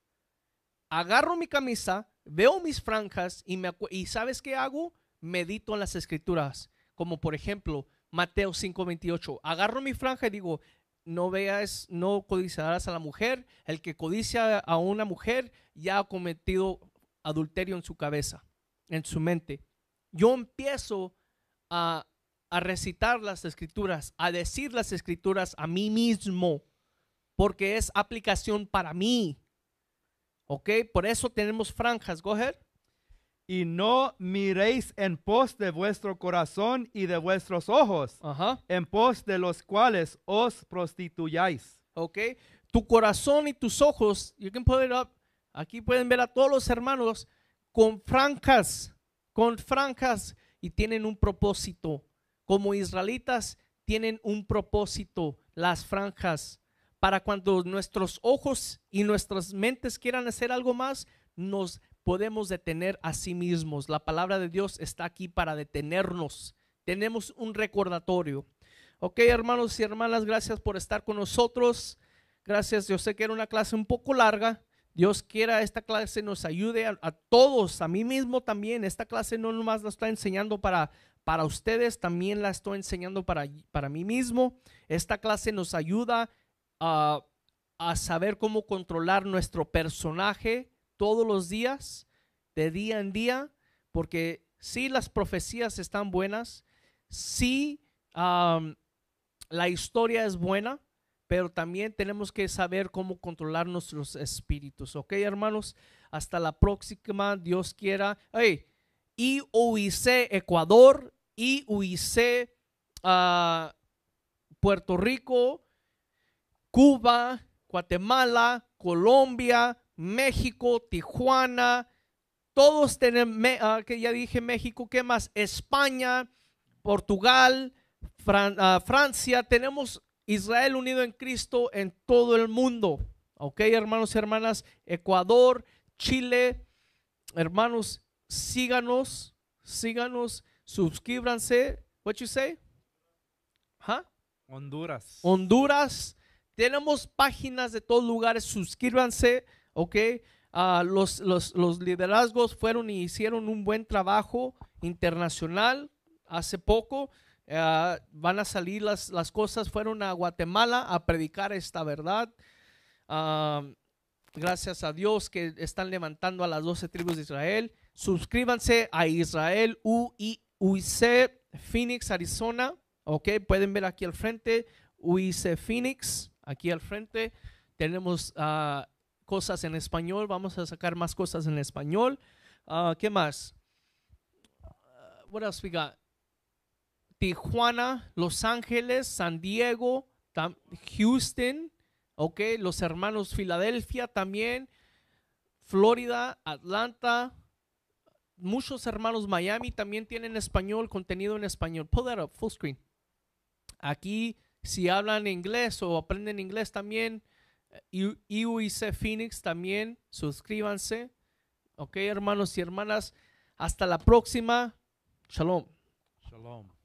B: agarro mi camisa, veo mis franjas y, me, y ¿sabes qué hago? Medito en las escrituras. Como por ejemplo, Mateo 5:28. Agarro mi franja y digo, no veas, no codiciarás a la mujer. El que codicia a una mujer ya ha cometido adulterio en su cabeza, en su mente. Yo empiezo a, a recitar las escrituras, a decir las escrituras a mí mismo, porque es
C: aplicación para mí. ¿Ok? Por eso tenemos franjas. Go ahead y no miréis en pos de vuestro corazón y de vuestros ojos, en pos de los cuales os prostituyáis. Ok, tu
B: corazón y tus ojos, Aquí pueden ver a todos los hermanos con franjas, con franjas, y tienen un propósito. Como israelitas tienen un propósito, las franjas, para cuando nuestros ojos y nuestras mentes quieran hacer algo más, nos podemos detener a sí mismos. La palabra de Dios está aquí para detenernos. Tenemos un recordatorio. Ok, hermanos y hermanas, gracias por estar con nosotros. Gracias, yo sé que era una clase un poco larga. Dios quiera esta clase nos ayude a, todos, a mí mismo también. Esta clase no nomás la está enseñando para, para ustedes, también la estoy enseñando para, para mí mismo. Esta clase nos ayuda a, a saber cómo controlar nuestro personaje, todos los días, de día en día, porque si las profecías están buenas, si sí, la historia es buena, pero también tenemos que saber cómo controlar nuestros espíritus, ¿ok, hermanos? Hasta la próxima, Dios quiera. Hey, IUIC Ecuador, IUIC ah, Puerto Rico, Cuba, Guatemala, Colombia, México, Tijuana, todos tenemos, ah, que ya dije México, ¿qué más? España, Portugal, ah, Francia, tenemos Israel unido en Cristo en todo el mundo. Ok, hermanos y hermanas, Ecuador, Chile, hermanos, síganos, síganos, suscríbanse. ¿qué you say? Honduras. Honduras. Tenemos páginas de todos lugares, suscríbanse. ¿ok? Ah, los, liderazgos fueron y hicieron un buen trabajo internacional hace poco. Ah, van a salir las, las, cosas, fueron a Guatemala a predicar esta verdad. Ah, gracias a Dios que están levantando a las 12 tribus de Israel. Suscríbanse a Israel UIC Phoenix, Arizona. Ok, pueden ver aquí al frente, UIC Phoenix, aquí al frente. Tenemos uh, cosas en español, vamos a sacar más cosas en español. Ah, ¿Qué más? what Tijuana, Los Ángeles, San Diego, Houston, ok, los hermanos Filadelfia también, Florida, Atlanta, muchos hermanos Miami también tienen español, contenido en español. Pull that up, full screen. Aquí, si hablan inglés o aprenden inglés también, IUIC Phoenix también, suscríbanse. Ok, hermanos y hermanas,
C: hasta la próxima. Shalom. Shalom.